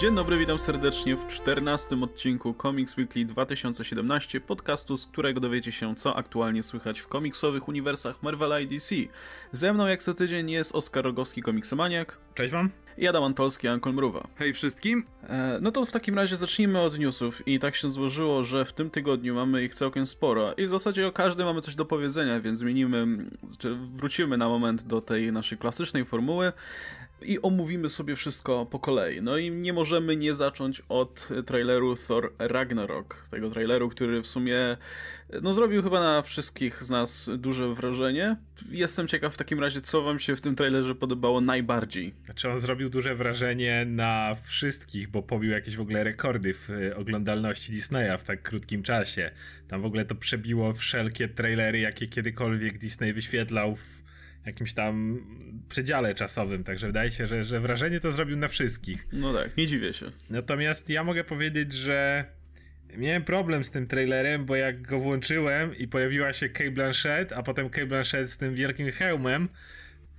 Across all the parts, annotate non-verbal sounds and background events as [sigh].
Dzień dobry, witam serdecznie w 14 odcinku Comics Weekly 2017, podcastu, z którego dowiecie się, co aktualnie słychać w komiksowych uniwersach Marvel i DC. Ze mną, jak co tydzień, jest Oskar Rogowski, komiksomaniak. Cześć wam. I Adam Antolski, Ankol Mruwa. Hej wszystkim. E, no to w takim razie zacznijmy od newsów. I tak się złożyło, że w tym tygodniu mamy ich całkiem sporo. I w zasadzie o każdym mamy coś do powiedzenia, więc zmienimy, wrócimy na moment do tej naszej klasycznej formuły i omówimy sobie wszystko po kolei. No i nie możemy nie zacząć od traileru Thor Ragnarok, tego traileru, który w sumie no, zrobił chyba na wszystkich z nas duże wrażenie. Jestem ciekaw w takim razie, co wam się w tym trailerze podobało najbardziej. Znaczy on zrobił duże wrażenie na wszystkich, bo pobił jakieś w ogóle rekordy w y, oglądalności Disneya w tak krótkim czasie. Tam w ogóle to przebiło wszelkie trailery, jakie kiedykolwiek Disney wyświetlał w jakimś tam przedziale czasowym, także wydaje się, że, że wrażenie to zrobił na wszystkich. No tak, nie dziwię się. Natomiast ja mogę powiedzieć, że miałem problem z tym trailerem, bo jak go włączyłem i pojawiła się Kate Blanchett, a potem Kate Blanchett z tym wielkim hełmem,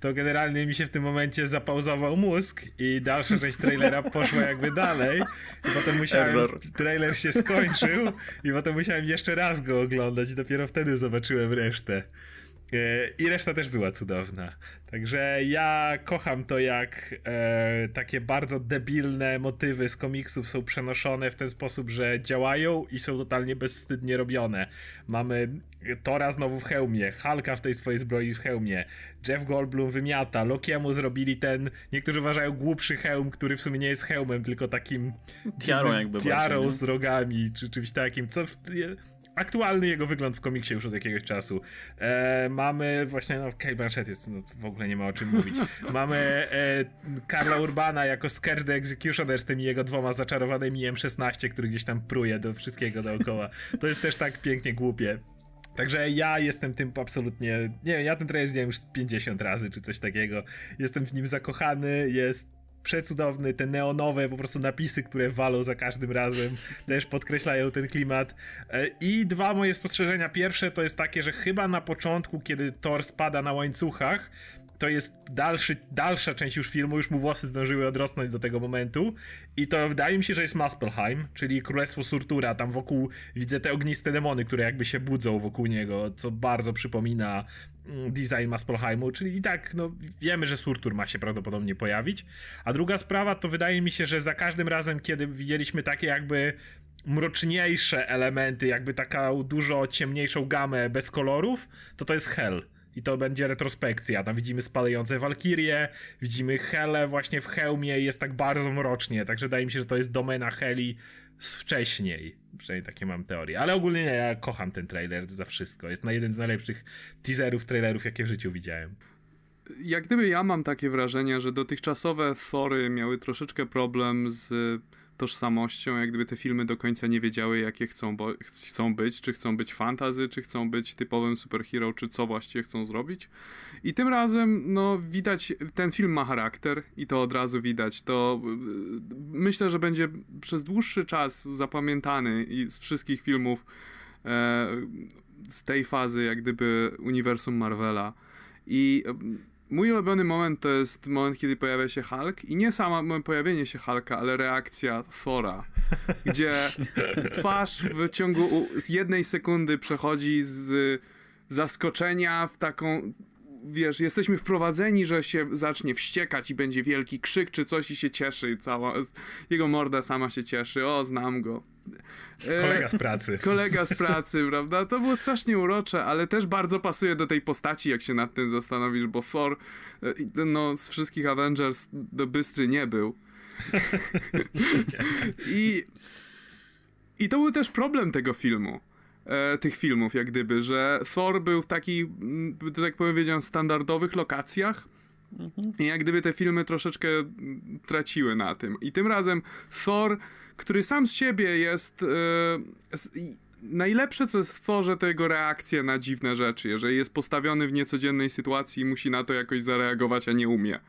to generalnie mi się w tym momencie zapauzował mózg i dalsza część trailera [laughs] poszła jakby dalej i potem musiałem, Error. trailer się skończył i potem musiałem jeszcze raz go oglądać i dopiero wtedy zobaczyłem resztę. I reszta też była cudowna. Także ja kocham to, jak e, takie bardzo debilne motywy z komiksów są przenoszone w ten sposób, że działają i są totalnie bezwstydnie robione. Mamy Tora znowu w hełmie, Halka w tej swojej zbroi w hełmie, Jeff Goldblum wymiata, Lokiemu zrobili ten, niektórzy uważają głupszy hełm, który w sumie nie jest hełmem, tylko takim tiarą jakby tiarą z rogami, czy czymś takim, co w, aktualny jego wygląd w komiksie już od jakiegoś czasu. E, mamy właśnie, no Kate Blanchett jest, no, w ogóle nie ma o czym mówić. [laughs] Mamy e, Karla Urbana jako Scourge the Executioner z tymi jego dwoma zaczarowanymi M16, który gdzieś tam pruje do wszystkiego dookoła. To jest też tak pięknie głupie. Także ja jestem tym absolutnie. Nie wiem, ja ten trailer widziałem już 50 razy czy coś takiego. Jestem w nim zakochany, jest przecudowny, te neonowe po prostu napisy, które walą za każdym razem, też podkreślają ten klimat. E, I dwa moje spostrzeżenia. Pierwsze to jest takie, że chyba na początku, kiedy Thor spada na łańcuchach, to jest dalszy, dalsza część już filmu, już mu włosy zdążyły odrosnąć do tego momentu. I to wydaje mi się, że jest Maspelheim, czyli Królestwo Surtura. Tam wokół widzę te ogniste demony, które jakby się budzą wokół niego, co bardzo przypomina Mm, design Maspelheimu, czyli i tak no, wiemy, że Surtur ma się prawdopodobnie pojawić. A druga sprawa to wydaje mi się, że za każdym razem, kiedy widzieliśmy takie jakby mroczniejsze elementy, jakby taką dużo ciemniejszą gamę bez kolorów, to to jest Hell. I to będzie retrospekcja. Tam widzimy spalające walkirie, widzimy Helę właśnie w hełmie i jest tak bardzo mrocznie. Także wydaje mi się, że to jest domena Heli z wcześniej. Przynajmniej takie mam teorie. Ale ogólnie ja kocham ten trailer za wszystko. Jest na jeden z najlepszych teaserów, trailerów, jakie w życiu widziałem. Jak gdyby ja mam takie wrażenie, że dotychczasowe Thory miały troszeczkę problem z tożsamością, jak gdyby te filmy do końca nie wiedziały, jakie chcą, bo, chcą być, czy chcą być fantazy, czy chcą być typowym superhero, czy co właściwie chcą zrobić. I tym razem, no, widać, ten film ma charakter i to od razu widać. To y, myślę, że będzie przez dłuższy czas zapamiętany i z wszystkich filmów e, z tej fazy, jak gdyby uniwersum Marvela. I Mój ulubiony moment to jest moment, kiedy pojawia się Hulk i nie samo pojawienie się Hulka, ale reakcja Thora, [laughs] gdzie twarz w ciągu jednej sekundy przechodzi z zaskoczenia w taką wiesz, jesteśmy wprowadzeni, że się zacznie wściekać i będzie wielki krzyk czy coś i się cieszy i cała, jego morda sama się cieszy, o, znam go. E, kolega z pracy. Kolega z pracy, [laughs] prawda? To było strasznie urocze, ale też bardzo pasuje do tej postaci, jak się nad tym zastanowisz, bo Thor, e, no, z wszystkich Avengers do bystry nie był. [laughs] I, I to był też problem tego filmu e, tych filmów, jak gdyby, że Thor był w takich, mm, że tak powiedziałem, standardowych lokacjach. I jak gdyby te filmy troszeczkę mm, traciły na tym. I tym razem Thor, który sam z siebie jest. E, najlepsze co jest w Thorze, to jego reakcja na dziwne rzeczy. Jeżeli jest postawiony w niecodziennej sytuacji, musi na to jakoś zareagować, a nie umie.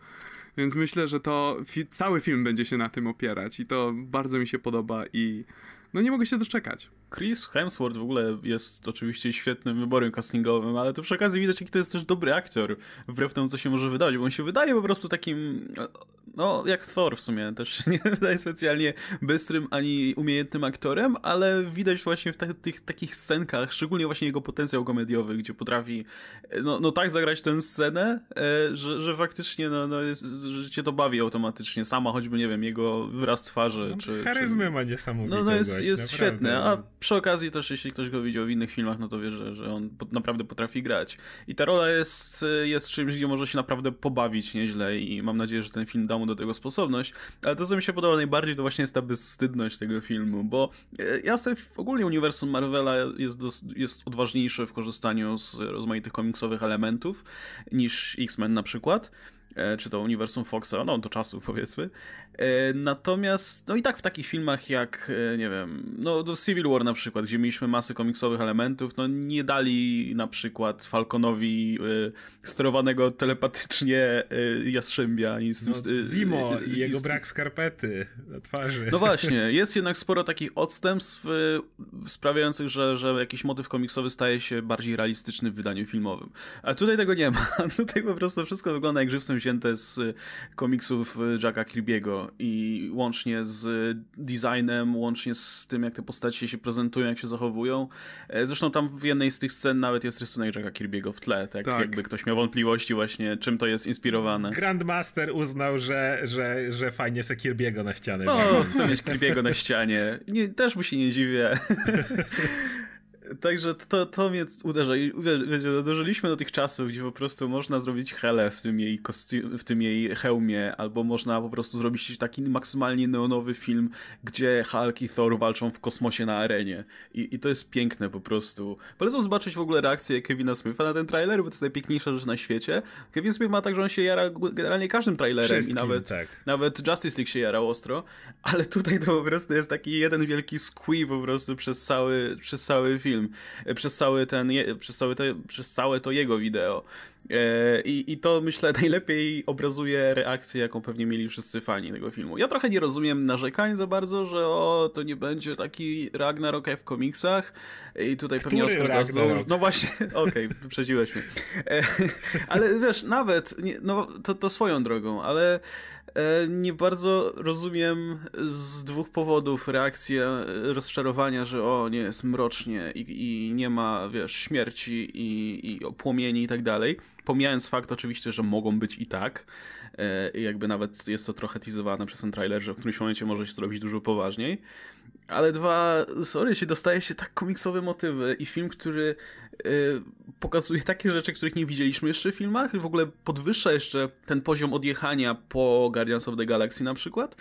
Więc myślę, że to fi cały film będzie się na tym opierać i to bardzo mi się podoba i no nie mogę się doczekać. Chris Hemsworth w ogóle jest oczywiście świetnym wyborem castingowym, ale to przy okazji widać, jaki to jest też dobry aktor, wbrew temu, co się może wydawać, bo on się wydaje po prostu takim, no, jak Thor w sumie, też [laughs] nie wydaje specjalnie bystrym ani umiejętnym aktorem, ale widać właśnie w tych takich scenkach, szczególnie właśnie jego potencjał komediowy, gdzie potrafi, no, no tak zagrać tę scenę, e, że, że faktycznie, no, no jest, że cię to bawi automatycznie, sama choćby, nie wiem, jego wyraz twarzy, no, czy... Charyzmy czy... ma niesamowitą No, no jest, gość, jest świetne. a przy okazji też, jeśli ktoś go widział w innych filmach, no to wie, że, że on naprawdę potrafi grać. I ta rola jest, jest czymś, gdzie może się naprawdę pobawić nieźle i mam nadzieję, że ten film da mu do tego sposobność. Ale to, co mi się podoba najbardziej, to właśnie jest ta bezwstydność tego filmu, bo e, ja sobie ogólnie uniwersum Marvela jest, dos, jest odważniejsze w korzystaniu z rozmaitych komiksowych elementów niż X-Men na przykład. E, czy to uniwersum Foxa, no do czasu [laughs] powiedzmy. E, natomiast, no i tak w takich filmach jak, e, nie wiem, no do Civil War na przykład, gdzie mieliśmy masę komiksowych elementów, no nie dali na przykład Falconowi y, sterowanego telepatycznie y, jastrzębia. I, no, Zimo i jego brak skarpety na twarzy. No właśnie, [laughs] jest jednak sporo takich odstępstw sprawiających, że, że jakiś motyw komiksowy staje się bardziej realistyczny w wydaniu filmowym. A tutaj tego nie ma. [laughs] Tutaj po prostu wszystko wygląda jak żywcem wzięte z y, komiksów y, Jacka Kirby'ego i łącznie z y, designem, łącznie z tym, jak te postacie się prezentują, jak się zachowują. E, zresztą tam w jednej z tych scen nawet jest rysunek Jacka Kirby'ego w tle, tak, tak. jakby ktoś miał wątpliwości właśnie, czym to jest inspirowane. Grandmaster uznał, że, że, że fajnie se Kirby'ego na ścianę. No, mieć Kirby'ego na ścianie. Nie, też mu się nie dziwię. [laughs] także to, to mnie uderza i dożyliśmy do tych czasów, gdzie po prostu można zrobić helę w tym jej, kostium, w tym jej hełmie, albo można po prostu zrobić taki maksymalnie neonowy film, gdzie Hulk i Thor walczą w kosmosie na arenie. I, i to jest piękne po prostu. Polecam zobaczyć w ogóle reakcję Kevina Smitha na ten trailer, bo to jest najpiękniejsza rzecz na świecie. Kevin Smith ma tak, że on się jara generalnie każdym trailerem Wszystkim, i nawet, tak. nawet Justice League się jarał ostro, ale tutaj to po prostu jest taki jeden wielki squee po prostu przez cały, przez cały film tym, e, przez cały ten, przez, cały przez całe to jego wideo. E, I, I to myślę [laughs] najlepiej obrazuje reakcję, jaką pewnie mieli wszyscy fani tego filmu. Ja trochę nie rozumiem narzekań za bardzo, że o, to nie będzie taki Ragnarok jak w komiksach e, i tutaj Który pewnie Oscar zasnął. No właśnie, [laughs] okej, okay, wyprzedziłeś mnie. [laughs] Ale wiesz, nawet, nie, no to, to swoją drogą, ale E, nie bardzo rozumiem z dwóch powodów reakcję e, rozczarowania, że o, nie jest mrocznie i, i nie ma, wiesz, śmierci i, i płomieni i tak dalej. Pomijając fakt oczywiście, że mogą być i tak. E, i jakby nawet jest to trochę teasowane przez ten trailer, że w którymś momencie może się zrobić dużo poważniej. Ale dwa, sorry, się dostaje się tak komiksowe motywy i film, który e, pokazuje takie rzeczy, których nie widzieliśmy jeszcze w filmach, i w ogóle podwyższa jeszcze ten poziom odjechania po Guardians of the Galaxy na przykład,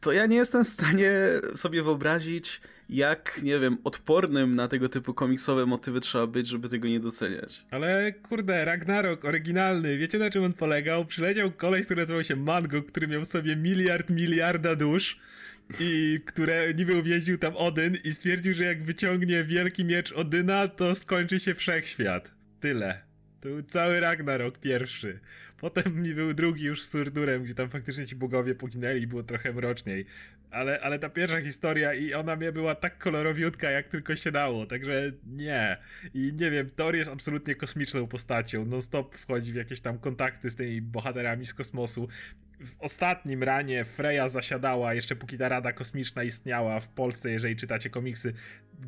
to ja nie jestem w stanie sobie wyobrazić, jak, nie wiem, odpornym na tego typu komiksowe motywy trzeba być, żeby tego nie doceniać. Ale kurde, Ragnarok, oryginalny, wiecie na czym on polegał? Przyleciał koleś, który nazywał się Mango, który miał w sobie miliard, miliarda dusz i które niby uwięził tam Odyn i stwierdził, że jak wyciągnie wielki miecz Odyna, to skończy się wszechświat. Tyle. To był cały Ragnarok pierwszy. Potem mi był drugi już z Surdurem, gdzie tam faktycznie ci bogowie poginęli i było trochę mroczniej. Ale, ale ta pierwsza historia i ona mnie była tak kolorowiutka, jak tylko się dało, także nie. I nie wiem, Thor jest absolutnie kosmiczną postacią, non-stop wchodzi w jakieś tam kontakty z tymi bohaterami z kosmosu w ostatnim ranie Freya zasiadała, jeszcze póki ta Rada Kosmiczna istniała w Polsce, jeżeli czytacie komiksy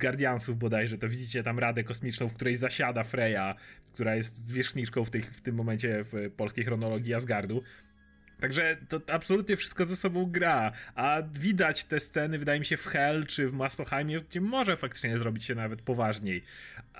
Guardiansów bodajże, to widzicie tam Radę Kosmiczną, w której zasiada Freya, która jest zwierzchniczką w, tej, w tym momencie w polskiej chronologii Asgardu. Także to absolutnie wszystko ze sobą gra, a widać te sceny, wydaje mi się, w Hell czy w Maspelheimie, gdzie może faktycznie zrobić się nawet poważniej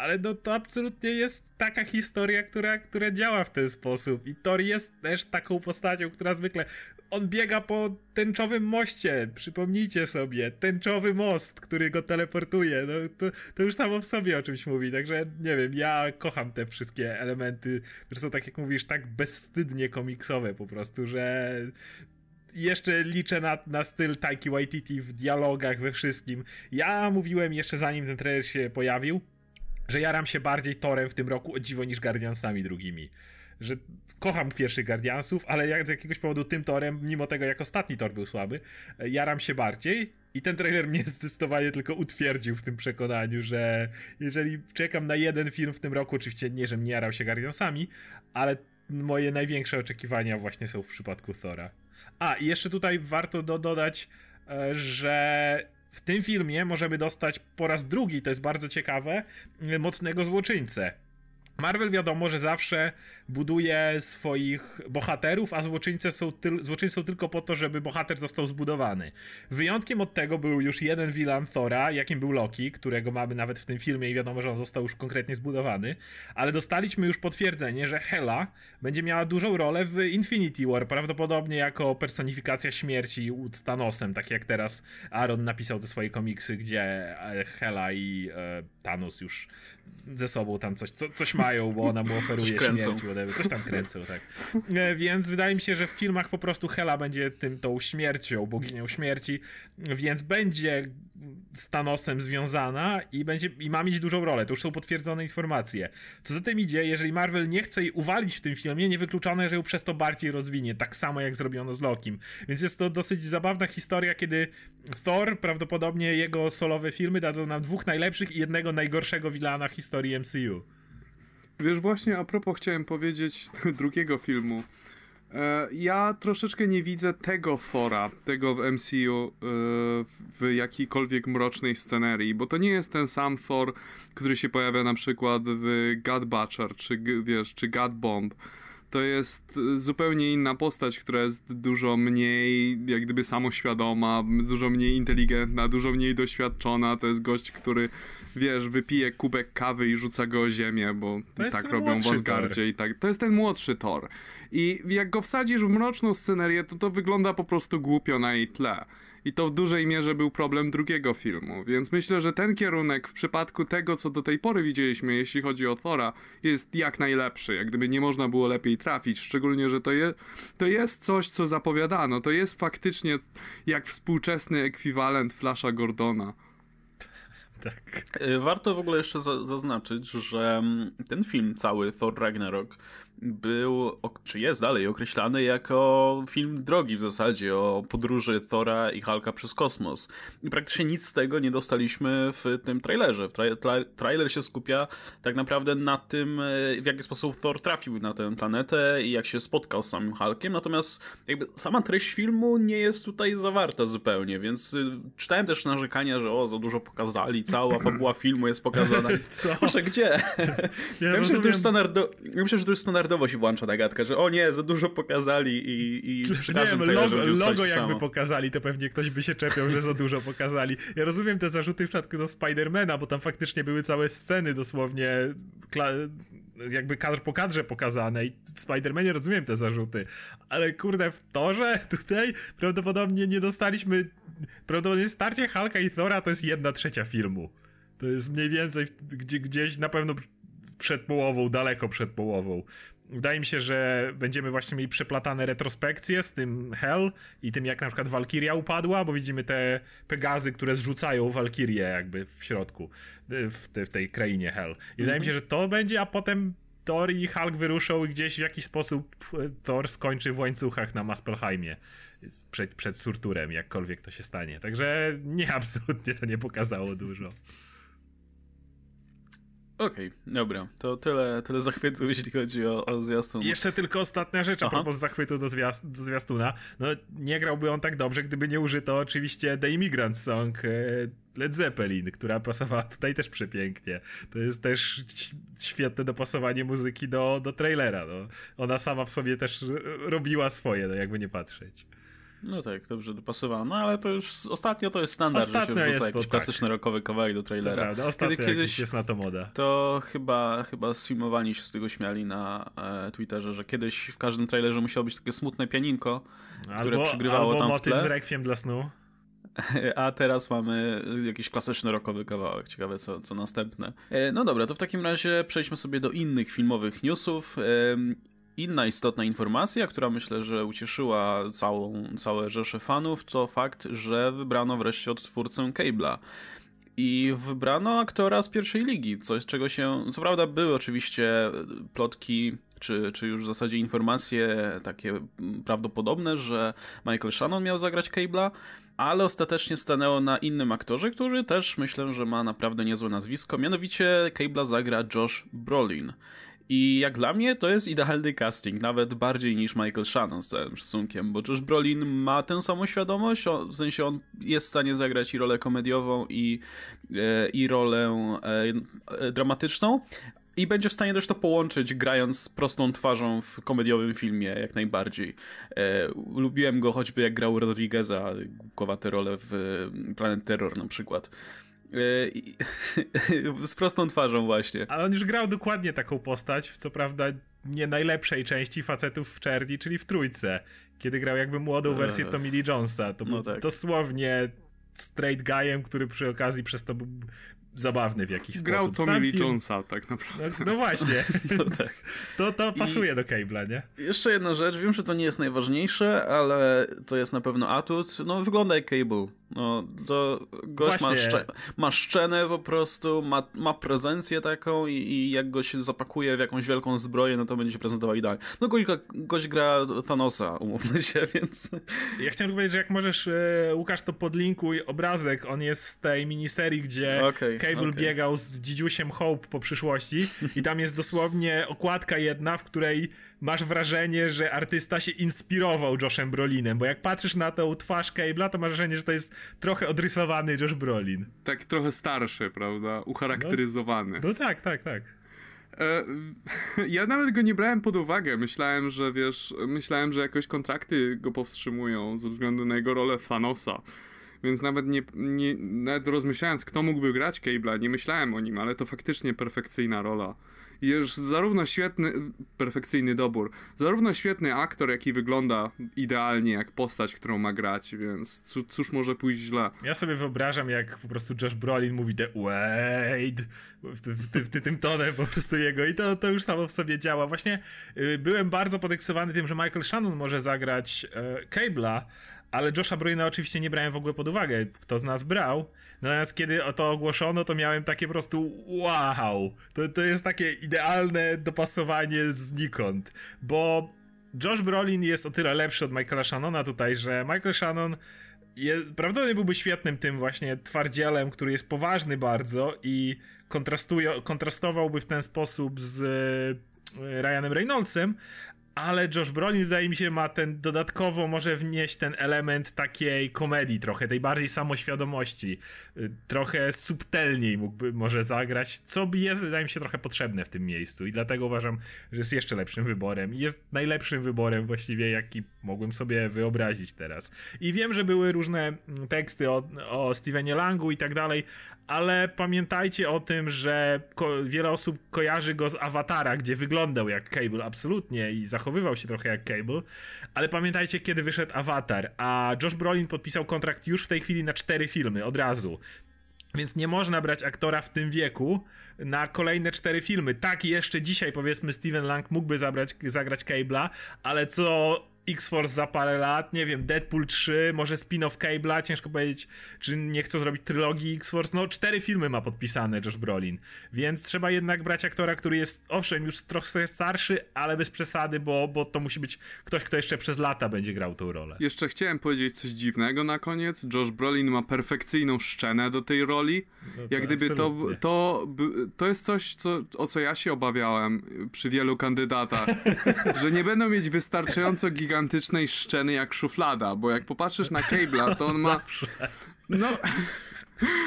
ale no to absolutnie jest taka historia, która, która działa w ten sposób. I Thor jest też taką postacią, która zwykle. On biega po tęczowym moście. Przypomnijcie sobie, tęczowy most, który go teleportuje. No, to, to już samo w sobie o czymś mówi. Także nie wiem, ja kocham te wszystkie elementy, które są, tak jak mówisz, tak bezstydnie komiksowe po prostu, że jeszcze liczę na, na styl Taiki Waititi w dialogach, we wszystkim. Ja mówiłem jeszcze zanim ten trailer się pojawił, że jaram się bardziej Torem w tym roku o dziwo niż Guardiansami drugimi. Że kocham pierwszych Guardiansów, ale jak z jakiegoś powodu tym torem, mimo tego jak ostatni tor był słaby, e, jaram się bardziej. I ten trailer mnie [laughs] zdecydowanie tylko utwierdził w tym przekonaniu, że jeżeli czekam na jeden film w tym roku, oczywiście nie, że nie jarał się Guardiansami, ale moje największe oczekiwania właśnie są w przypadku Thora. A, i jeszcze tutaj warto do dodać, e, że w tym filmie możemy dostać po raz drugi, to jest bardzo ciekawe, mocnego złoczyńcę. Marvel wiadomo, że zawsze buduje swoich bohaterów, a złoczyńcy są, złoczyńcy są tylko po to, żeby bohater został zbudowany. Wyjątkiem od tego był już jeden villain Thora, jakim był Loki, którego mamy nawet w tym filmie i wiadomo, że on został już konkretnie zbudowany, ale dostaliśmy już potwierdzenie, że Hela będzie miała dużą rolę w Infinity War, prawdopodobnie jako personifikacja śmierci z Thanosem, tak jak teraz Aaron napisał te swoje komiksy, gdzie e, Hela i e, Thanos już ze sobą tam coś, co, coś mają, bo ona mu oferuje coś śmierć, whatever, coś tam kręcą, tak. E, więc wydaje mi się, że w filmach po prostu Hela będzie tym tą śmiercią, boginią śmierci, więc będzie z Thanosem związana i, będzie, i ma mieć dużą rolę. To już są potwierdzone informacje. Co za tym idzie, jeżeli Marvel nie chce jej uwalić w tym filmie, niewykluczone, że ją przez to bardziej rozwinie, tak samo jak zrobiono z Lokim. Więc jest to dosyć zabawna historia, kiedy Thor, prawdopodobnie jego solowe filmy dadzą nam dwóch najlepszych i jednego najgorszego Villana w historii MCU. Wiesz, właśnie a propos chciałem powiedzieć [laughs] drugiego filmu, E, ja troszeczkę nie widzę tego fora, tego w MCU e, w jakiejkolwiek mrocznej scenerii, bo to nie jest ten sam for, który się pojawia na przykład w God Butcher, czy wiesz, czy God Bomb. To jest e, zupełnie inna postać, która jest dużo mniej jak gdyby samoświadoma, dużo mniej inteligentna, dużo mniej doświadczona. To jest gość, który wiesz, wypije kubek kawy i rzuca go o ziemię, bo tak robią w Asgardzie i tak. To jest ten młodszy Thor. I jak go wsadzisz w mroczną scenerię, to to wygląda po prostu głupio na jej tle. I to w dużej mierze był problem drugiego filmu, więc myślę, że ten kierunek w przypadku tego, co do tej pory widzieliśmy, jeśli chodzi o Thora, jest jak najlepszy, jak gdyby nie można było lepiej trafić, szczególnie, że to, je, to jest coś, co zapowiadano, to jest faktycznie jak współczesny ekwiwalent Flasha Gordona tak. Y, warto w ogóle jeszcze zaznaczyć, że mm, ten film cały, Thor Ragnarok, był, czy jest dalej określany jako film drogi w zasadzie o podróży Thora i Halka przez kosmos. I praktycznie nic z tego nie dostaliśmy w tym trailerze. Tra tra trailer się skupia tak naprawdę na tym, e, w jaki sposób Thor trafił na tę planetę i jak się spotkał z samym Halkiem. natomiast jakby sama treść filmu nie jest tutaj zawarta zupełnie, więc e, czytałem też narzekania, że o, za dużo pokazali, cała fabuła filmu jest pokazana. [laughs] Co? Proszę, gdzie? [laughs] Ja, ja myślę, że to już standardo- ja myślę, że to już standardowy standardowo się włącza ta gadka, że o nie, za dużo pokazali i, i nie wiem, logo, logo jakby pokazali, to pewnie ktoś by się czepiał, że za dużo pokazali. Ja rozumiem te zarzuty w przypadku do Spidermana, bo tam faktycznie były całe sceny dosłownie jakby kadr po kadrze pokazane i w Spidermanie rozumiem te zarzuty, ale kurde w Torze [laughs] tutaj prawdopodobnie nie dostaliśmy, prawdopodobnie starcie Halka i Thora to jest jedna trzecia filmu. To jest mniej więcej gdzie, gdzieś na pewno przed połową, daleko przed połową wydaje mi się, że będziemy właśnie mieli przeplatane retrospekcje z tym Hell i tym, jak na przykład Walkiria upadła, bo widzimy te Pegazy, które zrzucają Walkirię jakby w środku, w, te, w tej krainie Hell. I mm-hmm. wydaje mi mhm. się, że to będzie, a potem Thor i Hulk wyruszą i gdzieś w jakiś sposób e, Thor skończy w łańcuchach na Maspelheimie przed, przed surturem, jakkolwiek to się stanie. Także nie, [laughs] absolutnie to nie pokazało dużo. Okej, okay, dobra. To tyle, tyle zachwytu, [laughs] jeśli chodzi o, o zwiastun. Jeszcze tylko ostatnia rzecz Aha. a propos zachwytu do, zwiast, do zwiastuna. No, nie grałby on tak dobrze, gdyby nie użyto oczywiście The Immigrant Song e, Led Zeppelin, która pasowała tutaj też przepięknie. To jest też świetne dopasowanie muzyki do, do trailera. No. Ona sama w sobie też robiła swoje, no jakby nie patrzeć. No tak, dobrze dopasowano, no, ale to już ostatnio to jest standard, ostatnio że się wrzuca jakiś to, tak. klasyczny tak. rokowy kawałek do trailera. To prawda, ostatnio Kiedy, kiedyś jest na to moda. To chyba, chyba streamowani się z tego śmiali na e, Twitterze, że kiedyś w każdym trailerze musiało być takie smutne pianinko, albo, które przygrywało albo tam w tle. z rekwiem dla snu. [laughs] A teraz mamy jakiś klasyczny rokowy kawałek. Ciekawe, co, co następne. E, no dobra, to w takim razie przejdźmy sobie do innych filmowych newsów. Inna istotna informacja, która myślę, że ucieszyła całą, całe rzeszę fanów, to fakt, że wybrano wreszcie odtwórcę Cable'a. I wybrano aktora z pierwszej ligi, coś czego się. Co prawda, były oczywiście plotki, czy, czy już w zasadzie informacje takie prawdopodobne, że Michael Shannon miał zagrać Cable'a, ale ostatecznie stanęło na innym aktorze, który też myślę, że ma naprawdę niezłe nazwisko. Mianowicie Cable'a zagra Josh Brolin. I jak dla mnie to jest idealny casting, nawet bardziej niż Michael Shannon z całym szacunkiem, bo czyż Brolin ma tę samą świadomość, on, w sensie on jest w stanie zagrać i rolę komediową i, e, i rolę e, e, dramatyczną, i będzie w stanie też to połączyć, grając z prostą twarzą w komediowym filmie, jak najbardziej. E, lubiłem go choćby jak grał Rodrigueza, głupkowate role w Planet Terror na przykład. Y, [laughs] z prostą twarzą właśnie. Ale on już grał dokładnie taką postać, w co prawda nie najlepszej części facetów w czerni, czyli w trójce. Kiedy grał jakby młodą wersję Tommy Lee Jonesa. To no był no tak. dosłownie straight guyem, który przy okazji przez to był zabawny w jakiś grał sposób. Grał Tommy Lee Jonesa tak naprawdę. No, no właśnie. [laughs] no tak. To, to pasuje I do Cable'a, nie? Jeszcze jedna rzecz. Wiem, że to nie jest najważniejsze, ale to jest na pewno atut. No wygląda jak Cable no, to gość ma, szcze, ma szczenę po prostu, ma, ma prezencję taką i, i, jak go się zapakuje w jakąś wielką zbroję, no to będzie się prezentował idealnie. No gość, gość gra Thanosa, umówmy się, [laughs] więc... Ja chciałem powiedzieć, że jak możesz, e, Łukasz, to podlinkuj obrazek, on jest z tej miniserii, gdzie okay, Cable okay. biegał z dzidziusiem Hope po przyszłości i tam jest dosłownie okładka jedna, w której masz wrażenie, że artysta się inspirował Joshem Brolinem, bo jak patrzysz na tą twarz Cable'a, to masz wrażenie, że to jest trochę odrysowany Josh Brolin. Tak trochę starszy, prawda? Ucharakteryzowany. No, no tak, tak, tak. E, [laughs] ja nawet go nie brałem pod uwagę. Myślałem, że wiesz, myślałem, że jakoś kontrakty go powstrzymują ze względu na jego rolę Thanosa więc nawet nie, nie nawet rozmyślając, kto mógłby grać Cable'a, nie myślałem o nim, ale to faktycznie perfekcyjna rola. Jest zarówno świetny, perfekcyjny dobór, zarówno świetny aktor, jak i wygląda idealnie jak postać, którą ma grać, więc cóż, cóż może pójść źle. Ja sobie wyobrażam, jak po prostu Josh Brolin mówi The Wade w, w, w, w, tym tonem po prostu jego i to, to już samo w sobie działa. Właśnie y, byłem bardzo podekscytowany tym, że Michael Shannon może zagrać yy, Cable'a, ale Josha Brolina oczywiście nie brałem w ogóle pod uwagę. Kto z nas brał? Natomiast kiedy to ogłoszono, to miałem takie po prostu wow! To, to jest takie idealne dopasowanie znikąd, bo Josh Brolin jest o tyle lepszy od Michaela Shannona tutaj, że Michael Shannon prawdopodobnie byłby świetnym tym właśnie twardzielem, który jest poważny bardzo i kontrastuje, kontrastowałby w ten sposób z e, Ryanem Reynoldsem, ale Josh Brolin wydaje mi się ma ten dodatkowo może wnieść ten element takiej komedii trochę, tej bardziej samoświadomości. Y, trochę subtelniej mógłby może zagrać, co jest wydaje mi się trochę potrzebne w tym miejscu i dlatego uważam, że jest jeszcze lepszym wyborem. Jest najlepszym wyborem właściwie, jaki mogłem sobie wyobrazić teraz. I wiem, że były różne mm, teksty o, o Stevenie Langu i tak dalej, ale pamiętajcie o tym, że wiele osób kojarzy go z Awatara, gdzie wyglądał jak Cable absolutnie i zachowywał się trochę jak Cable, ale pamiętajcie, kiedy wyszedł Awatar, a Josh Brolin podpisał kontrakt już w tej chwili na cztery filmy od razu. Więc nie można brać aktora w tym wieku na kolejne cztery filmy. Tak, jeszcze dzisiaj powiedzmy Steven Lang mógłby zabrać, zagrać Cable'a, ale co X-Force za parę lat, nie wiem, Deadpool 3, może spin-off Cable'a, ciężko powiedzieć, czy nie chcą zrobić trylogii X-Force. No, cztery filmy ma podpisane Josh Brolin, więc trzeba jednak brać aktora, który jest, owszem, już trochę starszy, ale bez przesady, bo, bo to musi być ktoś, kto jeszcze przez lata będzie grał tą rolę. Jeszcze chciałem powiedzieć coś dziwnego na koniec. Josh Brolin ma perfekcyjną szczenę do tej roli. No Jak gdyby to, to, to jest coś, co, o co ja się obawiałem przy wielu kandydatach, [laughs] że nie będą mieć wystarczająco gigantycznych gigantycznej szczeny jak szuflada, bo jak popatrzysz na Cable'a, to on ma... No,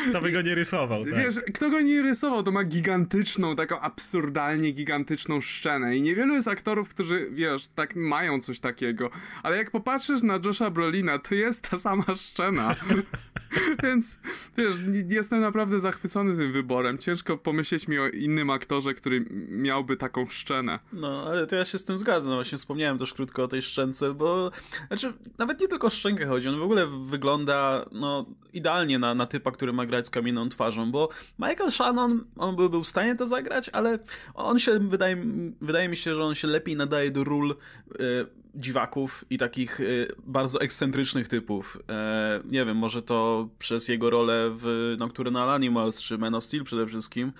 kto by go nie rysował? Tak? Wiesz, kto go nie rysował, to ma gigantyczną, taką absurdalnie gigantyczną szczenę. I niewielu jest aktorów, którzy, wiesz, tak mają coś takiego. Ale jak popatrzysz na Josha Brolina, to jest ta sama szczena. [laughs] Więc, wiesz, jestem naprawdę zachwycony tym wyborem. Ciężko pomyśleć mi o innym aktorze, który miałby taką szczenę. No, ale to ja się z tym zgadzam. No właśnie wspomniałem też krótko o tej szczęce, bo, znaczy, nawet nie tylko o szczękę chodzi. On w ogóle wygląda, no, idealnie na, na typa, który który ma grać z kamienną twarzą, bo Michael Shannon, on by był w stanie to zagrać, ale on się, wydaje, wydaje mi się, że on się lepiej nadaje do ról y, dziwaków i takich y, bardzo ekscentrycznych typów. E, nie wiem, może to przez jego rolę w Nocturnal Animals czy Man of Steel przede wszystkim,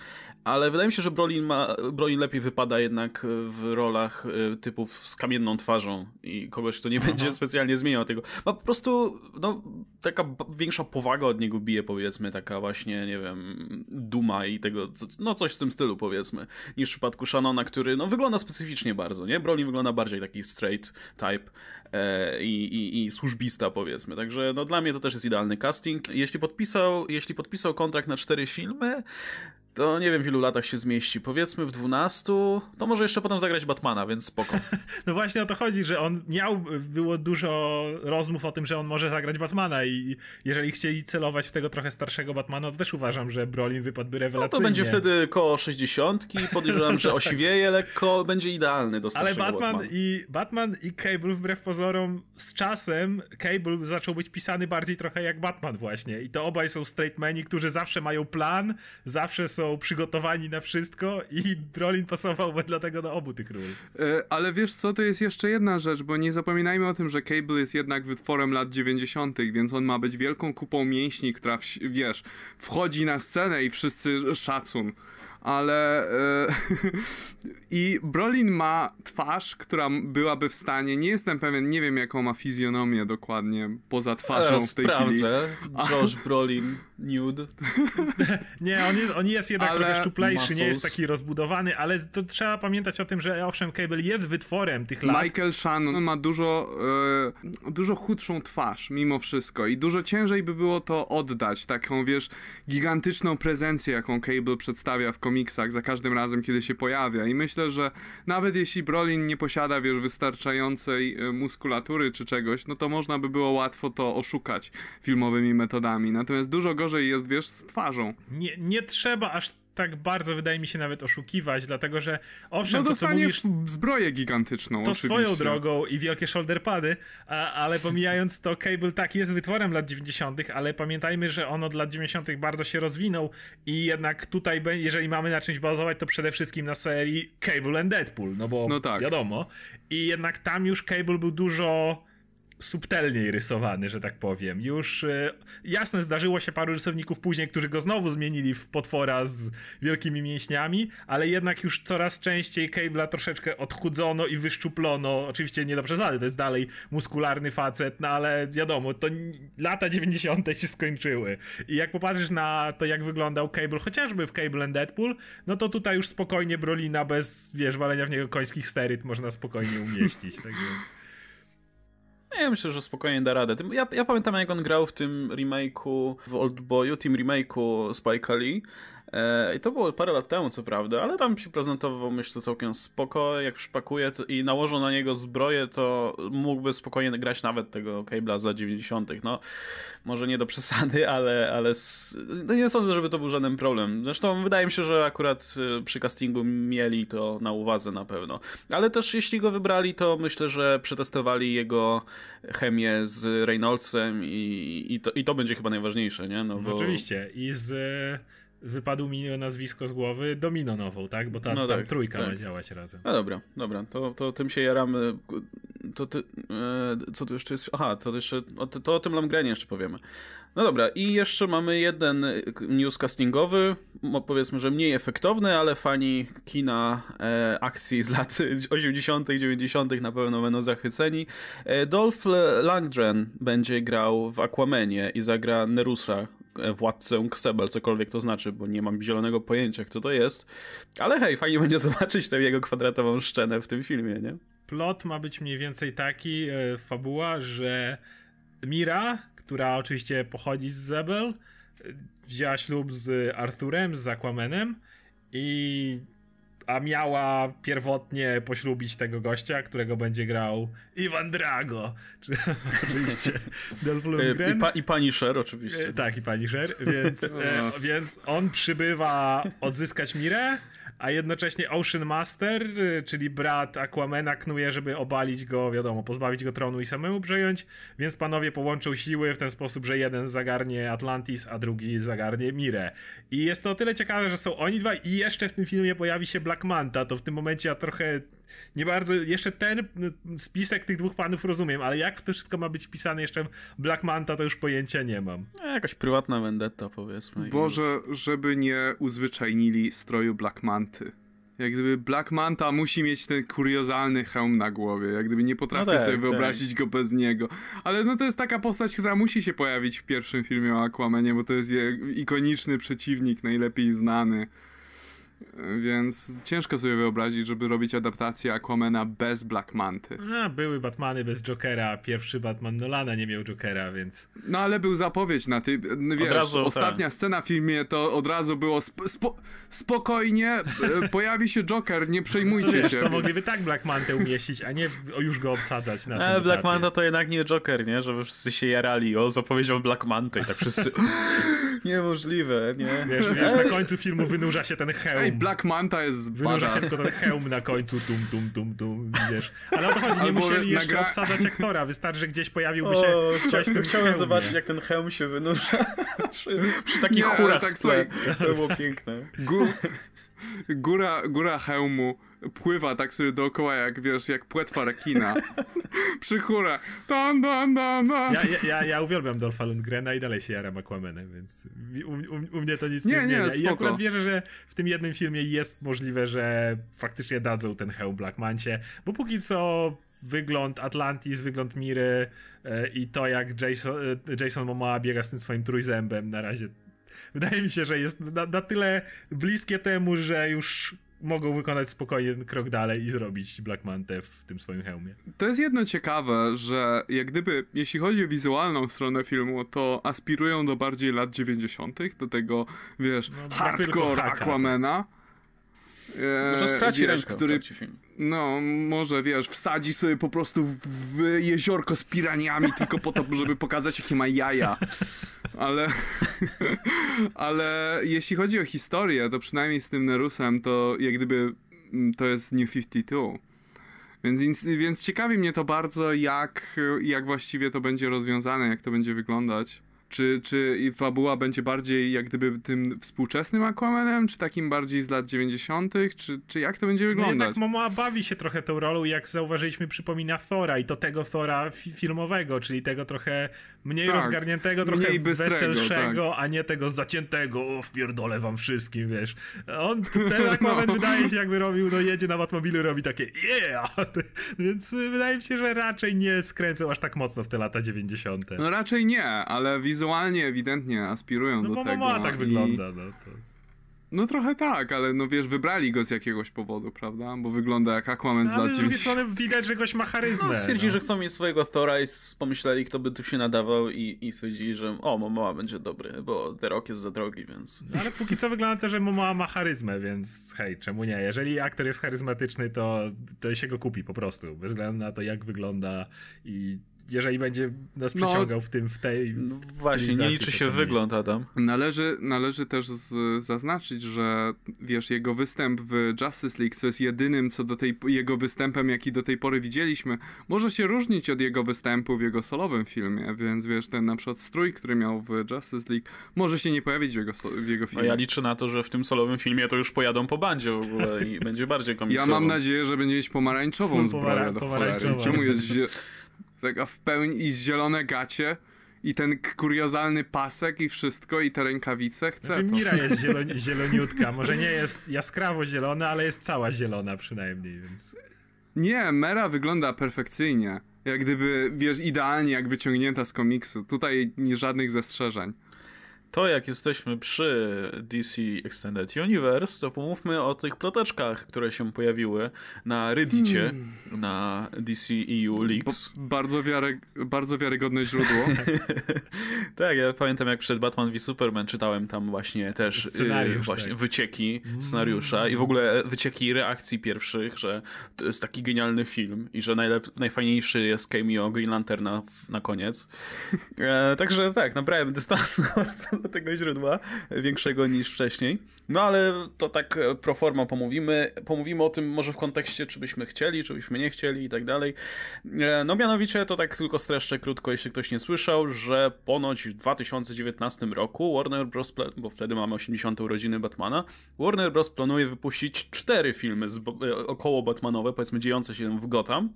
ale wydaje mi się, że Brolin, ma, Brolin lepiej wypada jednak w rolach y, typów z kamienną twarzą i kogoś, kto nie mhm. będzie specjalnie zmieniał tego. Ma po prostu no, taka większa powaga od niego bije, powiedzmy, taka właśnie, nie wiem, duma i tego, no coś w tym stylu, powiedzmy, niż w przypadku Shannona, który no, wygląda specyficznie bardzo, nie? Brolin wygląda bardziej taki straight type e, i, i, i, służbista powiedzmy. Także no, dla mnie to też jest idealny casting. Jeśli podpisał, jeśli podpisał kontrakt na cztery filmy, to nie wiem w ilu latach się zmieści. Powiedzmy w 12, to może jeszcze potem zagrać Batmana, więc spoko. [laughs] no właśnie o to chodzi, że on miał, było dużo rozmów o tym, że on może zagrać Batmana i jeżeli chcieli celować w tego trochę starszego Batmana, to też uważam, że Brolin wypadłby rewelacyjnie. No to będzie wtedy koło 60, podejrzewam, że osiwieje [laughs] tak. lekko, będzie idealny do starszego Ale Batman, I, Batman i Cable wbrew pozorom z czasem Cable zaczął być pisany bardziej trochę jak Batman właśnie i to obaj są straight meni, którzy zawsze mają plan, zawsze są przygotowani na wszystko i Brolin pasowałby dlatego do obu tych ról. E, ale wiesz co, to jest jeszcze jedna rzecz, bo nie zapominajmy o tym, że Cable jest jednak wytworem lat 90., więc on ma być wielką kupą mięśni, która, w, wiesz, wchodzi na scenę i wszyscy szacun ale... Yy, [laughs] I Brolin ma twarz, która byłaby w stanie, nie jestem pewien, nie wiem jaką ma fizjonomię dokładnie, poza twarzą w tej sprawdzę. chwili. Josh Brolin, nude. [laughs] nie, on jest, on jest jednak ale... trochę szczuplejszy, Muscles. nie jest taki rozbudowany, ale to trzeba pamiętać o tym, że owszem, Cable jest wytworem tych lat. Michael Shannon ma dużo, yy, dużo chudszą twarz mimo wszystko i dużo ciężej by było to oddać, taką wiesz, gigantyczną prezencję, jaką Cable przedstawia w komiksie komiksach za każdym razem, kiedy się pojawia. I myślę, że nawet jeśli Brolin nie posiada, wiesz, wystarczającej e, muskulatury czy czegoś, no to można by było łatwo to oszukać filmowymi metodami. Natomiast dużo gorzej jest, wiesz, z twarzą. Nie, nie trzeba aż tak bardzo, wydaje mi się, nawet oszukiwać, dlatego że owszem, no dostanie to, mówisz, zbroję gigantyczną, To oczywiście. swoją drogą i wielkie shoulderpady, a, ale pomijając to, Cable tak jest wytworem lat 90., ale pamiętajmy, że ono od lat 90. bardzo się rozwinął i jednak tutaj, jeżeli mamy na czymś bazować, to przede wszystkim na serii Cable and Deadpool, no bo no tak. wiadomo. I jednak tam już Cable był dużo subtelniej rysowany, że tak powiem. Już y, jasne, zdarzyło się paru rysowników później, którzy go znowu zmienili w potwora z wielkimi mięśniami, ale jednak już coraz częściej Cable'a troszeczkę odchudzono i wyszczuplono. Oczywiście nie do przesady, to jest dalej muskularny facet, no ale wiadomo, to lata 90. się skończyły. I jak popatrzysz na to, jak wyglądał Cable, chociażby w Cable and Deadpool, no to tutaj już spokojnie Brolina bez, wiesz, walenia w niego końskich steryt można spokojnie umieścić, tak więc. No, ja myślę, że spokojnie da radę. Ja, ja pamiętam, jak on grał w tym remake'u, w Old Boyu, tym remake'u Spike Lee E, I to było parę lat temu, co prawda, ale tam się prezentował, myślę, całkiem spoko. Jak przypakuje to, i nałożą na niego zbroję, to mógłby spokojnie grać nawet tego Cable'a za 90. No, może nie do przesady, [laughs] ale, ale no nie sądzę, żeby to był żaden problem. Zresztą wydaje mi się, że akurat e, przy castingu mieli to na uwadze na pewno. Ale też jeśli go wybrali, to myślę, że przetestowali jego chemię z Reynoldsem i, i, to, i to będzie chyba najważniejsze, nie? No, bo... Oczywiście. I z wypadł mi nazwisko z głowy dominonową, tak? Bo ta, no tam tak, trójka tak. ma działać razem. No dobra, dobra, to, to tym się jaramy. To ty, e, co tu jeszcze jest? Aha, to jeszcze o, to, o tym Lamgrenie jeszcze powiemy. No dobra, i jeszcze mamy jeden news castingowy, powiedzmy, że mniej efektowny, ale fani kina e, akcji z lat 80 [laughs] 90 na pewno będą zachwyceni. E, Dolph Lundgren będzie grał w Aquamenie i zagra Nerusa, E, władcę Ksebel, cokolwiek to znaczy, bo nie mam zielonego pojęcia, kto to jest. Ale hej, fajnie będzie [laughs] zobaczyć tę jego kwadratową szczenę w tym filmie, nie? Plot ma być mniej więcej taki, yy, fabuła, że Mira, która oczywiście pochodzi z Zebel, e, wzięła ślub z Arthurem, z Aquamanem i a miała pierwotnie poślubić tego gościa, którego będzie grał Iwan Drago, [laughs] czy, oczywiście Del Lundgren. I, pa, I oczywiście. E, tak, i Sher, więc, e, no. więc on przybywa odzyskać Mirę, a jednocześnie Ocean Master, y, czyli brat Aquamena, knuje, żeby obalić go, wiadomo, pozbawić go tronu i samemu przejąć, więc panowie połączą siły w ten sposób, że jeden zagarnie Atlantis, a drugi zagarnie Mirę. I jest to o tyle ciekawe, że są oni dwa i jeszcze w tym filmie pojawi się Black Manta, to w tym momencie ja trochę nie bardzo, jeszcze ten mm, spisek tych dwóch panów rozumiem, ale jak to wszystko ma być pisane jeszcze w Black Manta, to już pojęcia nie mam. No, jakaś prywatna vendetta powiedzmy. Boże, żeby nie uzwyczajnili stroju Black Manty. Jak gdyby Black Manta musi mieć ten kuriozalny hełm na głowie, jak gdyby nie potrafię no tak, sobie tak. wyobrazić tak. go bez niego. Ale no to jest taka postać, która musi się pojawić w pierwszym filmie o Aquamanie, bo to jest ikoniczny przeciwnik, najlepiej znany. Więc ciężko sobie wyobrazić, żeby robić adaptację Aquamana bez Black Manty. A, były Batmany bez Jokera. Pierwszy Batman Nolana nie miał Jokera, więc. No ale był zapowiedź na ty. Wiesz, razu, ostatnia tak. scena w filmie to od razu było sp spo spokojnie, e, pojawi się Joker, nie przejmujcie wiesz, się. To mogliby tak Black Mantę umieścić, a nie już go obsadzać na Ale Black Manta to jednak nie Joker, nie? Żeby wszyscy się jarali o zapowiedzią Black Manty i tak wszyscy. [laughs] Niemożliwe, nie? Wiesz, wiesz, na końcu filmu wynurza się ten hełm i Black Manta jest Wynurza się tylko ten hełm na końcu, dum dum dum dum wiesz. Ale o to chodzi, nie Albo musieli jeszcze nagra... odsadzać aktora, wystarczy, że gdzieś pojawiłby się o, chcia, Chciałem zobaczyć, jak ten hełm się wynurza [laughs] przy, przy takich chórach. Tak, słuchaj, to było piękne. Gu góra, góra hełmu pływa tak sobie dookoła, jak wiesz, jak płetwa rekina. [laughs] Przy chórach. Dan, dan, dan, dan. Ja, ja, ja uwielbiam Dolfa Lundgrena i dalej się jaram Aquamanem, więc u, u, u mnie to nic nie, nie zmienia. Nie, spoko. I akurat wierzę, że w tym jednym filmie jest możliwe, że faktycznie dadzą ten hełm Black Mancie, bo póki co wygląd Atlantis, wygląd Miry e, i to, jak Jason, e, Jason Momoa biega z tym swoim trójzębem na razie Wydaje mi się, że jest na, na tyle bliskie temu, że już mogą wykonać spokojny krok dalej i zrobić Black Mantę w tym swoim hełmie. To jest jedno ciekawe, że jak gdyby, jeśli chodzi o wizualną stronę filmu, to aspirują do bardziej lat 90., do tego, wiesz, no, hardcore Aquamana. Może eee, straci wiesz, rękę który, No, może, wiesz, wsadzi sobie po prostu w jeziorko z piraniami tylko po to, żeby pokazać, jakie ma jaja. Ale, [laughs] ale jeśli chodzi o historię, to przynajmniej z tym Nerusem, to jak gdyby mm, to jest New 52. Więc, więc ciekawi mnie to bardzo, jak, jak właściwie to będzie rozwiązane, jak to będzie wyglądać. Czy, czy fabuła będzie bardziej jak gdyby tym współczesnym Aquamanem, czy takim bardziej z lat 90., czy, czy jak to będzie wyglądać? No jednak Momoa bawi się trochę tą rolą, jak zauważyliśmy, przypomina Thora i to tego Thora fi filmowego, czyli tego trochę Mniej tak, rozgarniętego, trochę mniej bystrego, weselszego, tak. a nie tego zaciętego, o wpierdolę wam wszystkim, wiesz. On ten Aquaman [laughs] no. wydaje się jakby robił, no jedzie na Batmobilu robi takie yeah! [laughs] Więc y, wydaje mi się, że raczej nie skręcą aż tak mocno w te lata 90. No raczej nie, ale wizualnie ewidentnie aspirują no, do bo, tego. No tak i... wygląda, no to... No trochę tak, ale no wiesz, wybrali go z jakiegoś powodu, prawda? Bo wygląda jak Aquaman z no, lat 90. z drugiej strony widać, że goś ma charyzmę. No, stwierdzili, no. że chcą mieć swojego Thora i pomyśleli, kto by tu się nadawał i, i stwierdzili, że o, Momoa będzie dobry, bo The Rock jest za drogi, więc... No, ale póki co wygląda to, że Momoa ma charyzmę, więc hej, czemu nie? Jeżeli aktor jest charyzmatyczny, to, to się go kupi po prostu, bez względu na to, jak wygląda i jeżeli będzie nas no, przyciągał no, w tym, w tej no Właśnie, nie liczy się wygląd, Adam. Należy, należy też z, zaznaczyć, że wiesz, jego występ w Justice League, co jest jedynym, co do tej, jego występem, jaki do tej pory widzieliśmy, może się różnić od jego występu w jego solowym filmie, więc wiesz, ten na przykład strój, który miał w Justice League, może się nie pojawić w jego, w jego no filmie. A ja liczę na to, że w tym solowym filmie to już pojadą po bandzie w ogóle i [laughs] będzie bardziej komiksowo. Ja mam nadzieję, że będzie mieć pomarańczową zbroję do cholery. Czemu jest... [laughs] Taka w pełni i zielone gacie i ten kuriozalny pasek i wszystko i te rękawice. Chcę znaczy, to. Mira jest [laughs] zieloni zieloniutka, może nie jest jaskrawo zielona, ale jest cała zielona przynajmniej, więc... Nie, Mera wygląda perfekcyjnie. Jak gdyby, wiesz, idealnie jak wyciągnięta z komiksu. Tutaj nie żadnych zastrzeżeń to jak jesteśmy przy DC Extended Universe, to pomówmy o tych ploteczkach, które się pojawiły na Reddicie, hmm. na DC EU Leaks. bardzo, wiary, bardzo wiarygodne źródło. [laughs] tak, ja pamiętam jak przed Batman v Superman czytałem tam właśnie też y, Scenariusz, właśnie tak. wycieki hmm. scenariusza i w ogóle wycieki reakcji pierwszych, że to jest taki genialny film i że najlep- najfajniejszy jest cameo Green Lanterna na koniec. [laughs] E, także tak, nabrałem dystansu [laughs] [laughs] tego źródła, większego niż wcześniej. No ale to tak e, pro forma pomówimy. Pomówimy o tym może w kontekście, czy byśmy chcieli, czy byśmy nie chcieli i tak dalej. E, no mianowicie to tak tylko streszczę krótko, jeśli ktoś nie słyszał, że ponoć w 2019 roku Warner Bros., bo wtedy mamy 80. urodziny Batmana, Warner Bros. planuje wypuścić cztery filmy z, e, około Batmanowe, powiedzmy dziejące się w Gotham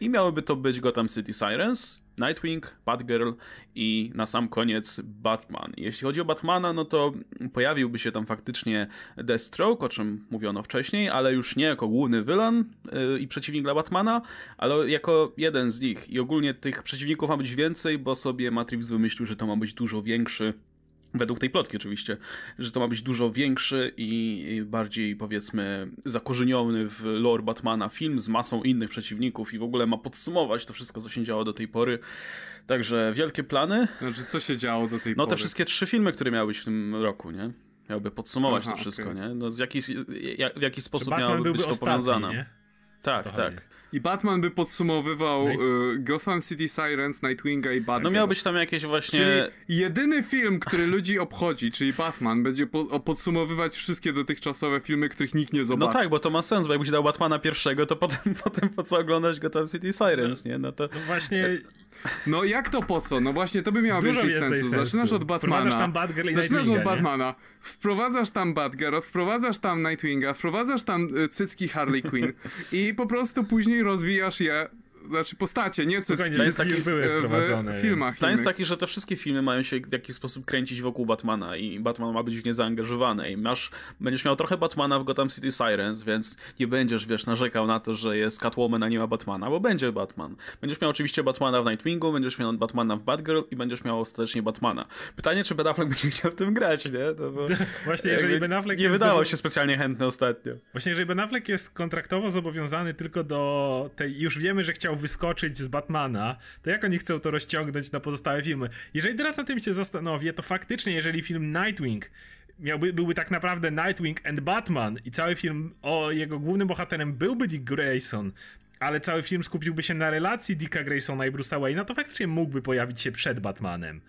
i miałyby to być Gotham City Sirens, Nightwing, Batgirl i na sam koniec Batman. Jeśli chodzi o Batmana, no to pojawiłby się tam faktycznie Deathstroke, o czym mówiono wcześniej, ale już nie jako główny wylan y, i przeciwnik dla Batmana, ale jako jeden z nich. I ogólnie tych przeciwników ma być więcej, bo sobie Matrix wymyślił, że to ma być dużo większy według tej plotki oczywiście, że to ma być dużo większy i bardziej powiedzmy zakorzeniony w lore Batmana film z masą innych przeciwników i w ogóle ma podsumować to wszystko, co się działo do tej pory. Także wielkie plany. Znaczy, co się działo do tej no, pory? No te wszystkie trzy filmy, które miały być w tym roku, nie? Miałby podsumować Aha, to wszystko, okay. nie? No, z jakiej, jak, w jaki sposób miało być to ostatni, powiązane. Nie? Tak, tak. I Batman by podsumowywał Night... No y, Gotham City Sirens, Nightwinga i Batman. No miał być tam jakieś właśnie... Czyli jedyny film, który ludzi obchodzi, czyli Batman, będzie po podsumowywać wszystkie dotychczasowe filmy, których nikt nie zobaczy. No tak, bo to ma sens, bo jakbyś dał Batmana pierwszego, to potem, [laughs] potem po co oglądać Gotham City Sirens, nie? No to... No właśnie... No jak to po co? No właśnie, to by miało Dużo więcej, sensu. sensu. Zaczynasz od Batmana. Wprowadzasz tam Batgirl i Zaczynasz od Batmana. Nie? Wprowadzasz tam Batgirl, wprowadzasz tam Nightwinga, wprowadzasz tam y, cycki Harley Quinn i i po prostu później rozwijasz je znaczy postacie, nie cycki. jest taki, były e, wprowadzone. W filmach. Plan jest taki, że te wszystkie filmy mają się w jakiś sposób kręcić wokół Batmana i Batman ma być w nie zaangażowany i masz, będziesz miał trochę Batmana w Gotham City Sirens, więc nie będziesz, wiesz, narzekał na to, że jest Catwoman, a nie ma Batmana, bo będzie Batman. Będziesz miał oczywiście Batmana w Nightwingu, będziesz miał Batmana w Batgirl i będziesz miał ostatecznie Batmana. Pytanie, czy Ben Affleck [laughs] będzie chciał w tym grać, nie? No bo, [laughs] Właśnie, jeżeli Ben Affleck... Nie wydawał się specjalnie chętny ostatnio. Właśnie, jeżeli Ben Affleck jest kontraktowo zobowiązany tylko do tej... Już wiemy, że chciał wyskoczyć z Batmana, to jak oni chcą to rozciągnąć na pozostałe filmy? Jeżeli teraz na tym się zastanowię, to faktycznie, jeżeli film Nightwing miałby, byłby tak naprawdę Nightwing and Batman i cały film o jego głównym bohaterem byłby Dick Grayson, ale cały film skupiłby się na relacji Dicka Graysona i Bruce'a Wayne'a, to faktycznie mógłby pojawić się przed Batmanem.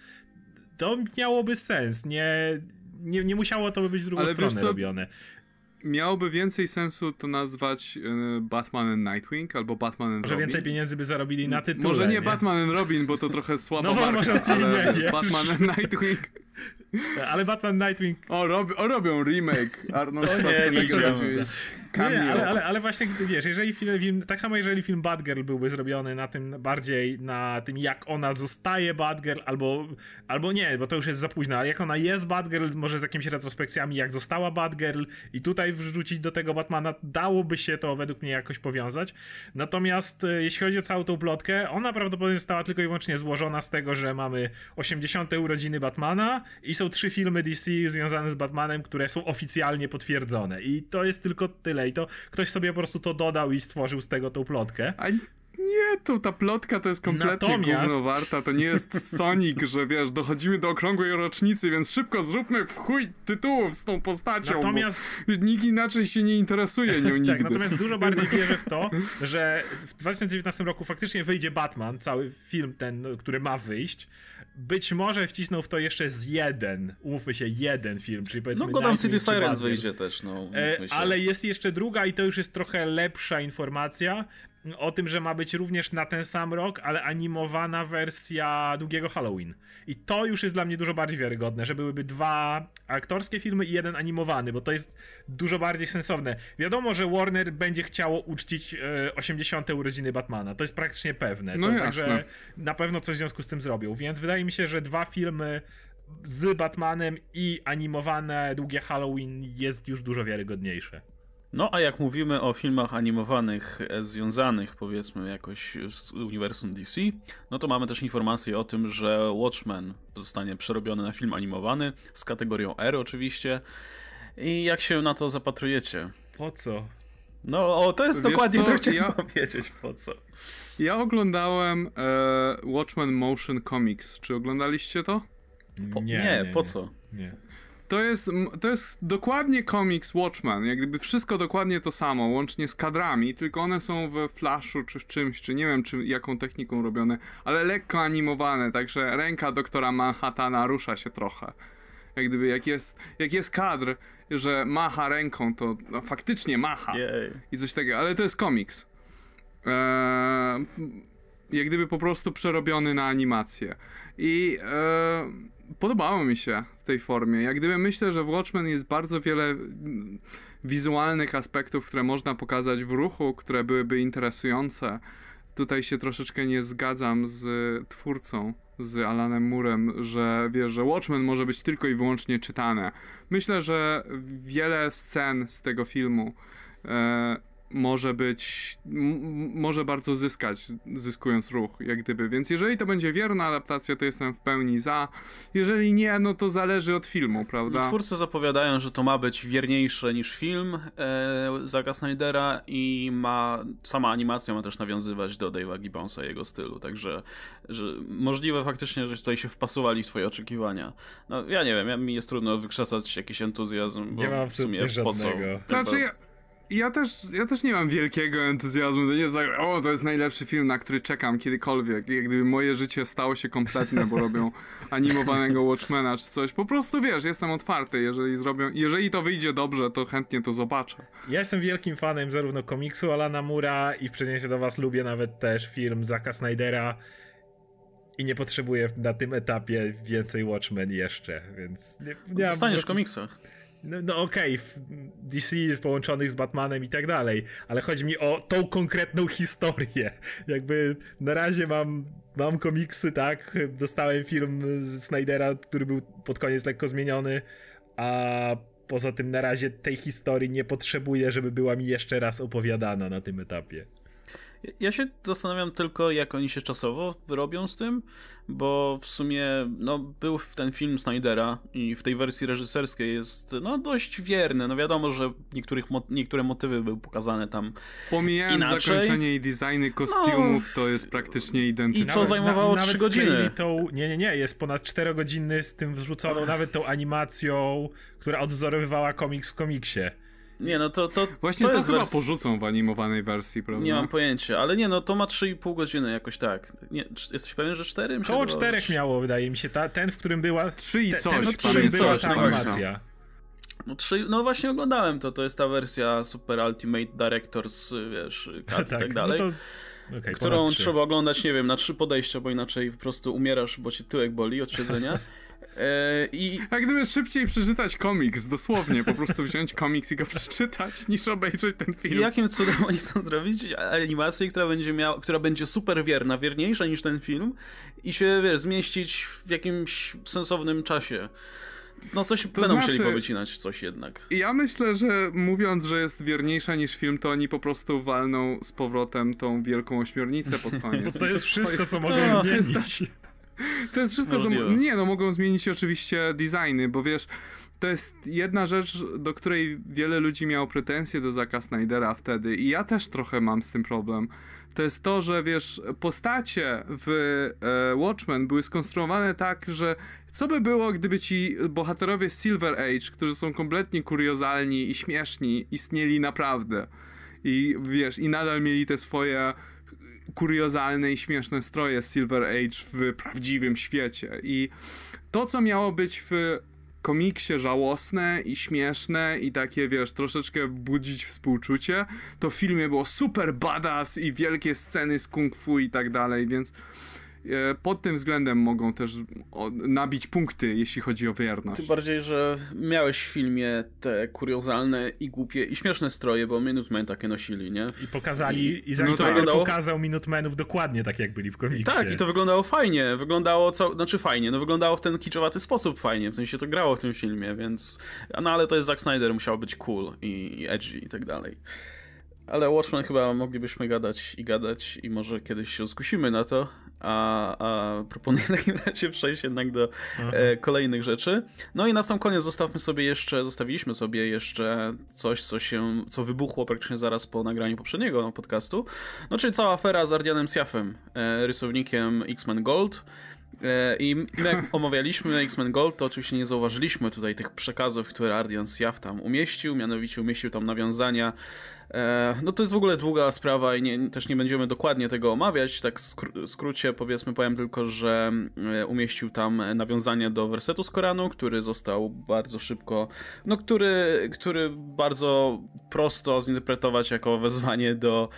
To miałoby sens, nie, nie, nie musiało to być w drugą ale stronę robione miałoby więcej sensu to nazwać e, Batman and Nightwing albo Batman and Może Robin. Może więcej pieniędzy by zarobili na tytule. Może nie, nie? Batman and Robin, bo to trochę [laughs] słaba no, marka, może ale nie, nie. [laughs] Batman and Nightwing. Ale Batman Nightwing... O, rob, o robią remake Arnold Schwarzenegger. Nie, ale, ale, ale, właśnie, wiesz, jeżeli film, tak samo jeżeli film Girl byłby zrobiony na tym, bardziej na tym, jak ona zostaje Badger, albo, albo nie, bo to już jest za późno, ale jak ona jest Girl, może z jakimiś retrospekcjami, jak została Girl i tutaj wrzucić do tego Batmana, dałoby się to według mnie jakoś powiązać. Natomiast e, jeśli chodzi o całą tą plotkę, ona prawdopodobnie została tylko i wyłącznie złożona z tego, że mamy 80. urodziny Batmana i są trzy filmy DC związane z Batmanem, które są oficjalnie potwierdzone. I to jest tylko tyle i to ktoś sobie po prostu to dodał i stworzył z tego tą plotkę. A nie, to ta plotka to jest kompletnie Natomiast... warta, to nie jest Sonic, że wiesz, dochodzimy do okrągłej rocznicy, więc szybko zróbmy w chuj tytułów z tą postacią, natomiast... nikt inaczej się nie interesuje nią [laughs] tak, nigdy. tak, natomiast dużo bardziej wierzę w to, że w 2019 roku faktycznie wyjdzie Batman, cały film ten, który ma wyjść, być może wcisnął w to jeszcze z jeden, umówmy się, jeden film, czyli powiedzmy... No Gotham City Sirens wyjdzie też, no. E, ale jest jeszcze druga i to już jest trochę lepsza informacja, o tym, że ma być również na ten sam rok, ale animowana wersja długiego Halloween. I to już jest dla mnie dużo bardziej wiarygodne, że byłyby dwa aktorskie filmy i jeden animowany, bo to jest dużo bardziej sensowne. Wiadomo, że Warner będzie chciało uczcić y, e, 80. urodziny Batmana, to jest praktycznie pewne. No to, jasne. Także na pewno coś w związku z tym zrobią, więc wydaje mi się, że dwa filmy z Batmanem i animowane długie Halloween jest już dużo wiarygodniejsze. No a jak mówimy o filmach animowanych e, związanych powiedzmy jakoś z uniwersum DC, no to mamy też informację o tym, że Watchmen zostanie przerobiony na film animowany z kategorią R oczywiście. I jak się na to zapatrujecie? Po co? No, o, to jest Wiesz dokładnie co? to, chciałem ja... [laughs] powiedzieć, po co. Ja oglądałem e, Watchmen Motion Comics. Czy oglądaliście to? Po... Nie, nie, nie, po co? Nie. To jest, to jest dokładnie komiks Watchman, jak gdyby wszystko dokładnie to samo, łącznie z kadrami, tylko one są w flashu czy w czymś, czy nie wiem czy, jaką techniką robione, ale lekko animowane, także ręka doktora Manhattana rusza się trochę. Jak gdyby, jak jest, jak jest kadr, że macha ręką, to no, faktycznie macha Jej. i coś takiego, ale to jest komiks. Eee, jak gdyby po prostu przerobiony na animację. I... Eee, podobało mi się w tej formie. Jak gdyby myślę, że w Watchmen jest bardzo wiele wizualnych aspektów, które można pokazać w ruchu, które byłyby interesujące. Tutaj się troszeczkę nie zgadzam z twórcą, z Alanem Murem, że wiesz, że Watchmen może być tylko i wyłącznie czytane. Myślę, że wiele scen z tego filmu e, może być, może bardzo zyskać, zyskując ruch, jak gdyby. Więc jeżeli to będzie wierna adaptacja, to jestem w pełni za. Jeżeli nie, no to zależy od filmu, prawda? Twórcy zapowiadają, że to ma być wierniejsze niż film e, Zaga Snydera i ma, sama animacja ma też nawiązywać do Dave'a Gibbonsa i jego stylu, także że możliwe faktycznie, że tutaj się wpasowali w twoje oczekiwania. No ja nie wiem, ja, mi jest trudno wykrzesać jakiś entuzjazm, bo nie mam w sumie po co. Znaczy, ja, ja też, ja też nie mam wielkiego entuzjazmu, to nie jest tak, o, to jest najlepszy film, na który czekam kiedykolwiek. Jak gdyby moje życie stało się kompletne, bo robią [laughs] animowanego Watchmana czy coś. Po prostu, wiesz, jestem otwarty, jeżeli zrobią, jeżeli to wyjdzie dobrze, to chętnie to zobaczę. Ja jestem wielkim fanem zarówno komiksu Alana Mura i w przeniesieniu do was lubię nawet też film Zaka Snydera i nie potrzebuję na tym etapie więcej Watchmen jeszcze, więc... Nie, nie Zostaniesz w komiksach. No, no okej, okay, DC jest połączonych z Batmanem i tak dalej, ale chodzi mi o tą konkretną historię. [laughs] Jakby na razie mam, mam komiksy, tak? Dostałem film z Snydera, który był pod koniec lekko zmieniony, a poza tym na razie tej historii nie potrzebuję, żeby była mi jeszcze raz opowiadana na tym etapie. Ja się zastanawiam tylko, jak oni się czasowo wyrobią z tym, bo w sumie no, był ten film Snydera i w tej wersji reżyserskiej jest no, dość wierny. No wiadomo, że niektórych mo niektóre motywy były pokazane tam Pomijając inaczej. zakończenie i designy kostiumów, no, to jest praktycznie identyczne. I co zajmowało na, 3 godziny. Tą, nie, nie, nie, jest ponad 4 godziny z tym wrzuconą, nawet tą animacją, która odwzorowywała komiks w komiksie. Nie, no to. to Właśnie to, to chyba wers... porzucą w animowanej wersji, prawda? Nie mam pojęcia, ale nie, no to ma 3,5 godziny jakoś tak. Nie, jesteś pewien, że 4? Koło 4 miało, wydaje mi się, ta, ten, w którym była. 3 i coś, ten, no, 3 i była coś, ta tak. animacja. No, trzy, no właśnie oglądałem to, to jest ta wersja Super Ultimate Directors, wiesz, cut [laughs] tak, i tak dalej. No to... Okay, którą trzeba oglądać, nie wiem, na trzy podejścia, bo inaczej po prostu umierasz, bo ci tyłek boli od siedzenia. [laughs] Jak e, i... A gdyby szybciej przeczytać komiks, dosłownie, po prostu wziąć komiks i go [laughs] przeczytać, niż obejrzeć ten film. I jakim cudem oni chcą zrobić animację, która będzie, miała, która będzie super wierna, wierniejsza niż ten film i się, wiesz, zmieścić w jakimś sensownym czasie. No coś to będą znaczy, musieli powycinać coś jednak. Ja myślę, że mówiąc, że jest wierniejsza niż film, to oni po prostu walną z powrotem tą wielką ośmiornicę pod koniec. Bo [laughs] to jest wszystko, co mogą zmienić. To jest wszystko, co... Nie, no mogą zmienić się oczywiście designy, bo wiesz, to jest jedna rzecz, do której wiele ludzi miało pretensje do Zaka Snydera wtedy i ja też trochę mam z tym problem. To jest to, że wiesz, postacie w e, Watchmen były skonstruowane tak, że co by było, gdyby ci bohaterowie Silver Age, którzy są kompletnie kuriozalni i śmieszni, istnieli naprawdę. I wiesz, i nadal mieli te swoje kuriozalne i śmieszne stroje Silver Age w prawdziwym świecie. I to, co miało być w komiksie żałosne i śmieszne i takie, wiesz, troszeczkę budzić współczucie, to w filmie było super badass i wielkie sceny z kung fu i tak dalej, więc E, pod tym względem mogą też nabić punkty, jeśli chodzi o wierność. Tym bardziej, że miałeś w filmie te kuriozalne i głupie i śmieszne stroje, bo Minutemen takie nosili, nie? I pokazali, i, i no tak. wyglądało... pokazał Minutemenów dokładnie tak, jak byli w komiksie. Tak, i to wyglądało fajnie, wyglądało, cał... znaczy fajnie, no wyglądało w ten kiczowaty sposób fajnie, w sensie to grało w tym filmie, więc, no ale to jest Zack Snyder, musiał być cool i, i edgy i tak dalej. Ale Watchman Watchmen chyba moglibyśmy gadać i gadać i może kiedyś się skusimy na to, a, a, proponuję w takim razie przejść jednak do mhm. e, kolejnych rzeczy. No i na sam koniec zostawmy sobie jeszcze, zostawiliśmy sobie jeszcze coś, co się, co wybuchło praktycznie zaraz po nagraniu poprzedniego podcastu. No czyli cała afera z Ardianem Siafem, e, rysownikiem X-Men Gold. E, I my jak [laughs] omawialiśmy X-Men Gold, to oczywiście nie zauważyliśmy tutaj tych przekazów, które Ardians Siaf tam umieścił, mianowicie umieścił tam nawiązania. E, no to jest w ogóle długa sprawa i nie, też nie będziemy dokładnie tego omawiać, tak w skrócie powiedzmy powiem tylko, że e, umieścił tam nawiązania do wersetu z Koranu, który został bardzo szybko, no który, który bardzo prosto zinterpretować jako wezwanie do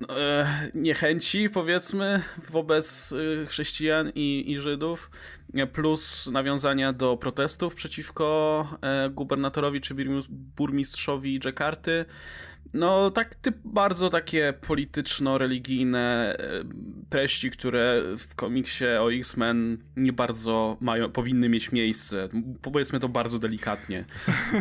no, e, niechęci, powiedzmy, wobec y, chrześcijan i, i Żydów, e, plus nawiązania do protestów przeciwko e, gubernatorowi czy burmistrzowi Dżakarty. No, tak typ, bardzo takie polityczno-religijne e, treści, które w komiksie o X-Men nie bardzo mają, powinny mieć miejsce. Powiedzmy to bardzo delikatnie.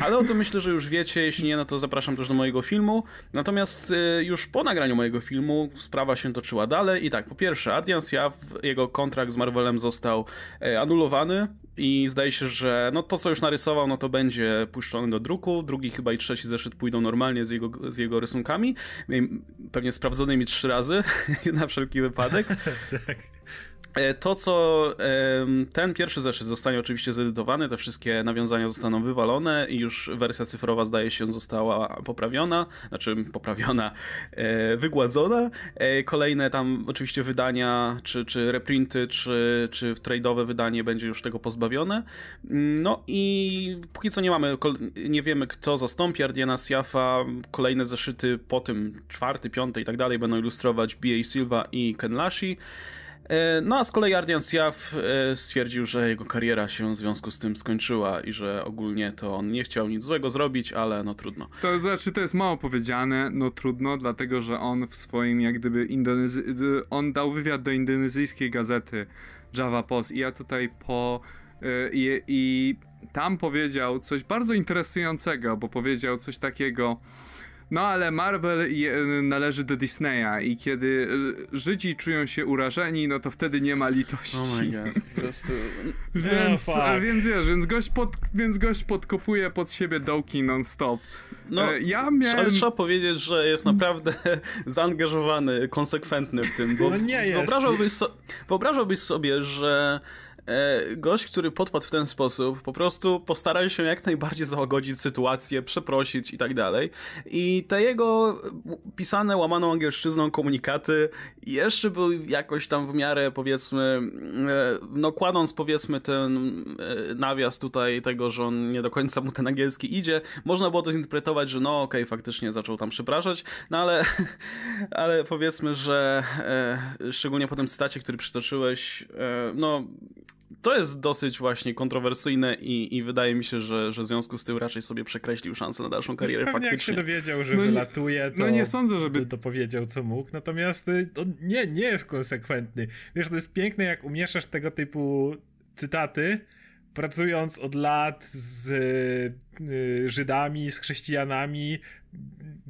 Ale o tym myślę, że już wiecie. Jeśli nie, no to zapraszam też do mojego filmu. Natomiast e, już po nagraniu mojego filmu sprawa się toczyła dalej. I tak, po pierwsze, Adians Jaw, jego kontrakt z Marvelem został e, anulowany i zdaje się, że no to, co już narysował, no to będzie puszczone do druku. Drugi chyba i trzeci zeszyt pójdą normalnie z jego, z jego rysunkami. Pewnie sprawdzonymi trzy razy, [laughs] na wszelki wypadek. [laughs] tak. E, to, co ten pierwszy zeszyt zostanie oczywiście zedytowany, te wszystkie nawiązania zostaną wywalone i już wersja cyfrowa, zdaje się, została poprawiona, znaczy poprawiona, e, wygładzona. E, kolejne tam oczywiście wydania, czy, czy reprinty, czy, czy trade'owe wydanie będzie już tego pozbawione. No i póki co nie mamy, nie wiemy, kto zastąpi Ardiana Siafa. Kolejne zeszyty po tym, czwarty, piąty i tak dalej, będą ilustrować B.A. Silva i Ken Lashi. E, no a z kolei Ardian Siaf e, stwierdził, że jego kariera się w związku z tym skończyła i że ogólnie to on nie chciał nic złego zrobić, ale no trudno. To znaczy, to jest mało powiedziane, no trudno, dlatego że on w swoim jak gdyby Indonezy... on dał wywiad do indonezyjskiej gazety Java Post i ja tutaj po... E, i, i tam powiedział coś bardzo interesującego, bo powiedział coś takiego no ale Marvel je, należy do Disneya i kiedy e, Żydzi czują się urażeni, no to wtedy nie ma litości. Oh my God, po prostu... [laughs] No, więc, oh, więc wiesz, więc gość, pod, więc gość podkopuje pod siebie dołki non-stop. No, e, ja miałem... Ale trzeba powiedzieć, że jest naprawdę [laughs] zaangażowany, konsekwentny w tym, bo no nie jest. Wyobrażałbyś, so wyobrażałbyś sobie, że E, gość, który podpadł w ten sposób, po prostu postarał się jak najbardziej załagodzić sytuację, przeprosić i tak dalej. I te jego pisane łamaną angielszczyzną komunikaty jeszcze były jakoś tam w miarę, powiedzmy, e, no kładąc powiedzmy ten e, nawias tutaj tego, że on nie do końca mu ten angielski idzie, można było to zinterpretować, że no okej, okay, faktycznie zaczął tam przepraszać, no ale, [laughs] ale powiedzmy, że szczególnie po tym cytacie, który przytoczyłeś, no to jest dosyć właśnie kontrowersyjne i, i wydaje mi się, że, że w związku z tym raczej sobie przekreślił szansę na dalszą karierę pewnie faktycznie. jak się dowiedział, że no wylatuje, no to, no nie sądzę, żeby... to powiedział co mógł, natomiast y, on nie, nie jest konsekwentny. Wiesz, to jest piękne, jak umieszasz tego typu cytaty, pracując od lat z y, Żydami, z chrześcijanami,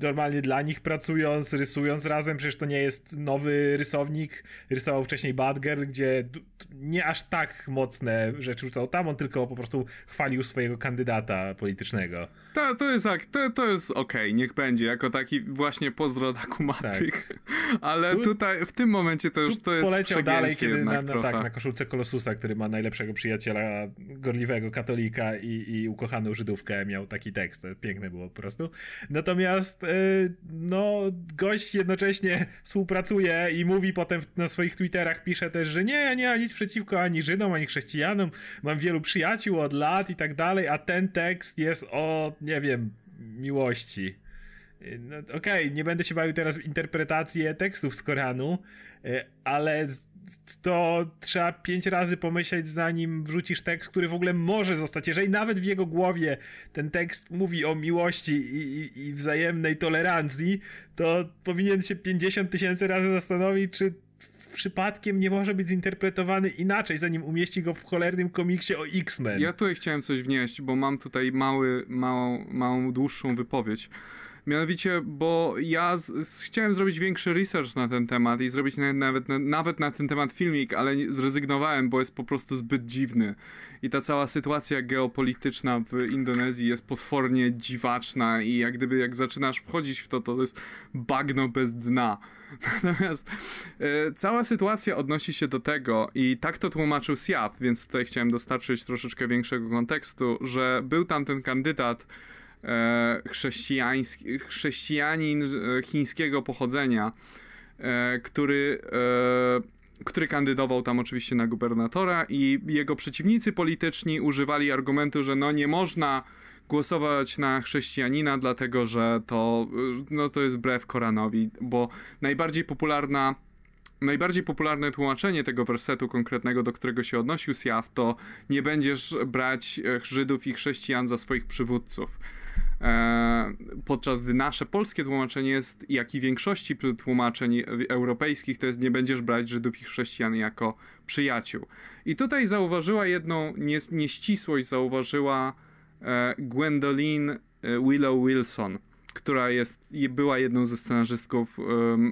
normalnie dla nich pracując, rysując razem, przecież to nie jest nowy rysownik, rysował wcześniej Badger, gdzie nie aż tak mocne rzeczy rzucał tam, on tylko po prostu chwalił swojego kandydata politycznego. To, to jest to, to jest okej, okay, niech będzie, jako taki właśnie pozdro dla kumatych, tak. [laughs] ale tu, tutaj w tym momencie to już to jest poleciał dalej, kiedy na, na, tak, na koszulce Kolosusa, który ma najlepszego przyjaciela, gorliwego katolika i, i ukochaną Żydówkę miał taki tekst, piękne było po prostu. No to Natomiast y, no, gość jednocześnie współpracuje i mówi potem na swoich Twitterach, pisze też, że nie, ja nie mam nic przeciwko ani Żydom, ani chrześcijanom, mam wielu przyjaciół od lat i tak dalej, a ten tekst jest o, nie wiem, miłości. Y, no, Okej, okay, nie będę się bawił teraz w interpretację tekstów z Koranu, y, ale to trzeba pięć razy pomyśleć, zanim wrzucisz tekst, który w ogóle może zostać. Jeżeli nawet w jego głowie ten tekst mówi o miłości i, i, i wzajemnej tolerancji, to powinien się 50 tysięcy razy zastanowić, czy przypadkiem nie może być zinterpretowany inaczej, zanim umieści go w cholernym komiksie o X-Men. Ja tutaj chciałem coś wnieść, bo mam tutaj mały, małą, małą dłuższą wypowiedź. Mianowicie, bo ja z, z, chciałem zrobić większy research na ten temat i zrobić na, nawet, na, nawet na ten temat filmik, ale zrezygnowałem, bo jest po prostu zbyt dziwny. I ta cała sytuacja geopolityczna w Indonezji jest potwornie dziwaczna i jak gdyby jak zaczynasz wchodzić w to, to jest bagno bez dna. [laughs] Natomiast e, cała sytuacja odnosi się do tego i tak to tłumaczył Siaf, więc tutaj chciałem dostarczyć troszeczkę większego kontekstu, że był tam ten kandydat, E, chrześcijański, chrześcijanin e, chińskiego pochodzenia, e, który, który kandydował tam oczywiście na gubernatora i jego przeciwnicy polityczni używali argumentu, że no nie można głosować na chrześcijanina, dlatego że to, no to jest wbrew Koranowi, bo najbardziej popularna najbardziej popularne tłumaczenie tego wersetu konkretnego, do którego się odnosił Siaf, to nie będziesz brać Żydów i chrześcijan za swoich przywódców. E, podczas gdy nasze polskie tłumaczenie jest, jak i większości tłumaczeń europejskich, to jest nie będziesz brać Żydów i chrześcijan jako przyjaciół. I tutaj zauważyła jedną nieścisłość, zauważyła e, Gwendolyn e, Willow Wilson, która jest, była jedną ze scenarzystków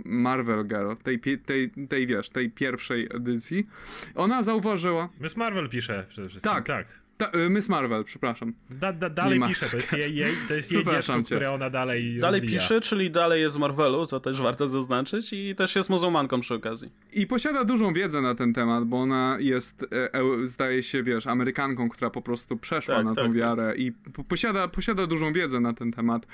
Marvel Girl, tej, tej, tej wiesz, tej pierwszej edycji. Ona zauważyła... Miss Marvel pisze przede wszystkim. Tak, tak. Ta, y, Miss Marvel, przepraszam. Da, da, dalej pisze, to jest jej, jej, to jest jej dziecko, cię. które ona dalej Dalej rozwija. pisze, czyli dalej jest w Marvelu, to też warto zaznaczyć i też jest muzułmanką przy okazji. I posiada dużą wiedzę na ten temat, bo ona jest, e, e zdaje się, wiesz, Amerykanką, która po prostu przeszła tak, na tak, tą wiarę tak. i posiada, posiada dużą wiedzę na ten temat.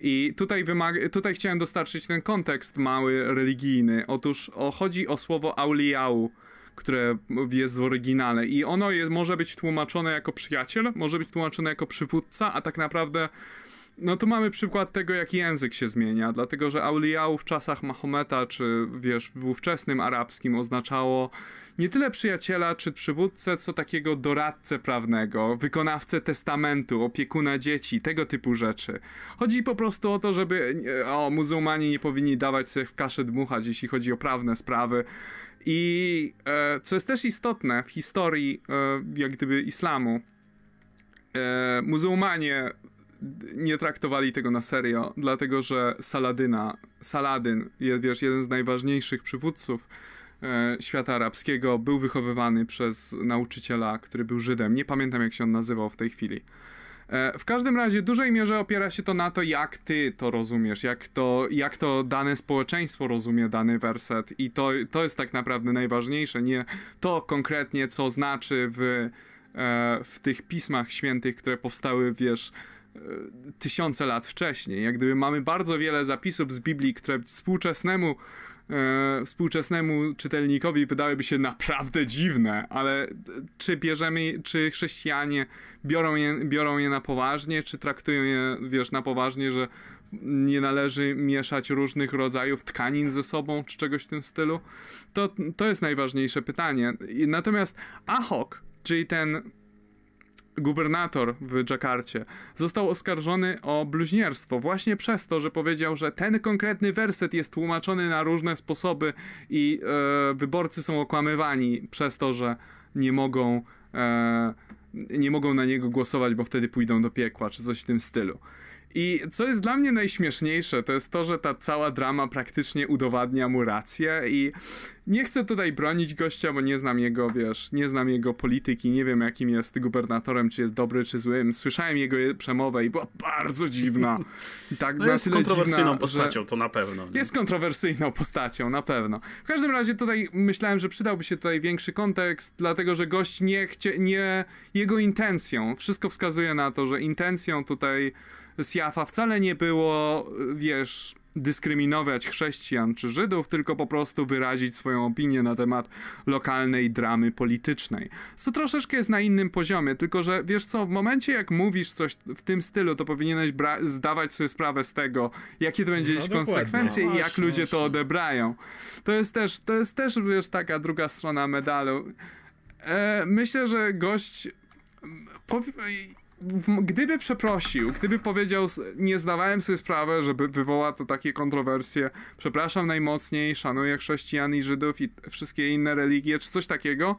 I tutaj, wymaga, tutaj chciałem dostarczyć ten kontekst mały, religijny. Otóż o, chodzi o słowo auliau, które jest w oryginale. I ono może być tłumaczone jako przyjaciel, może być tłumaczone jako przywódca, a tak naprawdę. No tu mamy przykład tego, jak język się zmienia, dlatego że Auliau w czasach Mahometa, czy wiesz, w ówczesnym arabskim oznaczało nie tyle przyjaciela czy przywódcę, co takiego doradcę prawnego, wykonawcę testamentu, opiekuna dzieci, tego typu rzeczy. Chodzi po prostu o to, żeby o, muzułmanie nie powinni dawać sobie w kaszę dmuchać, jeśli chodzi o prawne sprawy, i e, co jest też istotne w historii e, jak gdyby islamu, e, muzułmanie nie traktowali tego na serio, dlatego że Saladyna, Saladyn, wiesz, jeden z najważniejszych przywódców świata arabskiego, był wychowywany przez nauczyciela, który był Żydem. Nie pamiętam, jak się on nazywał w tej chwili. E, w każdym razie w dużej mierze opiera się to na to, jak ty to rozumiesz, jak to, jak to dane społeczeństwo rozumie dany werset. I to, to jest tak naprawdę najważniejsze, nie to konkretnie, co znaczy w, e, w tych pismach świętych, które powstały, wiesz, e, tysiące lat wcześniej. Jak gdyby mamy bardzo wiele zapisów z Biblii, które współczesnemu e, współczesnemu czytelnikowi wydałyby się naprawdę dziwne, ale e, czy bierzemy, czy chrześcijanie biorą je, biorą je na poważnie, czy traktują je, wiesz, na poważnie, że nie należy mieszać różnych rodzajów tkanin ze sobą, czy czegoś w tym stylu? To, to jest najważniejsze pytanie. Natomiast Ahok, czyli ten gubernator w Dżakarcie, został oskarżony o bluźnierstwo właśnie przez to, że powiedział, że ten konkretny werset jest tłumaczony na różne sposoby i e, wyborcy są okłamywani przez to, że nie mogą, e, nie mogą na niego głosować, bo wtedy pójdą do piekła, czy coś w tym stylu. I co jest dla mnie najśmieszniejsze, to jest to, że ta cała drama praktycznie udowadnia mu rację i nie chcę tutaj bronić gościa, bo nie znam jego, wiesz, nie znam jego polityki, nie wiem jakim jest gubernatorem, czy jest dobry, czy złym. Słyszałem jego przemowę i była bardzo dziwna. I tak no na jest tyle kontrowersyjną dziwna, postacią, to na pewno. Nie? Jest kontrowersyjną postacią, na pewno. W każdym razie tutaj myślałem, że przydałby się tutaj większy kontekst, dlatego że gość nie chce, nie, jego intencją, wszystko wskazuje na to, że intencją tutaj Sjafa wcale nie było, wiesz, dyskryminować chrześcijan czy Żydów, tylko po prostu wyrazić swoją opinię na temat lokalnej dramy politycznej. Co troszeczkę jest na innym poziomie, tylko że wiesz co, w momencie jak mówisz coś w tym stylu, to powinieneś zdawać sobie sprawę z tego, jakie to będzie no, konsekwencje i no jak ludzie to odebrają. To jest też, to jest też wiesz, taka druga strona medalu. E, myślę, że gość gdyby przeprosił, gdyby powiedział, nie zdawałem sobie sprawy, żeby wywoła to takie kontrowersje, przepraszam najmocniej, szanuję chrześcijan i Żydów i wszystkie inne religie, czy coś takiego,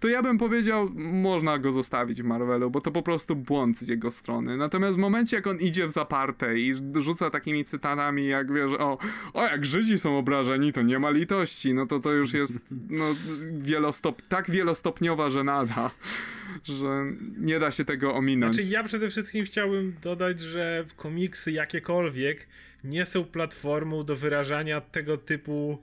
to ja bym powiedział, można go zostawić w Marvelu, bo to po prostu błąd z jego strony. Natomiast w momencie, jak on idzie w zaparte i rzuca takimi cytatami, jak wiesz, o, o jak Żydzi są obrażeni, to nie ma litości, no to to już jest no, wielostop tak wielostopniowa żenada że nie da się tego ominąć. Znaczy, ja przede wszystkim chciałbym dodać, że komiksy jakiekolwiek nie są platformą do wyrażania tego typu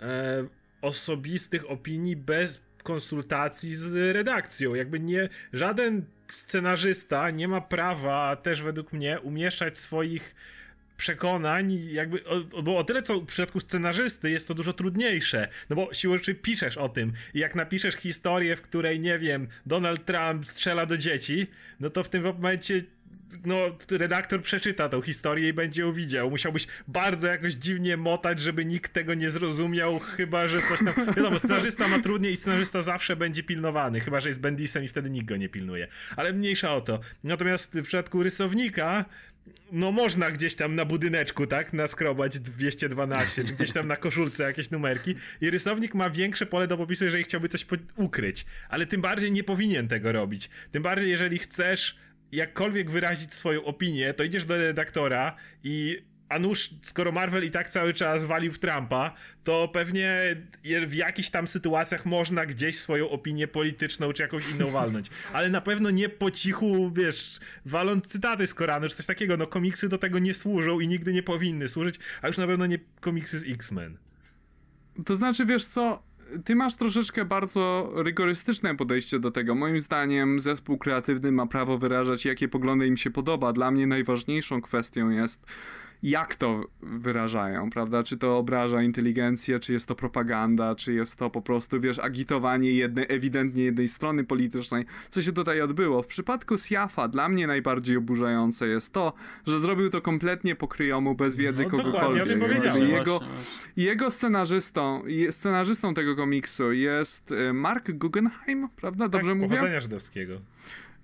e, osobistych opinii bez konsultacji z redakcją. Jakby nie, żaden scenarzysta nie ma prawa, też według mnie, umieszczać swoich przekonań, jakby, o, bo o tyle co w przypadku scenarzysty jest to dużo trudniejsze, no bo siłą rzeczy piszesz o tym i jak napiszesz historię, w której, nie wiem, Donald Trump strzela do dzieci, no to w tym momencie no, redaktor przeczyta tą historię i będzie ją widział. Musiałbyś bardzo jakoś dziwnie motać, żeby nikt tego nie zrozumiał, chyba, że coś tam... [laughs] Wiadomo, scenarzysta ma trudniej i scenarzysta zawsze będzie pilnowany, chyba, że jest Bendisem i wtedy nikt go nie pilnuje. Ale mniejsza o to. Natomiast w przypadku rysownika, no można gdzieś tam na budyneczku, tak, naskrobać 212, czy gdzieś tam na koszulce jakieś numerki i rysownik ma większe pole do popisu, jeżeli chciałby coś ukryć, ale tym bardziej nie powinien tego robić. Tym bardziej, jeżeli chcesz jakkolwiek wyrazić swoją opinię, to idziesz do redaktora i a nuż, skoro Marvel i tak cały czas walił w Trumpa, to pewnie w jakichś tam sytuacjach można gdzieś swoją opinię polityczną czy jakąś inną [laughs] walnąć. Ale na pewno nie po cichu, wiesz, waląc cytaty z Koranu czy coś takiego. No komiksy do tego nie służą i nigdy nie powinny służyć, a już na pewno nie komiksy z X-Men. To znaczy, wiesz co, ty masz troszeczkę bardzo rygorystyczne podejście do tego. Moim zdaniem zespół kreatywny ma prawo wyrażać, jakie poglądy im się podoba. Dla mnie najważniejszą kwestią jest jak to wyrażają, prawda? Czy to obraża inteligencję, czy jest to propaganda, czy jest to po prostu, wiesz, agitowanie jednej, ewidentnie jednej strony politycznej, co się tutaj odbyło. W przypadku Siafa dla mnie najbardziej oburzające jest to, że zrobił to kompletnie po kryjomu, bez wiedzy no, kogokolwiek. Dokładnie, o tym jego, jego scenarzystą, scenarzystą tego komiksu jest y, Mark Guggenheim, prawda? Dobrze tak, mówię? Pochodzenia żydowskiego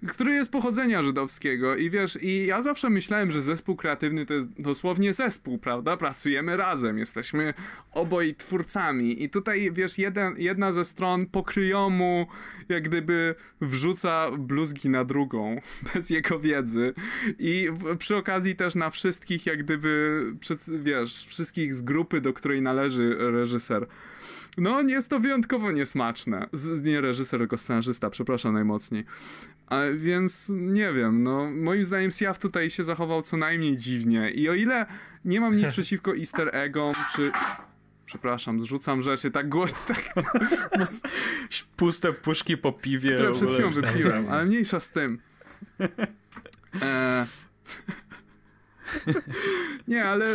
który jest pochodzenia żydowskiego i wiesz, i ja zawsze myślałem, że zespół kreatywny to jest dosłownie zespół, prawda? Pracujemy razem, jesteśmy oboj twórcami i tutaj, wiesz, jeden, jedna ze stron pokryjomu jak gdyby wrzuca bluzgi na drugą, [laughs] bez jego wiedzy i w, przy okazji też na wszystkich jak gdyby, przed, wiesz, wszystkich z grupy, do której należy reżyser. No, jest to wyjątkowo niesmaczne. Z, nie reżyser, tylko scenarzysta, przepraszam najmocniej. A, więc nie wiem, no moim zdaniem Siaf tutaj się zachował co najmniej dziwnie i o ile nie mam nic [laughs] przeciwko easter eggom, czy... Przepraszam, zrzucam rzeczy tak głośno, [laughs] tak Puste puszki po piwie. Które przed chwilą wypiłem, ale mniejsza z tym. [laughs] E... Nie, ale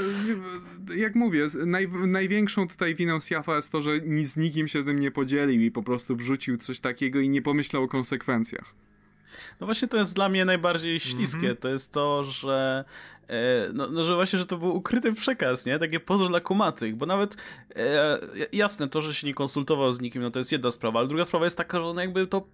jak mówię, naj, największą tutaj winą Siafa jest to, że nic z nikim się tym nie podzielił i po prostu wrzucił coś takiego i nie pomyślał o konsekwencjach. No właśnie to jest dla mnie najbardziej śliskie. Mm -hmm. To jest to, że E, no, no, że właśnie, że to był ukryty przekaz, nie? Takie pozo dla kumatych, bo nawet e, jasne, to, że się nie konsultował z nikim, no to jest jedna sprawa, ale druga sprawa jest taka, że on jakby to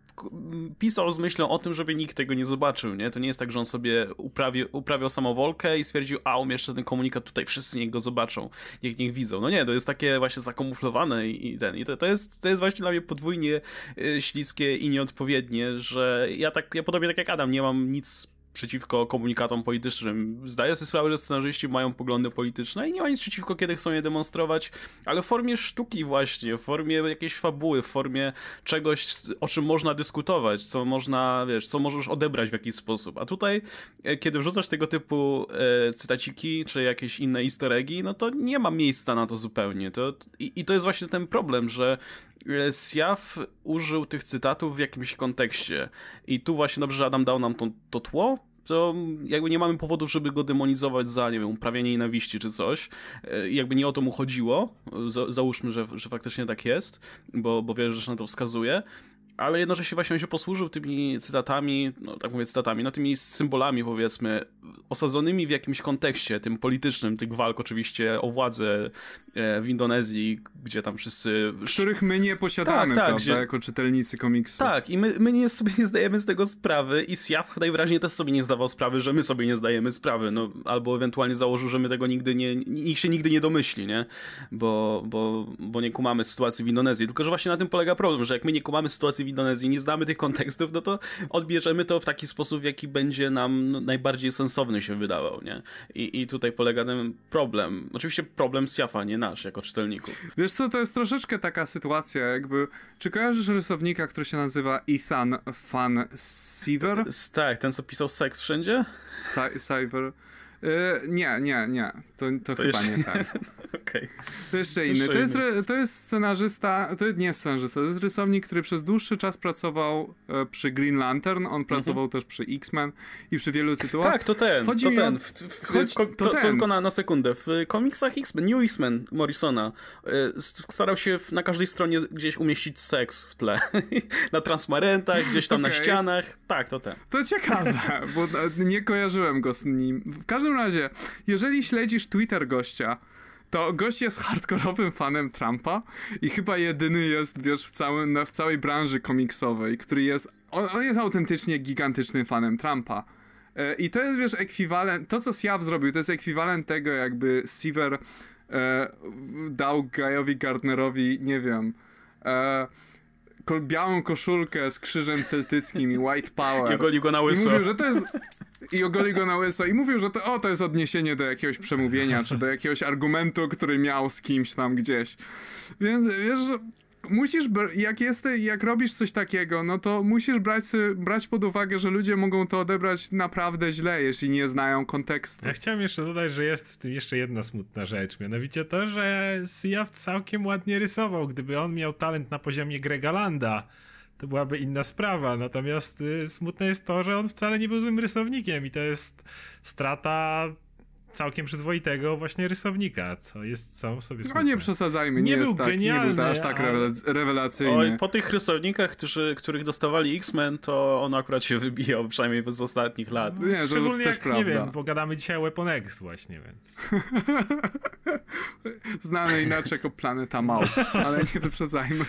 pisał z myślą o tym, żeby nikt tego nie zobaczył, nie? To nie jest tak, że on sobie uprawi, uprawiał samowolkę i stwierdził, a umieszczę ten komunikat tutaj, wszyscy niech go zobaczą, niech niech widzą. No nie, to jest takie właśnie zakamuflowane i, i ten, i to, to jest, to jest właśnie dla mnie podwójnie e, śliskie i nieodpowiednie, że ja tak, ja podobnie tak jak Adam, nie mam nic przeciwko komunikatom politycznym. Zdaję sobie sprawę, że scenarzyści mają poglądy polityczne i nie ma nic przeciwko, kiedy chcą je demonstrować, ale w formie sztuki właśnie, w formie jakiejś fabuły, w formie czegoś, o czym można dyskutować, co można, wiesz, co możesz odebrać w jakiś sposób. A tutaj, e, kiedy wrzucasz tego typu e, cytaciki, czy jakieś inne easter eggi, no to nie ma miejsca na to zupełnie. To, i, I to jest właśnie ten problem, że e, Siaf użył tych cytatów w jakimś kontekście. I tu właśnie dobrze, że Adam dał nam to, to tło, to jakby nie mamy powodów, żeby go demonizować za, nie wiem, uprawianie nienawiści czy coś. E, jakby nie o to mu chodziło, e, załóżmy, że, że faktycznie tak jest, bo, bo wiesz, że na to wskazuje, ale jednocześnie właśnie on się posłużył tymi cytatami, no tak mówię cytatami, no tymi symbolami powiedzmy, osadzonymi w jakimś kontekście, tym politycznym, tych walk oczywiście o władzę e, w Indonezji, gdzie tam wszyscy... Których my nie posiadamy, tak, tak, prawda, gdzie... jako czytelnicy komiksu. Tak, i my, my nie, sobie nie zdajemy z tego sprawy i Siaf najwyraźniej też sobie nie zdawał sprawy, że my sobie nie zdajemy sprawy, no albo ewentualnie założył, że my tego nigdy nie, nikt się nigdy nie domyśli, nie? Bo, bo, bo nie kumamy sytuacji w Indonezji, tylko że właśnie na tym polega problem, że jak my nie kumamy sytuacji w Indonezji, nie znamy tych kontekstów, no to odbierzemy to w taki sposób, w jaki będzie nam najbardziej sensowny się wydawał, nie? I, i tutaj polega ten problem. Oczywiście problem Siafa, nie nasz, jako czytelników. Wiesz co, to jest troszeczkę taka sytuacja, jakby, czy kojarzysz rysownika, który się nazywa Ethan Van Siever? Tak, ten co pisał Sex wszędzie? Cyber. E, nie, nie, nie. To, to, to chyba nie [laughs] tak. okay. To jeszcze inny. To jest, to jest scenarzysta, to nie scenarzysta, to jest rysownik, który przez dłuższy czas pracował e, przy Green Lantern, on mhm. pracował mhm. też przy X-Men i przy wielu tytułach. Tak, to ten. Chodzi to ten. O... W, w, to, to ten. Tylko na, na, sekundę. W komiksach X-Men, New X-Men Morrisona e, starał się na każdej stronie gdzieś umieścić seks w tle. [laughs] na transparentach, gdzieś tam okay. na ścianach. Tak, to ten. To ciekawe, bo nie kojarzyłem go z nim. W każdym każdym razie, jeżeli śledzisz Twitter gościa, to gość jest hardkorowym fanem Trumpa i chyba jedyny jest, wiesz, w, całym, w całej branży komiksowej, który jest. On, on jest autentycznie gigantycznym fanem Trumpa. E, I to jest, wiesz, ekwiwalent. To, co Siav zrobił, to jest ekwiwalent tego, jakby Seaver e, dał Gajowi Gardnerowi, nie wiem. E, białą koszulkę z krzyżem celtyckim i white power. I go na łyso. I mówił, że to jest i ogoli go na łyso i mówił, że to, o, to jest odniesienie do jakiegoś przemówienia, czy do jakiegoś argumentu, który miał z kimś tam gdzieś. Więc wiesz, że musisz, jak jesteś, jak robisz coś takiego, no to musisz brać, brać pod uwagę, że ludzie mogą to odebrać naprawdę źle, jeśli nie znają kontekstu. Ja chciałem jeszcze dodać, że jest w tym jeszcze jedna smutna rzecz, mianowicie to, że Sija całkiem ładnie rysował, gdyby on miał talent na poziomie Grega Landa to byłaby inna sprawa. Natomiast y, smutne jest to, że on wcale nie był złym rysownikiem i to jest strata całkiem przyzwoitego właśnie rysownika, co jest sam sobie No nie przesadzajmy, nie, nie był tak, genialny, nie był aż tak ale... rewelacyjny. Oj, po tych rysownikach, którzy, których dostawali X-Men, to on akurat się wybijał, przynajmniej z ostatnich lat. nie, no, Szczególnie to jak, prawda. nie wiem, pogadamy dzisiaj o Weapon X właśnie, więc. [laughs] znane inaczej jako Planeta Mał, [laughs] ale nie wyprzedzajmy.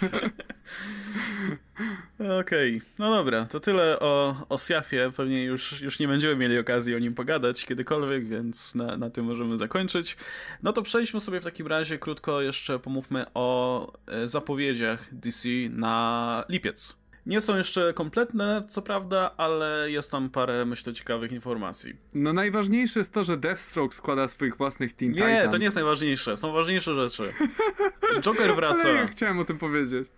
Okej, okay. no dobra, to tyle o, o Siafie. Pewnie już, już nie będziemy mieli okazji o nim pogadać kiedykolwiek, więc na na, tym możemy zakończyć. No to przejdźmy sobie w takim razie krótko jeszcze pomówmy o e, zapowiedziach DC na lipiec. Nie są jeszcze kompletne, co prawda, ale jest tam parę, myślę, ciekawych informacji. No najważniejsze jest to, że Deathstroke składa swoich własnych Teen nie, Titans. Nie, to nie jest najważniejsze. Są ważniejsze rzeczy. Joker [laughs] wraca. ja chciałem o tym powiedzieć.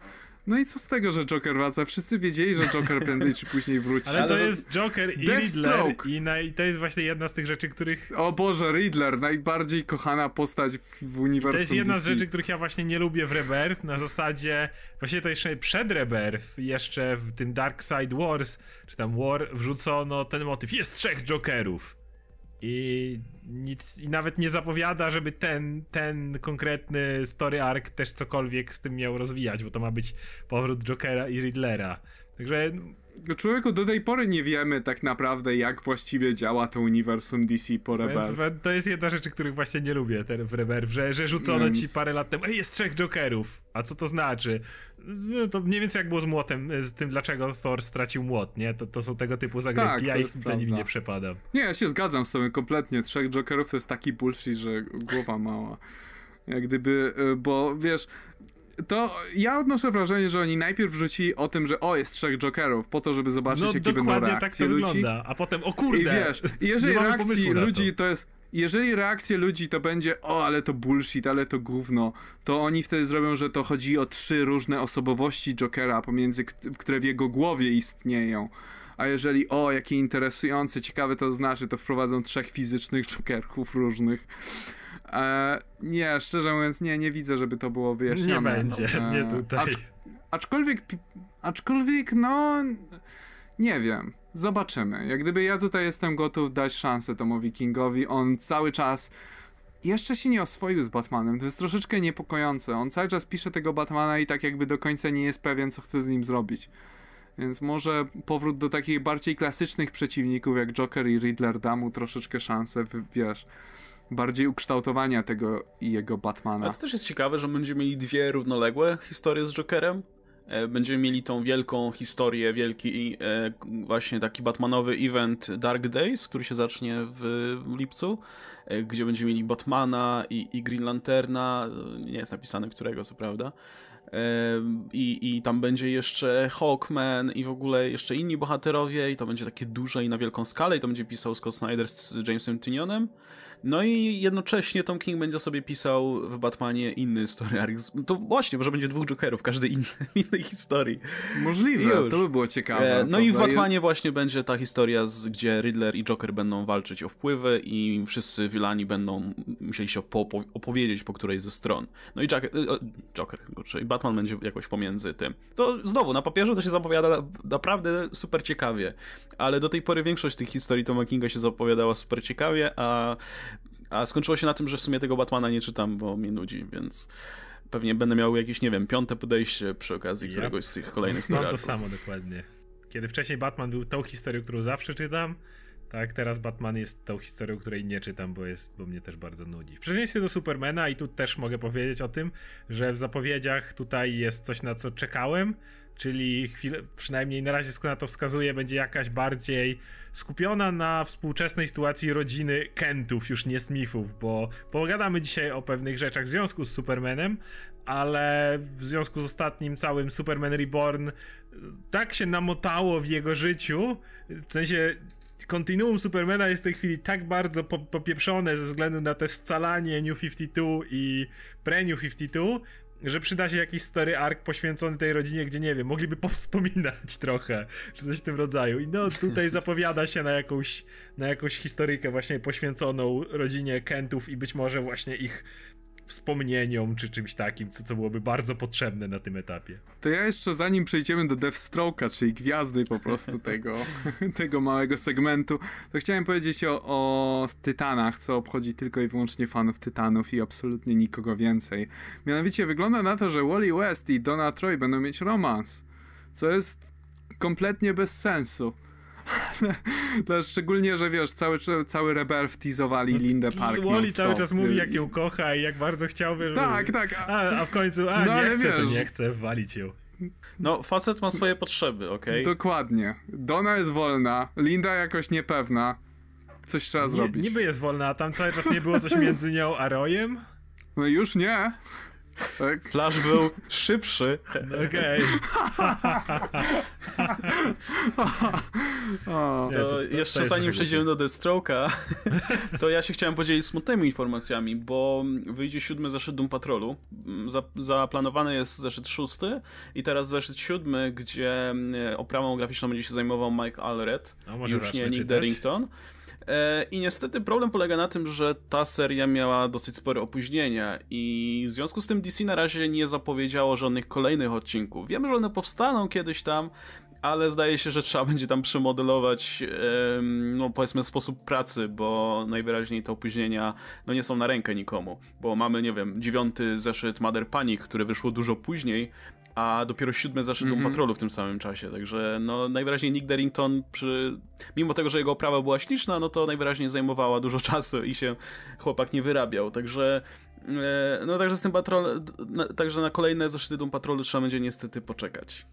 No i co z tego, że Joker wraca? Wszyscy wiedzieli, że Joker [laughs] prędzej czy później wróci. Ale to jest Joker i Riddler i, na, i, to jest właśnie jedna z tych rzeczy, których... O Boże, Riddler, najbardziej kochana postać w, w uniwersum To jest jedna DC. z rzeczy, których ja właśnie nie lubię w Rebirth, na zasadzie... Właśnie to jeszcze przed Rebirth, jeszcze w tym Dark Side Wars, czy tam War, wrzucono ten motyw, jest trzech Jokerów. I nic, i nawet nie zapowiada, żeby ten, ten konkretny story arc też cokolwiek z tym miał rozwijać, bo to ma być powrót Jokera i Riddlera. Także. No, człowieku, do tej pory nie wiemy tak naprawdę, jak właściwie działa to uniwersum DC po Rebel. Więc to jest jedna rzecz, których właśnie nie lubię ten w Rebel, że, że rzucono no, więc... ci parę lat temu, ej, jest trzech Jokerów, a co to znaczy? No to mniej więcej jak było z młotem, e, z tym dlaczego Thor stracił młot, nie? To, to są tego typu zagrywki, tak, ja ich za nimi nie przepadam. Nie, ja się zgadzam z tobą kompletnie. Trzech Jokerów to jest taki bullshit, że głowa mała. Jak gdyby, e, bo wiesz, to ja odnoszę wrażenie, że oni najpierw rzucili o tym, że o, jest trzech Jokerów, po to, żeby zobaczyć, no, jakie będą tak reakcje tak to ludzi. Wygląda. A potem, o kurde! I wiesz, jeżeli reakcji ludzi to. to jest jeżeli reakcje ludzi to będzie, o, ale to bullshit, ale to gówno, to oni wtedy zrobią, że to chodzi o trzy różne osobowości Jokera, pomiędzy, które w jego głowie istnieją. A jeżeli, o, jakie interesujące, ciekawe to znaczy, to wprowadzą trzech fizycznych Jokerków różnych. E, nie, szczerze mówiąc, nie, nie widzę, żeby to było wyjaśnione. Nie będzie, e, nie tutaj. Acz, aczkolwiek, aczkolwiek, no, nie wiem. Zobaczymy. Jak gdyby ja tutaj jestem gotów dać szansę Tomowi Kingowi, on cały czas jeszcze się nie oswoił z Batmanem. To jest troszeczkę niepokojące. On cały czas pisze tego Batmana i tak jakby do końca nie jest pewien, co chce z nim zrobić. Więc może powrót do takich bardziej klasycznych przeciwników jak Joker i Riddler da mu troszeczkę szansę, wiesz, bardziej ukształtowania tego i jego Batmana. A to też jest ciekawe, że będziemy mieli dwie równoległe historie z Jokerem, E, będziemy mieli tą wielką historię, wielki e, właśnie taki Batmanowy event Dark Days, który się zacznie w lipcu, e, gdzie będziemy mieli Batmana i, i Green Lanterna, nie jest napisane którego co prawda, i, I tam będzie jeszcze Hawkman i w ogóle jeszcze inni bohaterowie i to będzie takie duże i na wielką skalę i to będzie pisał Scott Snyder z Jamesem Tynionem. No i jednocześnie Tom King będzie sobie pisał w Batmanie inny story arc. To właśnie, może będzie dwóch Jokerów, każdy inny w [laughs] innej historii. Możliwe, Już. to by było ciekawe. E, no i w Batmanie właśnie będzie ta historia, z, gdzie Riddler i Joker będą walczyć o wpływy i wszyscy wilani będą musieli się opowiedzieć po której ze stron. No i Jack e, e, Joker, czyli Batman będzie jakoś pomiędzy tym. To znowu, na papierze to się zapowiada naprawdę super ciekawie, ale do tej pory większość tych historii Toma Kinga się zapowiadała super ciekawie, a a skończyło się na tym, że w sumie tego Batmana nie czytam, bo mnie nudzi, więc pewnie będę miał jakieś, nie wiem, piąte podejście przy okazji któregoś z tych kolejnych Mam to samo dokładnie. Kiedy wcześniej Batman był tą historią, którą zawsze czytam, tak, teraz Batman jest tą historią, której nie czytam, bo, jest, bo mnie też bardzo nudzi. W przeciwieństwie do Supermana, i tu też mogę powiedzieć o tym, że w zapowiedziach tutaj jest coś, na co czekałem, czyli chwilę, przynajmniej na razie na to wskazuje, będzie jakaś bardziej skupiona na współczesnej sytuacji rodziny Kentów, już nie Smithów, bo pogadamy dzisiaj o pewnych rzeczach w związku z Supermanem, ale w związku z ostatnim całym Superman Reborn tak się namotało w jego życiu, w sensie kontinuum Supermana jest w tej chwili tak bardzo popieprzone ze względu na te scalanie New 52 i pre-New 52, że przyda się jakiś stary ark poświęcony tej rodzinie, gdzie nie wiem, mogliby powspominać trochę, czy coś w tym rodzaju. I no tutaj [laughs] zapowiada się na jakąś, na jakąś historyjkę właśnie poświęconą rodzinie Kentów i być może właśnie ich wspomnieniom czy czymś takim, co, co byłoby bardzo potrzebne na tym etapie. To ja jeszcze zanim przejdziemy do Deathstroke'a, czyli gwiazdy po prostu [laughs] tego, tego małego segmentu, to chciałem powiedzieć o, o Tytanach, co obchodzi tylko i wyłącznie fanów Tytanów i absolutnie nikogo więcej. Mianowicie wygląda na to, że Wally West i Donna Troy będą mieć romans, co jest kompletnie bez sensu. [laughs] No, szczególnie, że wiesz, cały, cały rebelf tizowali no, Lindę Park. Wally cały czas mówi, y, jak ją kocha i jak bardzo chciałby. Tak, tak. A, a w końcu, a no, nie chcę, wiesz. to nie chcę, walić ją. No, facet ma swoje potrzeby, okej? Okay? Dokładnie. Dona jest wolna, Linda jakoś niepewna. Coś trzeba nie, zrobić. Niby jest wolna, a tam cały czas nie było coś między nią a Rojem? No już nie. Tak. Flash był szybszy. Okej. [laughs] Okay. to jeszcze zanim przejdziemy do Deathstroke'a, [laughs] to ja się chciałem podzielić smutnymi informacjami, bo wyjdzie siódmy zeszyt Doom Patrolu. Mm, zaplanowany jest zeszyt szósty i teraz zeszyt siódmy, gdzie mm, oprawą graficzną będzie się zajmował Mike Allred, już nie Nick Darrington. E, I niestety problem polega na tym, że ta seria miała dosyć spore opóźnienia i w związku z tym DC na razie nie zapowiedziało żadnych kolejnych odcinków. Wiemy, że one powstaną kiedyś tam, ale zdaje się, że trzeba [laughs] będzie tam przemodelować, no powiedzmy, sposób pracy, bo najwyraźniej te opóźnienia no, nie są na rękę nikomu. Bo mamy, nie wiem, dziewiąty zeszyt Mother Panic, który wyszło dużo później, a dopiero siódme zaszedł mm -hmm. patrolu w tym samym czasie, także no najwyraźniej Nick Darrington przy... mimo tego, że jego oprawa była śliczna, no to najwyraźniej zajmowała dużo czasu i się chłopak nie wyrabiał, także e, no także z tym patrol, także na kolejne zeszyty Doom Patrolu trzeba będzie niestety poczekać.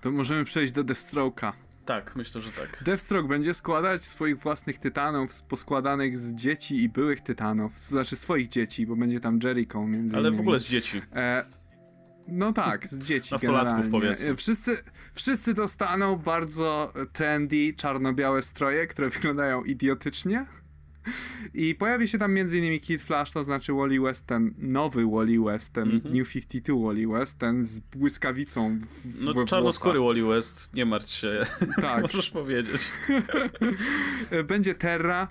To możemy przejść do Deathstroke'a. Tak, myślę, że tak. Deathstroke będzie składać swoich własnych tytanów, poskładanych z dzieci i byłych tytanów, znaczy swoich dzieci, bo będzie tam Jericho między Ale innymi. w ogóle z dzieci. E, no tak, z dzieci Nastolatków powiedzmy. Wszyscy, wszyscy dostaną bardzo trendy czarno-białe stroje, które [laughs] wyglądają idiotycznie. I pojawi się tam m.in. Kid Flash, to znaczy Wally West, ten nowy Wally West, ten mm -hmm. New 52 Wally West, ten z błyskawicą w, No czarnoskóry Wally West, nie martw się. Tak. [laughs] Możesz powiedzieć. [laughs] Będzie Terra,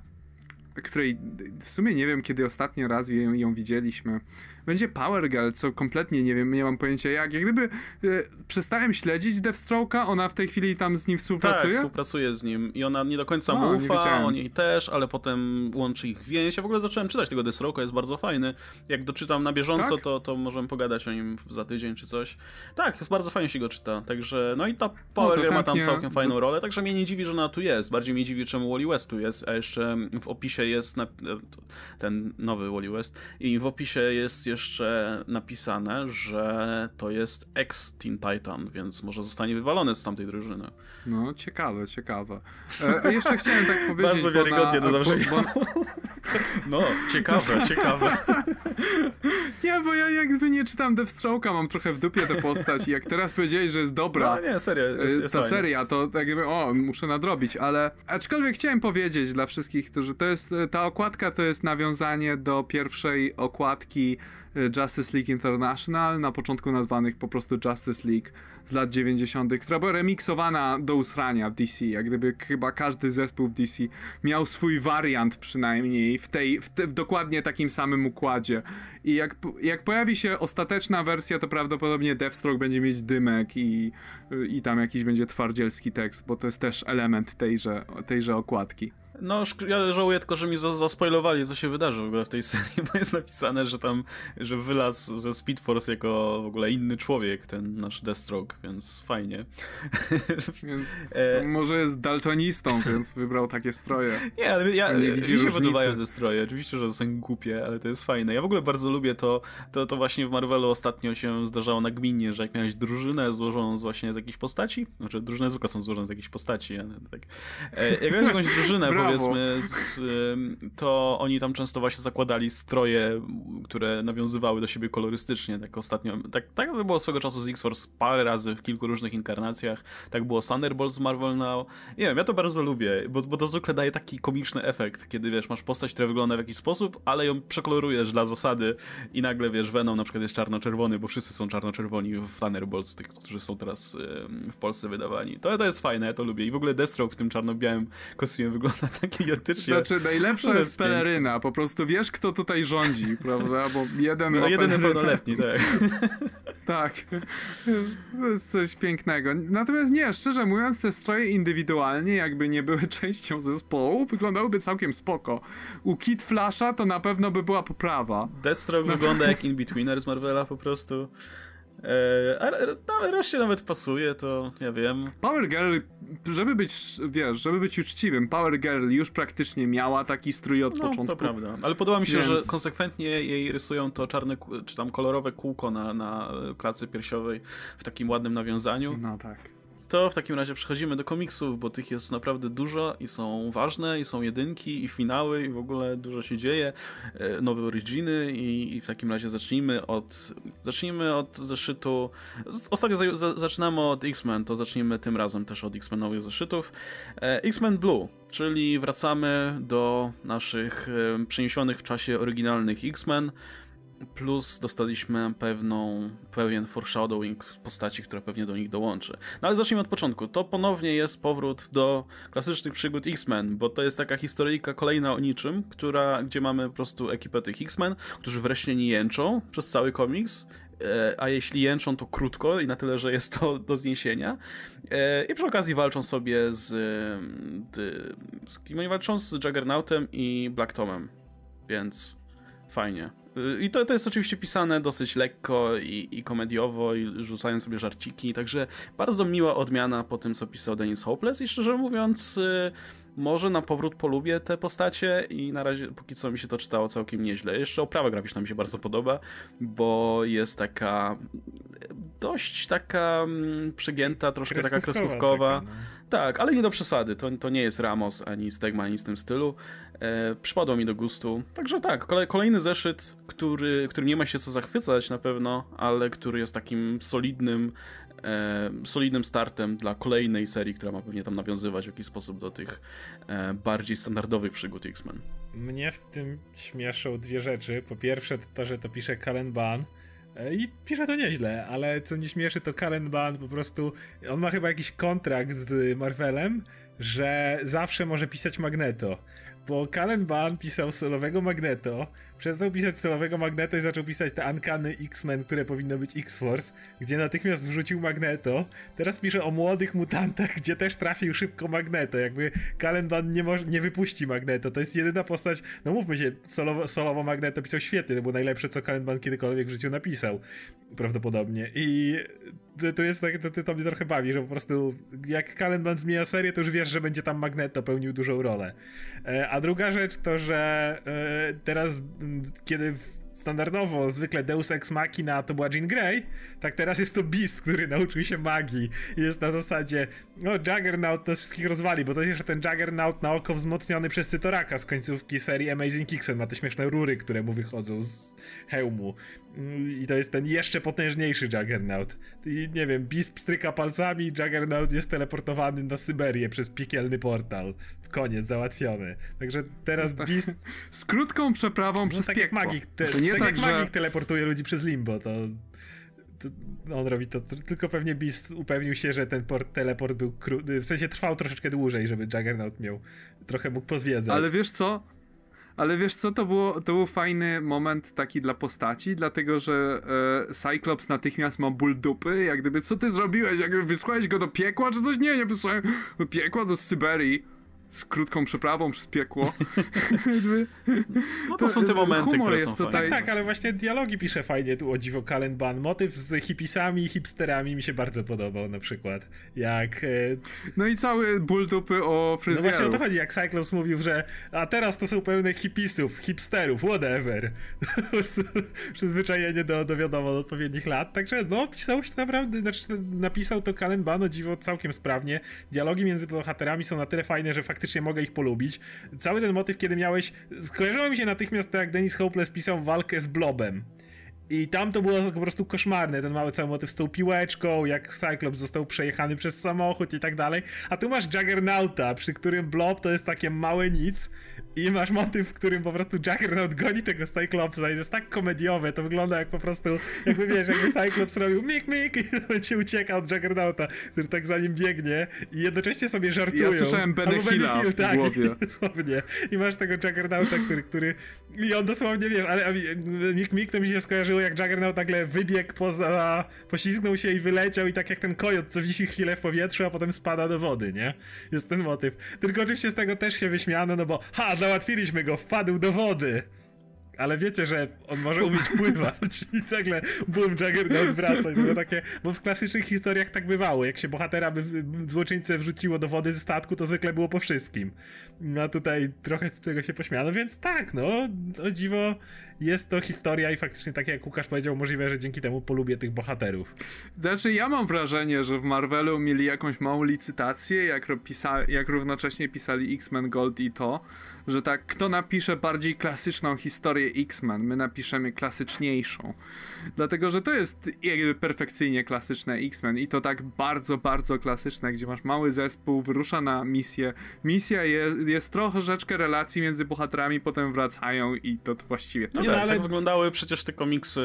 której w sumie nie wiem, kiedy ostatni raz ją, ją widzieliśmy. Będzie Power Girl, co kompletnie nie wiem, nie mam pojęcia jak. Jak gdyby e, przestałem śledzić Deathstroke'a, ona w tej chwili tam z nim współpracuje? Tak, współpracuje z nim i ona nie do końca mu ufa, o niej też, ale potem łączy ich więź. Ja w ogóle zacząłem czytać tego Deathstroke'a, jest bardzo fajny. Jak doczytam na bieżąco, tak? to, to możemy pogadać o nim za tydzień czy coś. Tak, bardzo fajnie się go czyta, także no i ta Power no Girl ma tam całkiem fajną rolę, także mnie nie dziwi, że ona tu jest. Bardziej mnie dziwi, czemu Wally West tu jest, a jeszcze w opisie jest e, ten nowy Wally West i w opisie jest jeszcze napisane, że to jest ex Teen Titan, więc może zostanie wywalony z tamtej drużyny. No, ciekawe, ciekawe. E, jeszcze chciałem tak [laughs] powiedzieć, Bardzo wiarygodnie bo na, to zawsze bo, bo, no, ciekawe, no ciekawe. [laughs] Nie, bo ja jakby nie czytam Deathstroke'a, mam trochę w dupie tę postać i jak teraz powiedziałeś, że jest dobra no, nie, serio, jest, y, jest ta fajnie. seria, to tak jakby, o, muszę nadrobić, ale aczkolwiek chciałem powiedzieć dla wszystkich, że to jest, y, ta okładka to jest nawiązanie do pierwszej okładki Y, Justice League International, na początku nazwanych po prostu Justice League z lat 90., która była remiksowana do usrania w DC. Jak gdyby chyba każdy zespół w DC miał swój wariant przynajmniej w tej, w, te, w dokładnie takim samym układzie. I jak, jak pojawi się ostateczna wersja, to prawdopodobnie Deathstroke będzie mieć dymek i, y, i tam jakiś będzie twardzielski tekst, bo to jest też element tejże, tejże okładki. No, ja żałuję tylko, że mi zaspoilowali, co się wydarzy w ogóle w tej [laughs] serii, bo jest napisane, że tam, że wylazł ze Speed Force jako w ogóle inny człowiek, ten nasz Deathstroke, więc fajnie. [laughs] Więc e... może jest daltonistą, więc wybrał takie stroje. Nie, ale ja, nie widzi mi się podobają te stroje, oczywiście, że są głupie, ale to jest fajne. Ja w ogóle bardzo lubię to, to, to właśnie w Marvelu ostatnio się zdarzało nagminnie, że jak miałeś drużynę złożoną z właśnie z jakiejś postaci, znaczy drużyny zwykle są złożone z jakiejś postaci, ale tak. E, jak miałeś jakąś drużynę [laughs] powiedzmy, z, to oni tam często właśnie zakładali stroje, które nawiązywały do siebie kolorystycznie. Tak ostatnio, tak, tak było swego czasu z X-Force parę razy w kilku różnych inkarnacjach. Tak było z z Marvel Now. Nie wiem, ja to bardzo lubię, bo, bo to zwykle daje taki komiczny efekt, kiedy wiesz, masz postać, która wygląda w jakiś sposób, ale ją przekolorujesz dla zasady i nagle wiesz, Venom na przykład jest czarno-czerwony, bo wszyscy są czarno-czerwoni w Thunderbolts, tych, którzy są teraz w Polsce wydawani. To, to jest fajne, ja to lubię. I w ogóle Deathstroke w tym czarno-białym kostiumie wygląda tak identycznie. Znaczy, najlepsza jest peleryna, po prostu wiesz, kto tutaj rządzi, prawda? Bo jeden no, ma jeden pełnoletni, tak. [laughs] tak. To jest coś pięknego. Natomiast nie, szczerze mówiąc, te stroje indywidualnie, jakby nie były [laughs] częścią zespołu, wyglądałyby całkiem spoko. U Kit Flasha to na pewno by była poprawa. Deathstroke Natomiast... wygląda jak In-Betweener z Marvela po prostu. E, a reszcie nawet pasuje, to nie wiem. Power Girl, żeby być, wiesz, żeby być uczciwym, Power Girl już praktycznie miała taki strój od no, początku. to prawda, ale podoba mi się, Więc... że konsekwentnie jej rysują to czarne, czy tam kolorowe kółko na, na klatce piersiowej w takim ładnym nawiązaniu. No tak to w takim razie przechodzimy do komiksów, bo tych jest naprawdę dużo i są ważne, i są jedynki, i finały, i w ogóle dużo się dzieje, e, nowe originy i, i w takim razie zacznijmy od, zacznijmy od zeszytu, ostatnio za, za, zaczynamy od X-Men, to zacznijmy tym razem też od X-Menowych zeszytów, e, X-Men Blue, czyli wracamy do naszych e, przeniesionych w czasie oryginalnych X-Men, Plus dostaliśmy pewną, pewien foreshadowing postaci, która pewnie do nich dołączy. No ale zacznijmy od początku. To ponownie jest powrót do klasycznych przygód X-Men, bo to jest taka historyjka kolejna o niczym, która, gdzie mamy po prostu ekipę tych X-Men, którzy wreszcie nie jęczą przez cały komiks, e, a jeśli jęczą, to krótko i na tyle, że jest to do zniesienia. E, I przy okazji walczą sobie z... E, z kim oni walczą? Z Juggernautem i Black Tomem, więc fajnie. Y, I to, to jest oczywiście pisane dosyć lekko i, i komediowo, i rzucają sobie żarciki, także bardzo miła odmiana po tym, co pisał Dennis Hopeless i szczerze mówiąc y, może na powrót polubię te postacie i na razie póki co mi się to czytało całkiem nieźle. Jeszcze oprawa graficzna mi się bardzo podoba, bo jest taka dość taka mm, przegięta, troszkę taka kreskówkowa. Taka, no. Tak, ale nie do przesady. To, to nie jest Ramos ani Stegma, ani z tym stylu. E, przypadło mi do gustu. Także tak, kolejny zeszyt, który, którym nie ma się co zachwycać na pewno, ale który jest takim solidnym e, solidnym startem dla kolejnej serii, która ma pewnie tam nawiązywać w jakiś sposób do tych e, bardziej standardowych przygód X-Men. Mnie w tym śmieszą dwie rzeczy. Po pierwsze to, że to pisze Kalen Ban, e, i pisze to nieźle, ale co mnie śmieszy to Karen Ban po prostu, on ma chyba jakiś kontrakt z Marvelem, że zawsze może pisać Magneto. Bo Karen Ban pisał solowego Magneto, Przestał pisać celowego Magneto i zaczął pisać te Ankany X-Men, które powinno być X-Force, gdzie natychmiast wrzucił Magneto. Teraz pisze o młodych mutantach, gdzie też trafił szybko Magneto. Jakby Kalenban nie, nie wypuści Magneto. To jest jedyna postać, no mówmy się, solowo, solowo Magneto pisał świetnie, bo najlepsze, co Kalenban kiedykolwiek w życiu napisał. Prawdopodobnie. I to jest tak, to, to mnie trochę bawi, że po prostu jak Kalenban zmienia serię, to już wiesz, że będzie tam Magneto pełnił dużą rolę. E, a druga rzecz to, że e, teraz kiedy standardowo, zwykle Deus Ex Machina to była Jean Grey, tak teraz jest to Beast, który nauczył się magii. Jest na zasadzie, no Juggernaut nas wszystkich rozwali, bo to jest jeszcze ten Juggernaut na oko wzmocniony przez Cytoraka z końcówki serii Amazing Kicksen, ma te śmieszne rury, które mu wychodzą z hełmu. I to jest ten jeszcze potężniejszy Juggernaut. I nie wiem, Beast pstryka palcami, Juggernaut jest teleportowany na Syberię przez piekielny portal. w Koniec, załatwiony. Także teraz no tak. Beast... [laughs] Z krótką przeprawą no przez tak piekło. Jak magik te... to nie tak, tak jak że... magik teleportuje ludzi przez limbo, to... to... On robi to, tylko pewnie Beast upewnił się, że ten port, teleport był w sensie trwał troszeczkę dłużej, żeby Juggernaut miał, trochę mógł pozwiedzać. Ale wiesz co, ale wiesz co, to, było, to był fajny moment taki dla postaci, dlatego że e, Cyclops natychmiast ma ból dupy, jak gdyby co ty zrobiłeś, jakby wysłałeś go do piekła czy coś? Nie, nie wysłałem do piekła, do Syberii z krótką przeprawą przez piekło. no to, są te momenty, Humor które są tutaj. Tak, tak, ale właśnie dialogi pisze fajnie tu o dziwo Kalen Ban. Motyw z hipisami i hipsterami mi się bardzo podobał na przykład. Jak... E, no i cały ból dupy o fryzjerów. No właśnie o to chodzi, jak Cyclops mówił, że a teraz to są pełne hipisów, hipsterów, whatever. [laughs] Przyzwyczajenie do, do wiadomo do odpowiednich lat. Także no, pisał się naprawdę, znaczy napisał to Kalen Ban o dziwo całkiem sprawnie. Dialogi między bohaterami są na tyle fajne, że faktycznie faktycznie mogę ich polubić. Cały ten motyw, kiedy miałeś. Skojarzyło mi się natychmiast, tak jak Dennis Hopeless pisał walkę z Blobem. I tam to było po prostu koszmarne, ten mały cały motyw z tą piłeczką, jak Cyclops został przejechany przez samochód i tak dalej. A tu masz Juggernauta, przy którym Blob to jest takie małe nic, i masz motyw, w którym po prostu Juggernaut goni tego Cyclopsa i to jest tak komediowe, to wygląda jak po prostu, jakby wiesz, jakby Cyclops robił mik mik i [laughs] ci ucieka od Juggernauta, który tak za nim biegnie i jednocześnie sobie żartują. Ja słyszałem Benny Hilla Hill, tak, w głowie. [laughs] Dosłownie. I masz tego Juggernauta, który, który... I on dosłownie, wiesz, ale mik mik to mi się skojarzyło, jak Juggernaut nagle wybiegł poza... poślizgnął się i wyleciał i tak jak ten kojot, co wisi chwilę w powietrzu, a potem spada do wody, nie? Jest ten motyw. Tylko oczywiście z tego też się wyśmiano, no bo ha, dla załatwiliśmy go, wpadł do wody. Ale wiecie, że on może umieć [laughs] pływać i nagle boom, jagger go I było takie, bo w klasycznych historiach tak bywało. Jak się bohatera by złoczyńce wrzuciło do wody ze statku, to zwykle było po wszystkim. No tutaj trochę z tego się pośmiano, więc tak, no, o dziwo jest to historia i faktycznie tak jak Łukasz powiedział, możliwe, że dzięki temu polubię tych bohaterów. Znaczy ja mam wrażenie, że w Marvelu mieli jakąś małą licytację, jak, pisa- jak równocześnie pisali X-Men Gold i to, że tak, kto napisze bardziej klasyczną historię X-Men, my napiszemy klasyczniejszą. Dlatego, że to jest perfekcyjnie klasyczne X-Men i to tak bardzo, bardzo klasyczne, gdzie masz mały zespół, wyrusza na misję. Misja jest, jest troszeczkę relacji między bohaterami, potem wracają i to właściwie to. No nie, no, ale... tak wyglądały przecież te komiksy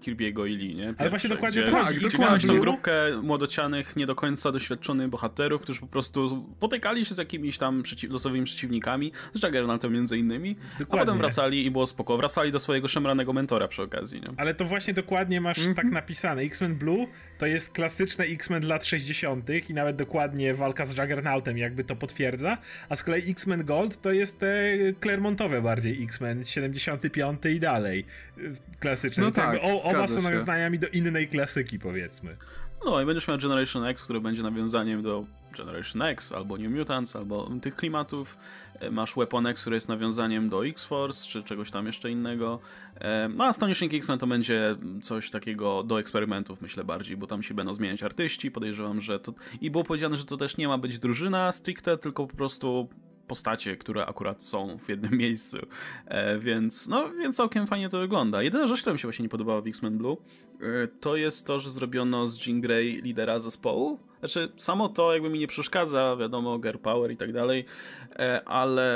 Kirby'ego i Lee, nie? Pierwsze, ale właśnie dokładnie gdzie... tak. Gdzie dokładnie. Miałeś tą grupkę młodocianych, nie do końca doświadczonych bohaterów, którzy po prostu potykali się z jakimiś tam przeciw, losowymi przeciwnikami, z Juggernautem między innymi, dokładnie. a potem wracali i było spoko. Wracali do swojego szemranego mentora przy okazji, nie? Ale to właśnie dokładnie masz mm -hmm. tak mhm. napisane. X-Men Blue to jest klasyczne X-Men lat 60. i nawet dokładnie walka z Juggernautem jakby to potwierdza, a z kolei X-Men Gold to jest te Clermontowe bardziej X-Men 75 i dalej y, klasyczne. No tak, jakby, o, oba są nawiązaniami do innej klasyki powiedzmy. No i będziesz miał Generation X, które będzie nawiązaniem do Generation X, albo New Mutants, albo tych klimatów. E, masz Weapon X, które jest nawiązaniem do X-Force, czy czegoś tam jeszcze innego. E, no a Astonishing X-Men to będzie coś takiego do eksperymentów, myślę bardziej, bo tam się będą zmieniać artyści, podejrzewam, że to... I było powiedziane, że to też nie ma być drużyna stricte, tylko po prostu postacie, które akurat są w jednym [laughs] miejscu. E, więc, no, więc całkiem fajnie to wygląda. Jedyna rzecz, która mi się właśnie nie podobała w X-Men Blue, e, to jest to, że zrobiono z Jean Grey lidera zespołu. Znaczy, samo to jakby mi nie przeszkadza, wiadomo, girl power i tak dalej, e, ale,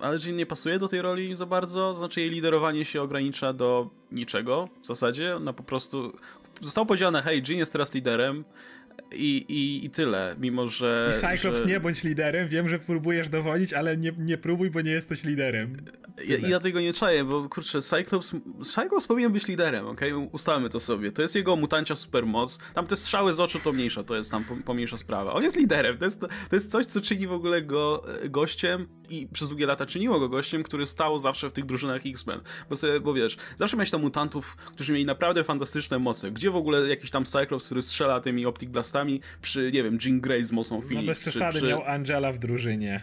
ale Jean nie pasuje do tej roli za bardzo, znaczy jej liderowanie się ogranicza do niczego w zasadzie, ona po prostu... Zostało powiedziane, hej, Jean jest teraz liderem, i, i, i tyle, mimo że... I Cyclops, że... nie bądź liderem, wiem, że próbujesz dowodzić, ale nie, nie próbuj, bo nie jesteś liderem. Ja, ja, tego nie czaję, bo kurczę, Cyclops, Cyclops powinien być liderem, okej? Okay? Ustalmy to sobie. To jest jego mutancia supermoc. Tam te strzały z oczu to mniejsza, to jest tam pomniejsza sprawa. On jest liderem, to jest, to jest coś, co czyni w ogóle go e, gościem i przez długie lata czyniło go gościem, który stał zawsze w tych drużynach X-Men. Bo sobie, bo wiesz, zawsze miałeś tam mutantów, którzy mieli naprawdę fantastyczne moce. Gdzie w ogóle jakiś tam Cyclops, który strzela tymi optik blastami przy, nie wiem, Jean Grey z mocą no Phoenix. No bez przesady przy, przy... miał Angela w drużynie.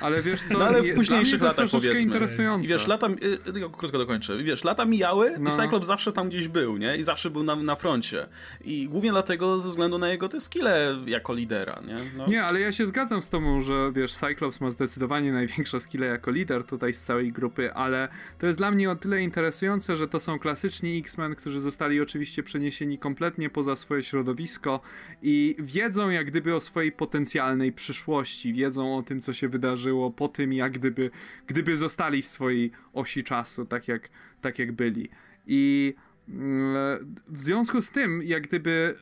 Ale wiesz co, no, ale w późniejszych latach to jest troszeczkę powiedzmy. interesujące. I wiesz, lata, y, y, tylko krótko dokończę. I wiesz, lata mijały no. i Cyclops zawsze tam gdzieś był, nie? I zawsze był na, na froncie. I głównie dlatego ze względu na jego te skille jako lidera, nie? No. Nie, ale ja się zgadzam z tobą, że wiesz, Cyclops ma zdecydowanie największe skille jako lider tutaj z całej grupy, ale to jest dla mnie o tyle interesujące, że to są klasyczni X-Men, którzy zostali oczywiście przeniesieni kompletnie poza swoje środowisko i wiedzą jak gdyby o swojej potencjalnej przyszłości, wiedzą o tym, co się się wydarzyło po tym, jak gdyby, gdyby zostali w swojej osi czasu, tak jak, tak jak byli. I mm, w związku z tym, jak gdyby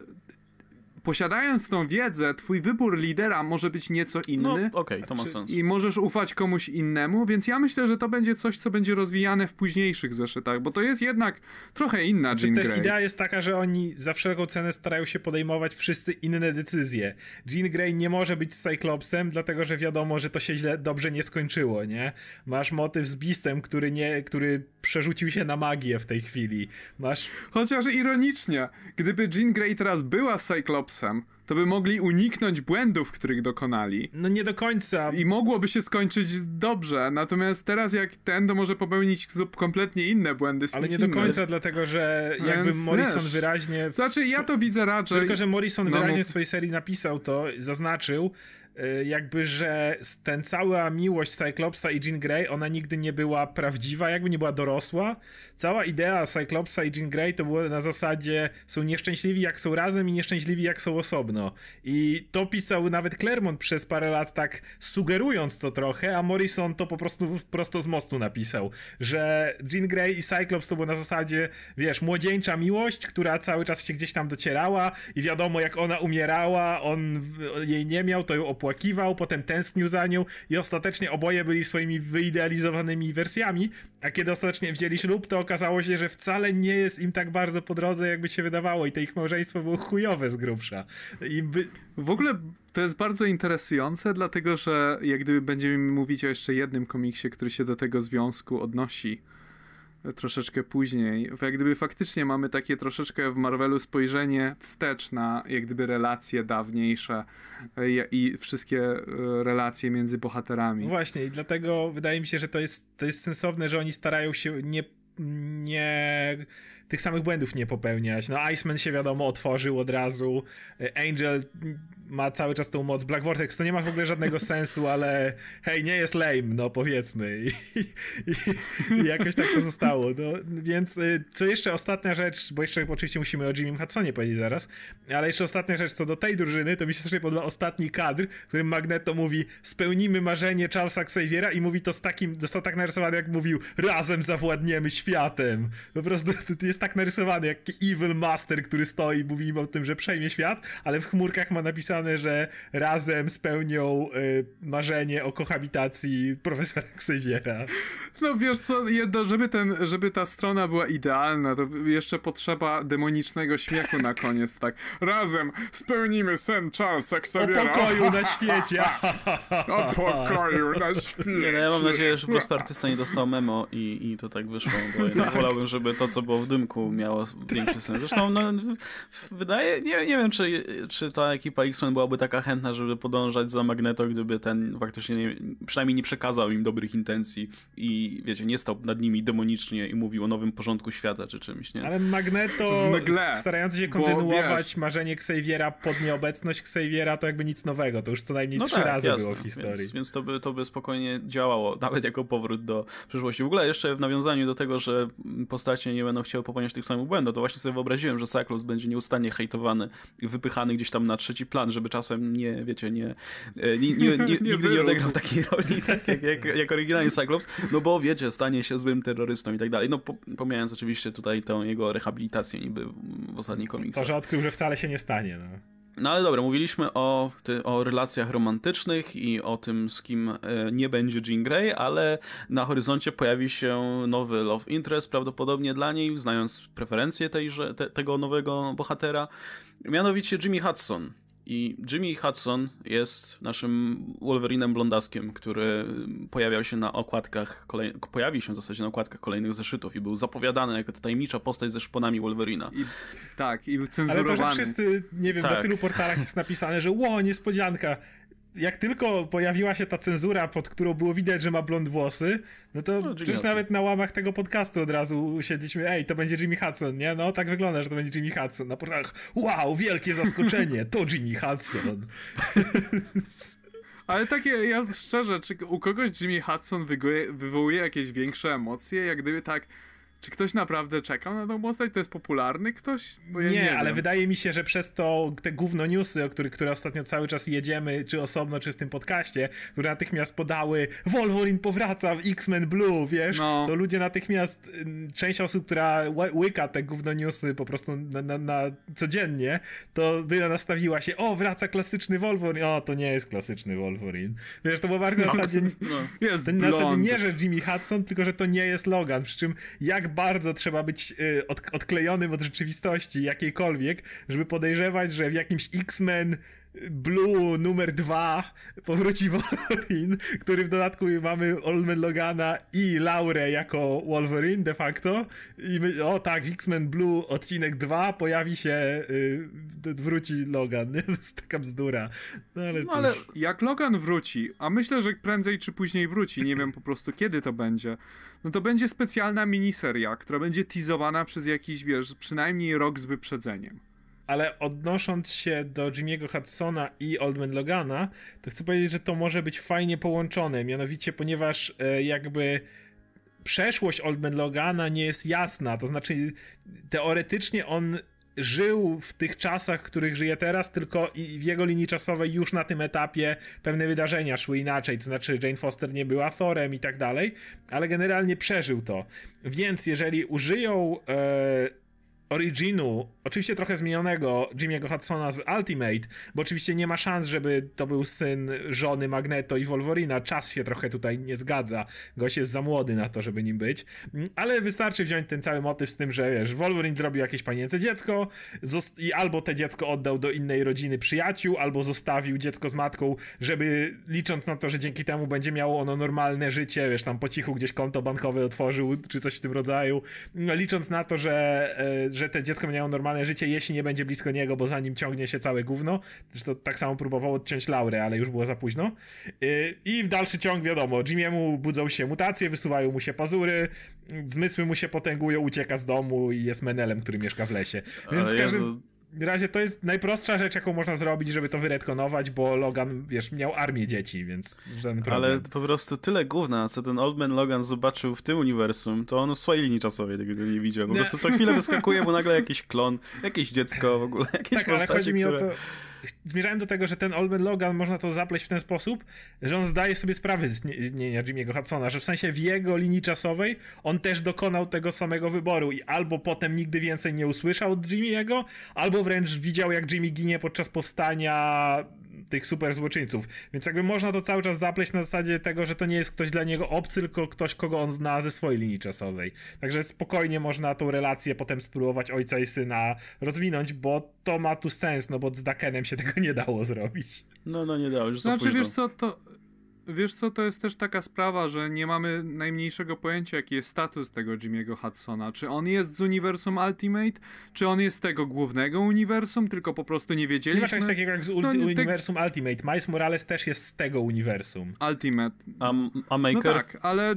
posiadając tą wiedzę, twój wybór lidera może być nieco inny. No, okej, okay, to ma znaczy, sens. I możesz ufać komuś innemu, więc ja myślę, że to będzie coś, co będzie rozwijane w późniejszych zeszytach, bo to jest jednak trochę inna znaczy, Jean Grey. Idea jest taka, że oni za wszelką cenę starają się podejmować wszyscy inne decyzje. Jean Grey nie może być Cyclopsem, dlatego że wiadomo, że to się źle, dobrze nie skończyło, nie? Masz motyw z Beastem, który nie, który przerzucił się na magię w tej chwili. Masz... Chociaż ironicznie, gdyby Jean Grey teraz była Cyclopsem, Jobsem, to by mogli uniknąć błędów, których dokonali. No nie do końca. I mogłoby się skończyć dobrze, natomiast teraz jak ten, to może popełnić kompletnie inne błędy. Ale nie do końca, dlatego że jakby Więc Morrison wiesz. wyraźnie... W... Znaczy ja to widzę raczej... Tylko, że Morrison no, wyraźnie no. w swojej serii napisał to, zaznaczył, E, jakby, że ten cała miłość Cyclopsa i Jean Grey, ona nigdy nie była prawdziwa, jakby nie była dorosła. Cała idea Cyclopsa i Jean Grey to było na zasadzie są nieszczęśliwi jak są razem i nieszczęśliwi jak są osobno. I to pisał nawet Claremont przez parę lat tak sugerując to trochę, a Morrison to po prostu prosto z mostu napisał, że Jean Grey i Cyclops to było na zasadzie, wiesz, młodzieńcza miłość, która cały czas się gdzieś tam docierała i wiadomo jak ona umierała, on jej nie miał, to ją opłakiwał, potem tęsknił za nią i ostatecznie oboje byli swoimi wyidealizowanymi wersjami, a kiedy ostatecznie wzięli ślub, to okazało się, że wcale nie jest im tak bardzo po drodze, jakby się wydawało i to ich małżeństwo było chujowe z grubsza. I by... W ogóle to jest bardzo interesujące, dlatego że jak gdyby będziemy mówić o jeszcze jednym komiksie, który się do tego związku odnosi, troszeczkę później. Jak gdyby faktycznie mamy takie troszeczkę w Marvelu spojrzenie wstecz na jak gdyby relacje dawniejsze i, e, i wszystkie e, relacje między bohaterami. Właśnie i dlatego wydaje mi się, że to jest, to jest sensowne, że oni starają się nie, nie tych samych błędów nie popełniać. No Iceman się wiadomo otworzył od razu, e, Angel ma cały czas tą moc, Black Vortex to nie ma w ogóle żadnego [laughs] sensu, ale hej, nie jest lame, no powiedzmy. I, i, i jakoś tak to zostało. No, więc e, co jeszcze ostatnia rzecz, bo jeszcze oczywiście musimy o Jimmy Hudsonie powiedzieć zaraz, ale jeszcze ostatnia rzecz co do tej drużyny, to mi się strasznie podoba ostatni kadr, w którym Magneto mówi spełnimy marzenie Charlesa Xaviera i mówi to z takim, został tak narysowany jak mówił razem zawładniemy światem. Po prostu jest tak narysowany jak Evil Master, który stoi i mówi im o tym, że przejmie świat, ale w chmurkach ma napisane, że razem spełnią y, marzenie o kohabitacji profesora [laughs] Xaviera. No wiesz co, jedno, żeby, ten, żeby ta strona była idealna, to jeszcze potrzeba demonicznego śmiechu na koniec, tak. Razem spełnimy sen Charlesa Xaviera. O pokoju na [laughs] świecie. o pokoju na świecie. No ja mam nadzieję, że po prostu artysta nie dostał memo i, i to tak wyszło, bo ja wolałbym, żeby to, co było w dymku, odcinku miało większy sens. Zresztą no, wydaje, nie, nie wiem, czy, czy ta ekipa X-Men byłaby taka chętna, żeby podążać za Magneto, gdyby ten faktycznie nie, przynajmniej nie przekazał im dobrych intencji i wiecie, nie stał nad nimi demonicznie i mówił o nowym porządku świata czy czymś, nie? Ale Magneto Mgle, starający się kontynuować wiesz, marzenie Xaviera pod nieobecność Xaviera to jakby nic nowego, to już co najmniej no trzy tak, razy jasne, było w historii. Więc, więc to, by, to by spokojnie działało, nawet jako powrót do przyszłości. W ogóle jeszcze w nawiązaniu do tego, że postacie nie będą chciały popełniać popełniać tych samych błędów. To właśnie sobie wyobraziłem, że Cyclops będzie nieustannie hejtowany i wypychany gdzieś tam na trzeci plan, żeby czasem nie, wiecie, nie, e, nie, [laughs] nie, nie nigdy nie odegrał takiej roli, tak jak, jak, jak oryginalnie Cyclops, no bo wiecie, stanie się złym terrorystą i tak dalej. No pomijając oczywiście tutaj tą jego rehabilitację niby w ostatnich komiksach. To, że odkrył, że wcale się nie stanie. No. No ale dobra, mówiliśmy o, o relacjach romantycznych i o tym, z kim e, nie będzie Jean Grey, ale na horyzoncie pojawi się nowy love interest prawdopodobnie dla niej, znając preferencje tejże, te, tego nowego bohatera, mianowicie Jimmy Hudson. I Jimmy Hudson jest naszym Wolverinem blondaskiem, który pojawiał się na okładkach, kolej... pojawił się w zasadzie na okładkach kolejnych zeszytów i był zapowiadany jako ta tajemnicza postać ze szponami Wolverina. I, tak, i był cenzurowany. Ale to, że wszyscy, nie wiem, tak. na tylu portalach jest napisane, że ło, niespodzianka, jak tylko pojawiła się ta cenzura, pod którą było widać, że ma blond włosy, no to no, przecież nawet na łamach tego podcastu od razu usiedliśmy, ej, to będzie Jimmy Hudson, nie? No tak wygląda, że to będzie Jimmy Hudson. Na portalach, wow, wielkie zaskoczenie, to Jimmy Hudson. [laughs] Ale takie, ja szczerze, czy u kogoś Jimmy Hudson wywołuje jakieś większe emocje? Jak gdyby tak czy ktoś naprawdę czekał na tą postać? To jest popularny ktoś? Ja nie, nie ale wydaje mi się, że przez to te główne newsy, o których, które ostatnio cały czas jedziemy, czy osobno, czy w tym podcaście, które natychmiast podały Wolverine powraca w X-Men Blue, wiesz, no. to ludzie natychmiast, y, część osób, która łyka te główne newsy po prostu na, na, na codziennie, to by nastawiła się, o, wraca klasyczny Wolverine, o, to nie jest klasyczny Wolverine. Wiesz, to było bardzo no, na zasadzie, no, jest to, na zasadzie nie, że Jimmy Hudson, tylko, że to nie jest Logan, przy czym jak bardzo trzeba być y, odklejonym od rzeczywistości jakiejkolwiek, żeby podejrzewać, że w jakimś X-Men Blue numer dwa powróci Wolverine, który w dodatku mamy Olmen Logana i Laurę jako Wolverine de facto. I my, o tak, X-Men Blue odcinek dwa pojawi się, y, wróci Logan. [laughs] To jest taka bzdura. No, ale, no ale jak Logan wróci, a myślę, że prędzej czy później wróci, nie wiem po prostu kiedy to będzie, no to będzie specjalna miniseria, która będzie teasowana przez jakiś, wiesz, przynajmniej rok z wyprzedzeniem ale odnosząc się do Jimmy'ego Hudsona i Oldman Logana, to chcę powiedzieć, że to może być fajnie połączone, mianowicie ponieważ e, jakby przeszłość Oldman Logana nie jest jasna, to znaczy teoretycznie on żył w tych czasach, w których żyje teraz, tylko i w jego linii czasowej już na tym etapie pewne wydarzenia szły inaczej, to znaczy Jane Foster nie była Thorem i tak dalej, ale generalnie przeżył to. Więc jeżeli użyją e, originu, oczywiście trochę zmienionego Jimmy'ego Hudsona z Ultimate, bo oczywiście nie ma szans, żeby to był syn żony Magneto i Wolverina. Czas się trochę tutaj nie zgadza. Gość jest za młody na to, żeby nim być. Ale wystarczy wziąć ten cały motyw z tym, że wiesz, Wolverine zrobił jakieś panience dziecko i albo te dziecko oddał do innej rodziny przyjaciół, albo zostawił dziecko z matką, żeby licząc na to, że dzięki temu będzie miało ono normalne życie, wiesz, tam po cichu gdzieś konto bankowe otworzył, czy coś w tym rodzaju, no, licząc na to, że, że że te dziecko miało normalne życie, jeśli nie będzie blisko niego, bo za nim ciągnie się całe gówno. Zresztą tak samo próbował odciąć Laurę, ale już było za późno. Y, I w dalszy ciąg wiadomo, Jimiemu budzą się mutacje, wysuwają mu się pazury, zmysły mu się potęgują, ucieka z domu i jest menelem, który mieszka w lesie. Więc ale każdym... Jezu w razie to jest najprostsza rzecz, jaką można zrobić, żeby to wyretkonować, bo Logan, wiesz, miał armię dzieci, więc żaden problem. Ale po prostu tyle gówna, co ten Old Man Logan zobaczył w tym uniwersum, to on w swojej linii czasowej tego nie widział. Po nie. prostu co chwilę wyskakuje mu nagle jakiś klon, jakieś dziecko w ogóle, jakieś tak, postacie, ale chodzi mi które... o to... Zmierzałem do tego, że ten Old Man Logan można to zapleść w ten sposób, że on zdaje sobie sprawę z istnienia Jimmy'ego Hudsona, że w sensie w jego linii czasowej on też dokonał tego samego wyboru i albo potem nigdy więcej nie usłyszał od Jimmy'ego, albo wręcz widział, jak Jimmy ginie podczas powstania tych super złoczyńców. Więc jakby można to cały czas zapleść na zasadzie tego, że to nie jest ktoś dla niego obcy, tylko ktoś, kogo on zna ze swojej linii czasowej. Także spokojnie można tą relację potem spróbować ojca i syna rozwinąć, bo to ma tu sens, no bo z Dakenem się tego nie dało zrobić. No, no nie dało, już Znaczy, wiesz co, to Wiesz co, to jest też taka sprawa, że nie mamy najmniejszego pojęcia, jaki jest status tego Jimmy'ego Hudsona. Czy on jest z uniwersum Ultimate, czy on jest z tego głównego uniwersum, tylko po prostu nie wiedzieliśmy. Nie ma czegoś takiego jak z no, nie, tak- uniwersum te... Ultimate. Miles Morales też jest z tego uniwersum. Ultimate. Um, a Maker? No tak, ale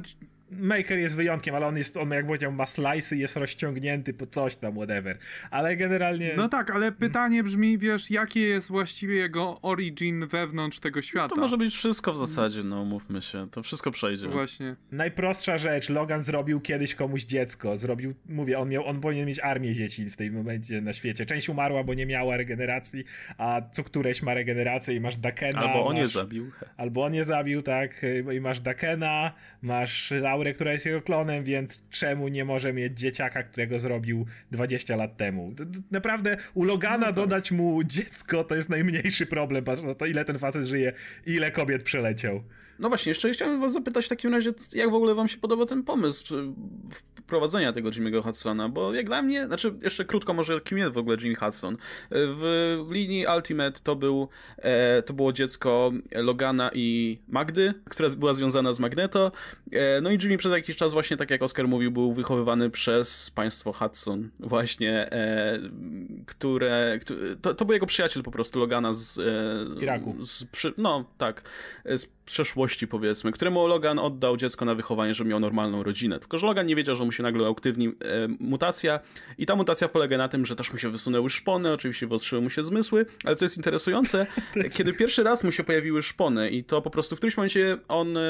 Maker jest wyjątkiem, ale on jest, on jak powiedział, ma slice jest rozciągnięty po coś tam, whatever. Ale generalnie... No tak, ale pytanie brzmi, wiesz, jakie jest właściwie jego origin wewnątrz tego świata? No to może być wszystko w zasadzie, no mówmy się. To wszystko przejdzie. Właśnie. Najprostsza rzecz, Logan zrobił kiedyś komuś dziecko. Zrobił, mówię, on miał, on powinien mieć armię dzieci w tej momencie na świecie. Część umarła, bo nie miała regeneracji, a co któreś ma regenerację i masz Dakena. Albo on masz, je zabił. Albo on je zabił, tak. I masz Dakena, masz aurę, która jest jego klonem, więc czemu nie może mieć dzieciaka, którego zrobił 20 lat temu? Naprawdę u Logana no tak. dodać mu dziecko to jest najmniejszy problem, patrz na no to ile ten facet żyje, ile kobiet przeleciał. No właśnie, jeszcze chciałem was zapytać w takim razie, jak w ogóle wam się podoba ten pomysł e, wprowadzenia tego Jimmy'ego Hudsona, bo jak dla mnie, znaczy jeszcze krótko może, kim jest w ogóle Jimmy Hudson? E, w linii Ultimate to, był, e, to było dziecko Logana i Magdy, która była związana z Magneto, no i Jimmy przez jakiś czas właśnie, tak jak Oscar mówił, był wychowywany przez państwo Hudson właśnie, które, to, to był jego przyjaciel po prostu, Logana z... Iraku. Z, no, tak, z przeszłości, powiedzmy, któremu Logan oddał dziecko na wychowanie, żeby miał normalną rodzinę. Tylko, że Logan nie wiedział, że mu się nagle aktywni e, mutacja i ta mutacja polega na tym, że też mu się wysunęły szpony, oczywiście wyostrzyły mu się zmysły, ale co jest interesujące, [laughs] kiedy pierwszy raz mu się pojawiły szpony i to po prostu w którymś momencie on, e,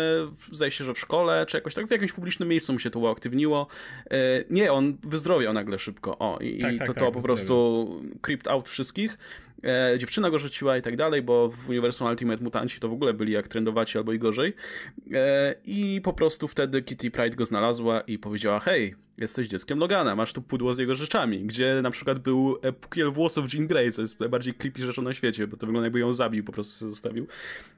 zdaje się, że w szkole, czy jakoś tak w jakimś publicznym miejscu mu się to uaktywniło. E, nie, on wyzdrowiał nagle szybko, o, i, tak, i tak, tak to, tak, to po prostu creeped out wszystkich e, dziewczyna go rzuciła i tak dalej, bo w Uniwersum Ultimate Mutanci to w ogóle byli jak trendowaci albo i gorzej. E, I po prostu wtedy Kitty Pride go znalazła i powiedziała, hej, jesteś dzieckiem Logana, masz tu pudło z jego rzeczami, gdzie na przykład był e, pukiel włosów Jean Grey, co jest najbardziej creepy rzeczą na świecie, bo to wygląda jakby ją zabił, po prostu się zostawił.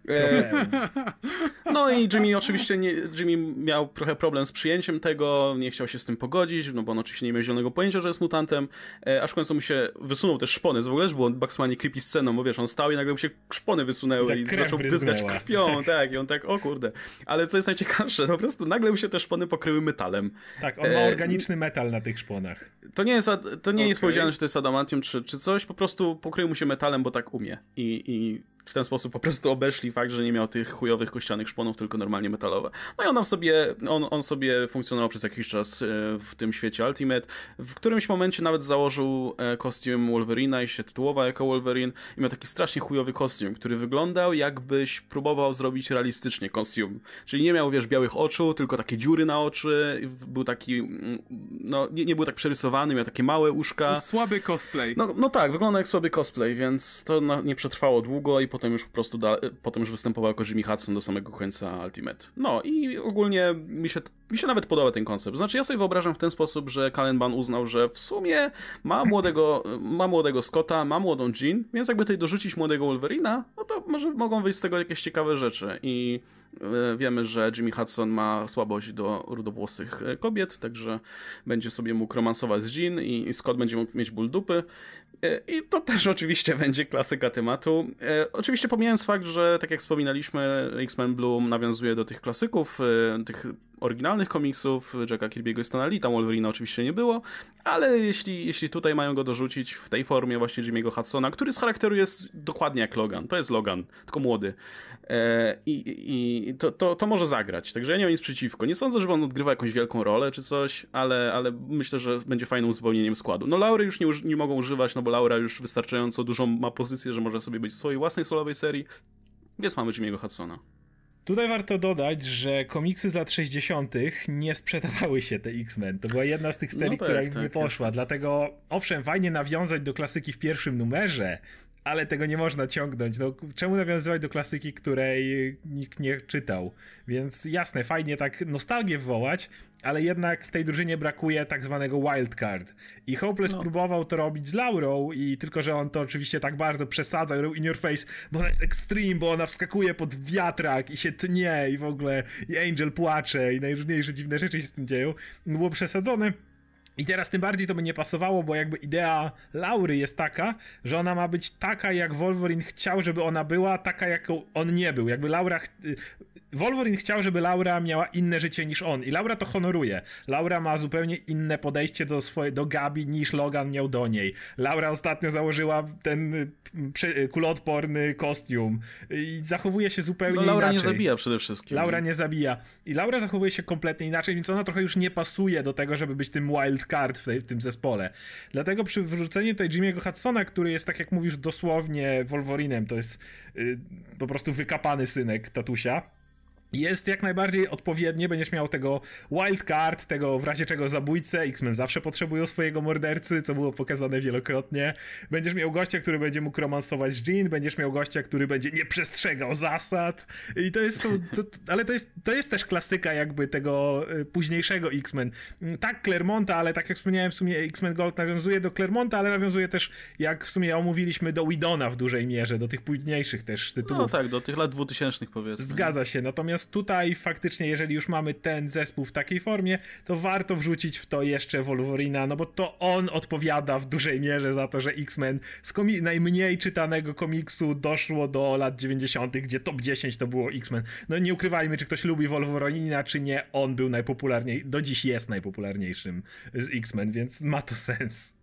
E... [laughs] No i Jimmy oczywiście nie, Jimmy miał trochę problem z przyjęciem tego, nie chciał się z tym pogodzić, no bo on oczywiście nie miał zielonego pojęcia, że jest mutantem, e, aż w końcu mu się wysunął te szpony, w ogóle też on Baxmanie creepy sceną, bo wiesz, on stał i nagle mu się szpony wysunęły i, tak i zaczął [laughs] krwią, tak, i on tak, o kurde. Ale co jest najciekawsze, po prostu nagle mu się te szpony pokryły metalem. Tak, on e, ma organizację organiczny metal na tych szponach. To nie jest, to nie okay. jest powiedziane, że to jest adamantium czy, czy coś, po prostu pokrył mu się metalem, bo tak umie. I, i w ten sposób po prostu obeszli fakt, że nie miał tych chujowych kościanych szponów, tylko normalnie metalowe. No i on tam sobie, on, on sobie funkcjonował przez jakiś czas e, w tym świecie Ultimate. W którymś momencie nawet założył e, kostium Wolverina i się tytułował jako Wolverine i miał taki strasznie chujowy kostium, który wyglądał jakbyś próbował zrobić realistycznie kostium. Czyli nie miał, wiesz, białych oczu, tylko takie dziury na oczy, był taki, mm, no nie, nie był tak przerysowany, miał takie małe uszka. Słaby cosplay. No, no tak, wyglądał jak słaby cosplay, więc to na, nie przetrwało długo i po potem już po prostu da, potem już występował jako Jimmy Hudson do samego końca Ultimate. No i ogólnie mi się, mi się nawet podoba ten koncept. Znaczy ja sobie wyobrażam w ten sposób, że Kalenban uznał, że w sumie ma młodego, ma młodego Scotta, ma młodą Jean, więc jakby tutaj dorzucić młodego Wolverina, no to może mogą wyjść z tego jakieś ciekawe rzeczy i e, wiemy, że Jimmy Hudson ma słabość do rudowłosych e, kobiet, także będzie sobie mógł romansować z Jean i Scott będzie mógł mieć ból dupy E, I to też [laughs] oczywiście będzie klasyka tematu. E, oczywiście pomijając fakt, że tak jak wspominaliśmy, X-Men Bloom nawiązuje do tych klasyków, e, tych oryginalnych komiksów Jacka Kirby'ego i Stanley, tam Wolverina oczywiście nie było, ale jeśli, jeśli tutaj mają go dorzucić w tej formie właśnie Jimmy'ego Hudsona, który z charakteru jest dokładnie jak Logan, to jest Logan, tylko młody, E, i, i to, to, to, może zagrać. Także ja nie mam nic przeciwko. Nie sądzę, żeby on odgrywał jakąś wielką rolę czy coś, ale, ale myślę, że będzie fajnym uzupełnieniem składu. No Laury już nie, nie mogą używać, no bo Laura już wystarczająco dużą ma pozycję, że może sobie być w swojej własnej solowej serii, więc mamy Jimmy'ego Hudsona. Tutaj warto dodać, że komiksy z lat 60. nie sprzedawały się te X-Men. To była jedna z tych no serii, no tak, która tak, nie poszła. Dlatego, owszem, fajnie nawiązać do klasyki w pierwszym numerze, ale tego nie można ciągnąć. No, czemu nawiązywać do klasyki, której nikt nie czytał? Więc jasne, fajnie tak nostalgię wywołać, ale jednak w tej drużynie brakuje tak zwanego wildcard. I Hopeless no. próbował to robić z Laurą i tylko, że on to oczywiście tak bardzo przesadza, robił in your face, bo ona jest extreme, bo ona wskakuje pod wiatrak i się tnie i w ogóle i Angel płacze i najróżniejsze dziwne rzeczy się z tym dzieją. Było przesadzone, i teraz tym bardziej to by nie pasowało, bo jakby idea Laury jest taka, że ona ma być taka, jak Wolverine chciał, żeby ona była, taka, jaką on nie był. Jakby Laura, Wolverine chciał, żeby Laura miała inne życie niż on i Laura to honoruje. Laura ma zupełnie inne podejście do swojej, do Gabi niż Logan miał do niej. Laura ostatnio założyła ten y, y, kuloodporny kostium i zachowuje się zupełnie no, Laura inaczej. Laura nie zabija przede wszystkim. Laura nie zabija. I Laura zachowuje się kompletnie inaczej, więc ona trochę już nie pasuje do tego, żeby być tym wild card w, tej, w tym zespole. Dlatego przy wrzuceniu tutaj Jimmy'ego Hudsona, który jest tak jak mówisz dosłownie Wolverinem, to jest yy, po prostu wykapany synek tatusia jest jak najbardziej odpowiednie, będziesz miał tego wildcard, tego w razie czego zabójcę, X-Men zawsze potrzebują swojego mordercy, co było pokazane wielokrotnie. Będziesz miał gościa, który będzie mógł romansować z Jean, będziesz miał gościa, który będzie nie przestrzegał zasad i to jest to, to ale to jest, to jest też klasyka jakby tego y, późniejszego X-Men. Mm, tak Clermonta, ale tak jak wspomniałem w sumie X-Men Gold nawiązuje do Clermonta, ale nawiązuje też, jak w sumie omówiliśmy, do Widona w dużej mierze, do tych późniejszych też tytułów. No tak, do tych lat dwutysięcznych powiedzmy. Zgadza się, natomiast Natomiast tutaj faktycznie, jeżeli już mamy ten zespół w takiej formie, to warto wrzucić w to jeszcze Wolverina, no bo to on odpowiada w dużej mierze za to, że X-Men z komi- najmniej czytanego komiksu doszło do lat 90., gdzie top 10 to było X-Men. No nie ukrywajmy, czy ktoś lubi Wolverina, czy nie, on był najpopularniejszy, do dziś jest najpopularniejszym z X-Men, więc ma to sens.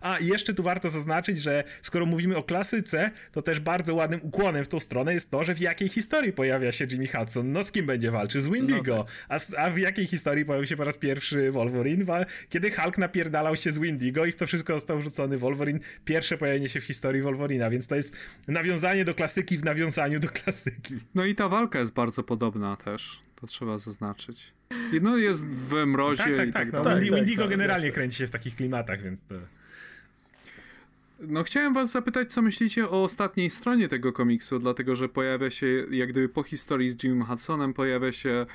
A i jeszcze tu warto zaznaczyć, że skoro mówimy o klasyce, to też bardzo ładnym ukłonem w tą stronę jest to, że w jakiej historii pojawia się Jimmy Hudson. No z kim będzie walczył? Z Windigo. No tak. a, a, w jakiej historii pojawił się po raz pierwszy Wolverine? Kiedy Hulk napierdalał się z Windigo i w to wszystko został rzucony Wolverine. Pierwsze pojawienie się w historii Wolverina, więc to jest nawiązanie do klasyki w nawiązaniu do klasyki. No i ta walka jest bardzo podobna też. To trzeba zaznaczyć. No jest w mrozie tak, tak, i tak, tak, no, tak, tak Windigo tak, generalnie tak. kręci się w takich klimatach, więc to... No chciałem was zapytać, co myślicie o ostatniej stronie tego komiksu, dlatego że pojawia się, jak gdyby po historii z Jimem Hudsonem, pojawia się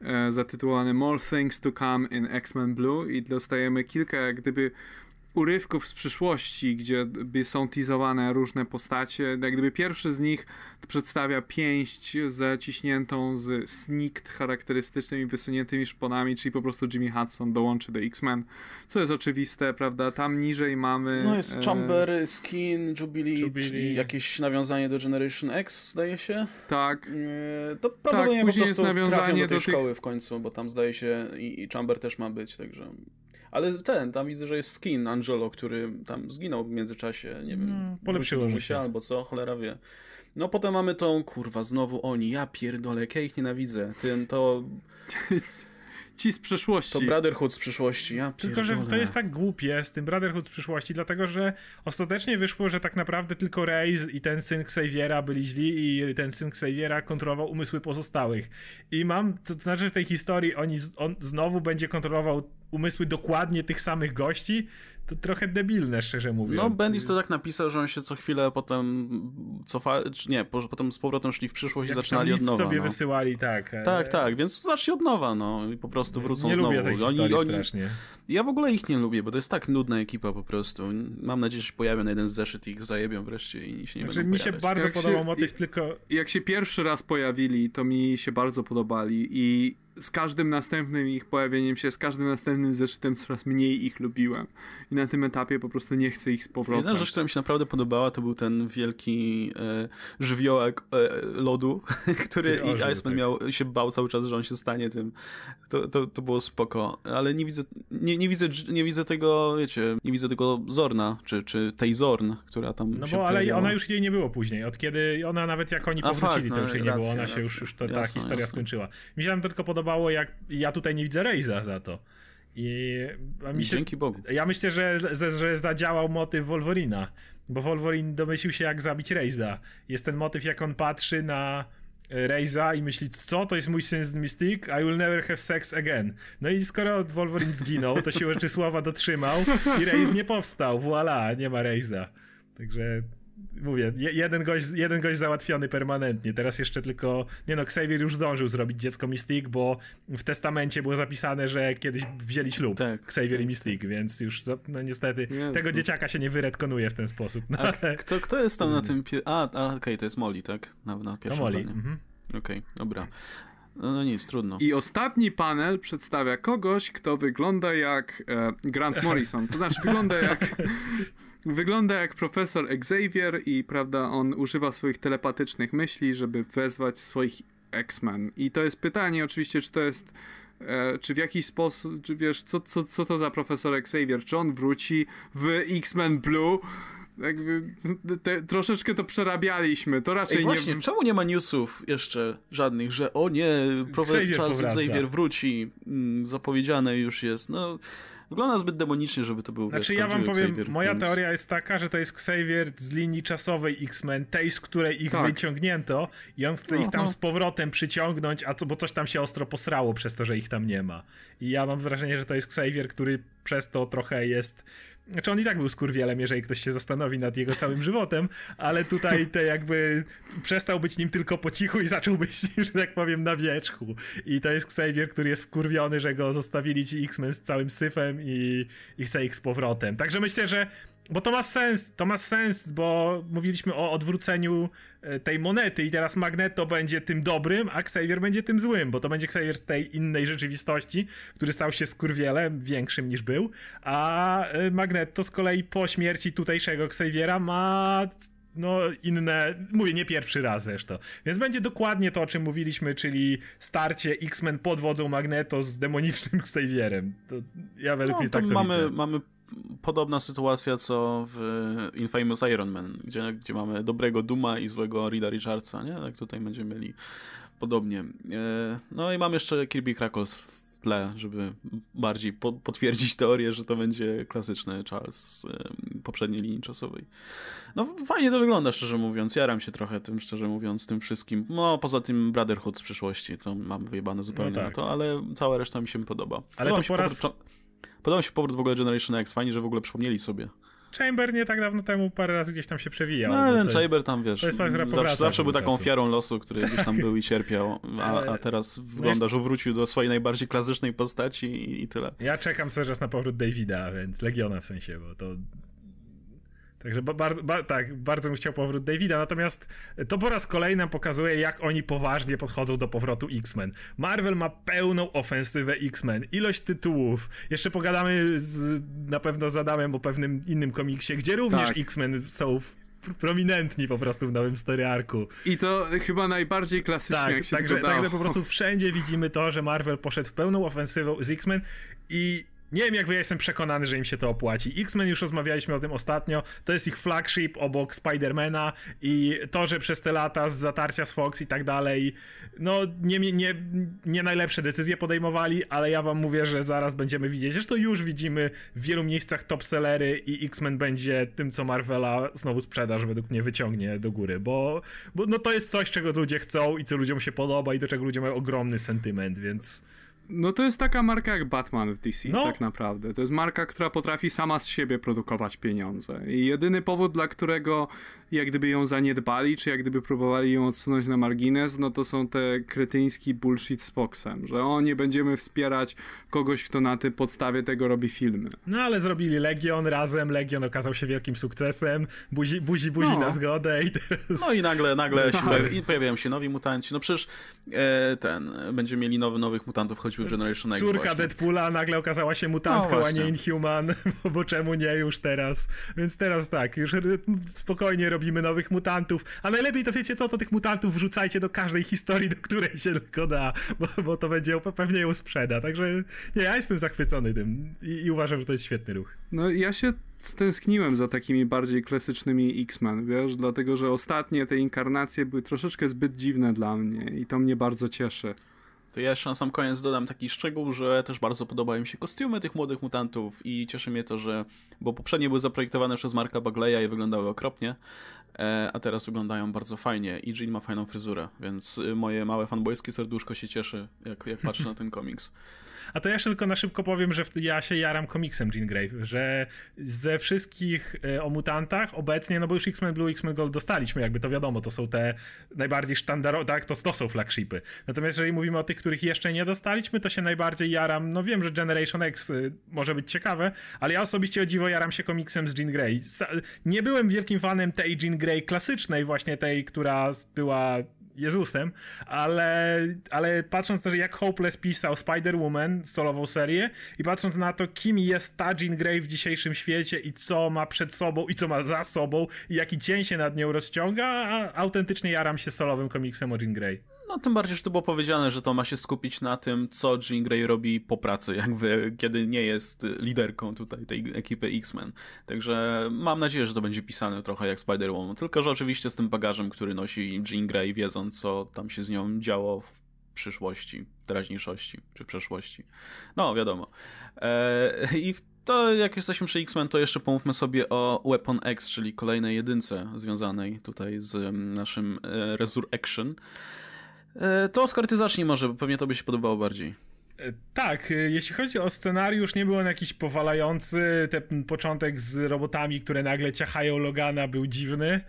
e, zatytułowany More Things to Come in X-Men Blue i dostajemy kilka, jak gdyby urywków z przyszłości, gdzie są teasowane różne postacie. Jak gdyby pierwszy z nich przedstawia pięść zaciśniętą z snikt charakterystycznymi wysuniętymi szponami, czyli po prostu Jimmy Hudson dołączy do X-Men, co jest oczywiste, prawda? Tam niżej mamy... No jest e, Chamber, e... Skin, Jubilee, Jubilee, czyli jakieś nawiązanie do Generation X, zdaje się. Tak. E, to prawdopodobnie tak, później po prostu jest nawiązanie do, tej do szkoły w końcu, bo tam zdaje się i, i Chamber też ma być, także... Ale ten, tam widzę, że jest skin Angelo, który tam zginął w międzyczasie, nie wiem, no, polepszyło mu się albo co, cholera wie. No potem mamy tą, kurwa, znowu oni, ja pierdolę, ja ich nienawidzę, ten to... [laughs] Ci z przeszłości. To Brotherhood z przeszłości, ja pierdolę. Tylko, że to jest tak głupie z tym Brotherhood z przyszłości, dlatego, że ostatecznie wyszło, że tak naprawdę tylko Reyes i ten syn Xaviera byli źli i ten syn Xaviera kontrolował umysły pozostałych. I mam, to znaczy w tej historii oni, on znowu będzie kontrolował umysły dokładnie tych samych gości, to trochę debilne, szczerze mówiąc. No, Bendis to tak napisał, że on się co chwilę potem cofa, czy nie, po, potem z powrotem szli w przyszłość Jak i zaczynali od nowa. sobie no. wysyłali, tak. Tak, tak, więc zacznij od nowa, no i po prostu wrócą nie znowu. Lubię tej oni, oni, strasznie. Ja w ogóle ich nie lubię, bo to jest tak nudna ekipa po prostu. Mam nadzieję, że się pojawią na jeden zeszyt i ich zajebią wreszcie i się nie znaczy, będą mi się pojawiać. bardzo podobał się, motyw, tylko... Jak się pierwszy raz pojawili, to mi się bardzo podobali i z każdym następnym ich pojawieniem się, z każdym następnym zeszytem coraz mniej ich lubiłem. I na tym etapie po prostu nie chcę ich z powrotem. Jedna rzecz, która mi się naprawdę podobała, to był ten wielki e, żywiołek e, lodu, [laughs] który i Iceman tak. miał, się bał cały czas, że on się stanie tym. To, to, to było spoko, ale nie widzę, nie, nie widzę, nie widzę tego, wiecie, nie widzę tego Zorna, czy, czy tej Zorn, która tam No bo ale pojawiała. ona już jej nie było później, od kiedy ona nawet jak oni powrócili, to no, już jej nie było, ona się już, już to, jasne, ta historia jasne. skończyła. Mi się tam tylko podobało, jak ja tutaj nie widzę Rejza za to. I mi się, Dzięki Bogu. Ja myślę, że, że, że zadziałał motyw Wolverina, bo Wolverine domyślił się, jak zabić Rejza. Jest ten motyw, jak on patrzy na Rejza i myśli, co, to jest mój syn z Mystic, I will never have sex again. No i skoro Wolverine zginął, to się Czesława dotrzymał i Rejz nie powstał, voila, nie ma Rejza. Także mówię, jeden gość, jeden gość załatwiony permanentnie. Teraz jeszcze tylko, nie no, Xavier już zdążył zrobić dziecko Mystic, bo w testamencie było zapisane, że kiedyś wzięli ślub tak, Xavier tak. i Mystic, tak. więc już no niestety Jezu. tego dzieciaka się nie wyretkonuje w ten sposób. No, ale... kto, kto jest tam na tym... A, a okej, okay, to jest Molly, tak? Na, na pierwszym to Molly. Mhm. Okej, okay, dobra. No, no nic, trudno. I ostatni panel przedstawia kogoś, kto wygląda jak e, Grant [laughs] Morrison. To znaczy, wygląda jak [laughs] Wygląda jak profesor Xavier i prawda, on używa swoich telepatycznych myśli, żeby wezwać swoich X-Men. I to jest pytanie oczywiście, czy to jest e, czy w jakiś sposób, czy wiesz, co, co, co to za profesor Xavier, czy on wróci w X-Men Blue? Jakby, te, troszeczkę to przerabialiśmy, to raczej Ej, właśnie, nie... czemu nie ma newsów jeszcze żadnych, że o nie, profesor Xavier, Xavier wróci, mm, zapowiedziane już jest, no... Wygląda zbyt demonicznie, żeby to był. Znaczy, wiesz, ja wam powiem, Xavier, moja więc... teoria jest taka, że to jest Xavier z linii czasowej X-Men, tej, z której ich tak. wyciągnięto, i on chce ich tam z powrotem przyciągnąć, a co, bo coś tam się ostro posrało przez to, że ich tam nie ma. I ja mam wrażenie, że to jest Xavier, który przez to trochę jest znaczy on i tak był skurwielem, jeżeli ktoś się zastanowi nad jego całym żywotem, ale tutaj te jakby przestał być nim tylko po cichu i zaczął być [laughs] nim, że tak powiem, na wierzchu. I to jest Xavier, który jest wkurwiony, że go zostawili ci X-Men z całym syfem i, i chce ich z powrotem. Także myślę, że bo to ma sens, to ma sens, bo mówiliśmy o odwróceniu e, tej monety i teraz Magneto będzie tym dobrym, a Xavier będzie tym złym, bo to będzie Xavier z tej innej rzeczywistości, który stał się skurwielem większym niż był, a e, Magneto z kolei po śmierci tutejszego Xaviera ma no inne, mówię nie pierwszy raz zresztą. Więc będzie dokładnie to, o czym mówiliśmy, czyli starcie X-Men pod wodzą Magneto z demonicznym [laughs] Xavierem. To ja według no, mnie tak to mamy, widzę. Mamy podobna sytuacja co w e, Infamous Iron Man, gdzie, gdzie mamy dobrego Duma i złego Rida Richardsa, nie? Tak tutaj będziemy mieli podobnie. E, no i mam jeszcze Kirby Krakos w tle, żeby bardziej po potwierdzić teorię, że to będzie klasyczny Charles z e, poprzedniej linii czasowej. No fajnie to wygląda, szczerze mówiąc. Jaram się trochę tym, szczerze mówiąc, tym wszystkim. No poza tym Brotherhood z przyszłości, to mam wyjebane zupełnie no tak. na to, ale cała reszta mi się podoba. Ale Chyba to po raz... Podoba mi się powrót w ogóle Generation X, fajnie, że w ogóle przypomnieli sobie. Chamber nie tak dawno temu parę razy gdzieś tam się przewijał. No, ten Chamber jest, tam, wiesz, zawsze, zawsze był taką ofiarą losu, który gdzieś tam był i cierpiał, a, a [laughs] teraz wygląda, że wrócił do swojej najbardziej klasycznej postaci i, i tyle. Ja czekam cały czas na powrót Davida, więc Legiona w sensie, bo to Także bardzo, ba, tak, bardzo bym chciał powrót Davida, natomiast to po raz kolejny pokazuje, jak oni poważnie podchodzą do powrotu X-Men. Marvel ma pełną ofensywę X-Men, ilość tytułów. Jeszcze pogadamy z, na pewno z Adamem o pewnym innym komiksie, gdzie również tak. X-Men są prominentni po prostu w nowym story arku. I to chyba najbardziej klasycznie, tak, jak się także, Także po prostu wszędzie widzimy to, że Marvel poszedł w pełną ofensywę z X-Men i nie wiem, jak ja jestem przekonany, że im się to opłaci. X-Men już rozmawialiśmy o tym ostatnio. To jest ich flagship obok Spidermana i to, że przez te lata z zatarcia z Fox i tak dalej, no nie, nie, nie najlepsze decyzje podejmowali, ale ja wam mówię, że zaraz będziemy widzieć. Zresztą już widzimy w wielu miejscach topsellery i X-Men będzie tym, co Marvela znowu sprzedaż według mnie wyciągnie do góry, bo, bo no to jest coś, czego ludzie chcą i co ludziom się podoba i do czego ludzie mają ogromny sentyment, więc... No to jest taka marka jak Batman w DC, no. tak naprawdę. To jest marka, która potrafi sama z siebie produkować pieniądze. I jedyny powód, dla którego jak gdyby ją zaniedbali, czy jak gdyby próbowali ją odsunąć na margines, no to są te kretyński bullshit z Foxem, że o, nie będziemy wspierać kogoś, kto na tej podstawie tego robi filmy. No ale zrobili Legion razem, Legion okazał się wielkim sukcesem, buzi, buzi, buzi no. na zgodę i teraz... No i nagle, nagle tak. [laughs] się pojawiają się nowi mutanci, no przecież e, ten, będziemy mieli nowy, nowych mutantów choćby New Generation X. Córka Deadpoola nagle okazała się mutantką, no a nie Inhuman, [laughs] bo, bo czemu nie już teraz? Więc teraz tak, już spokojnie robimy nowych mutantów. A najlepiej to wiecie co, to tych mutantów wrzucajcie do każdej historii, do której się tylko da, bo, bo to będzie pewnie ją sprzeda. Także nie, ja jestem zachwycony tym i, i uważam, że to jest świetny ruch. No ja się stęskniłem za takimi bardziej klasycznymi X-Men, wiesz, dlatego że ostatnie te inkarnacje były troszeczkę zbyt dziwne dla mnie i to mnie bardzo cieszy. To ja jeszcze na sam koniec dodam taki szczegół, że też bardzo podobają mi się kostiumy tych młodych mutantów i cieszy mnie to, że. Bo poprzednie były zaprojektowane przez Marka Bagleya i wyglądały okropnie, e, a teraz wyglądają bardzo fajnie i Jean ma fajną fryzurę, więc moje małe fanboyskie serduszko się cieszy, jak, jak patrzę na ten komiks. A to ja tylko na szybko powiem, że ja się jaram komiksem Jean Grey, że ze wszystkich e, o mutantach obecnie, no bo już X-Men Blue, X-Men Gold dostaliśmy, jakby to wiadomo, to są te najbardziej sztandarowe, tak, to, to są flagshipy. Natomiast jeżeli mówimy o tych, których jeszcze nie dostaliśmy, to się najbardziej jaram, no wiem, że Generation X e, może być ciekawe, ale ja osobiście o dziwo jaram się komiksem z Jean Grey. Nie byłem wielkim fanem tej Jean Grey klasycznej, właśnie tej, która była Jezusem, ale, ale patrząc na to, jak Hopeless pisał Spider-Woman, solową serię, i patrząc na to, kim jest ta Jean Grey w dzisiejszym świecie i co ma przed sobą i co ma za sobą i jaki cień się nad nią rozciąga, autentycznie jaram się solowym komiksem o Jean Grey. No tym bardziej, że to było powiedziane, że to ma się skupić na tym, co Jean Grey robi po pracy, jakby kiedy nie jest liderką tutaj tej ekipy X-Men. Także mam nadzieję, że to będzie pisane trochę jak Spider-Woman, tylko że oczywiście z tym bagażem, który nosi Jean Grey, wiedząc co tam się z nią działo w przyszłości, w teraźniejszości czy przeszłości. No, wiadomo. Eee, I w to jak jesteśmy przy X-Men, to jeszcze pomówmy sobie o Weapon X, czyli kolejnej jedynce związanej tutaj z mm, naszym e, Resurrection. E, to Oskar, ty zacznij może, bo pewnie to by się podobało bardziej. E, tak, e, jeśli chodzi o scenariusz, nie był on jakiś powalający. Ten początek z robotami, które nagle ciachają Logana, był dziwny.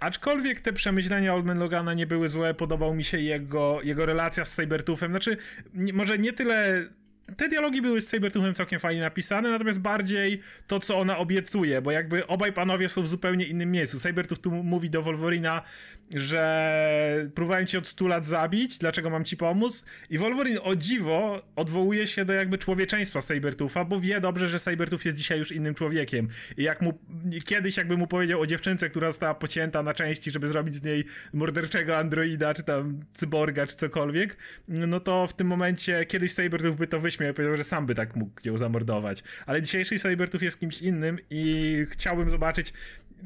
Aczkolwiek te przemyślenia Oldman Logana nie były złe, podobał mi się jego, jego relacja z Cybertufem. Znaczy, nie, może nie tyle te dialogi były z Sabertooth'em całkiem fajnie napisane, natomiast bardziej to, co ona obiecuje, bo jakby obaj panowie są w zupełnie innym miejscu. Sabertooth tu mówi do Wolverina, że próbowałem cię od 100 lat zabić, dlaczego mam ci pomóc? I Wolverine o dziwo odwołuje się do jakby człowieczeństwa Sabertoofa, bo wie dobrze, że Sabertoof jest dzisiaj już innym człowiekiem. I jak mu kiedyś jakby mu powiedział o dziewczynce, która została pocięta na części, żeby zrobić z niej morderczego androida, czy tam cyborga, czy cokolwiek, no to w tym momencie kiedyś Sabertoof by to wyśmiał i powiedział, że sam by tak mógł ją zamordować. Ale dzisiejszy Sabertoof jest kimś innym i chciałbym zobaczyć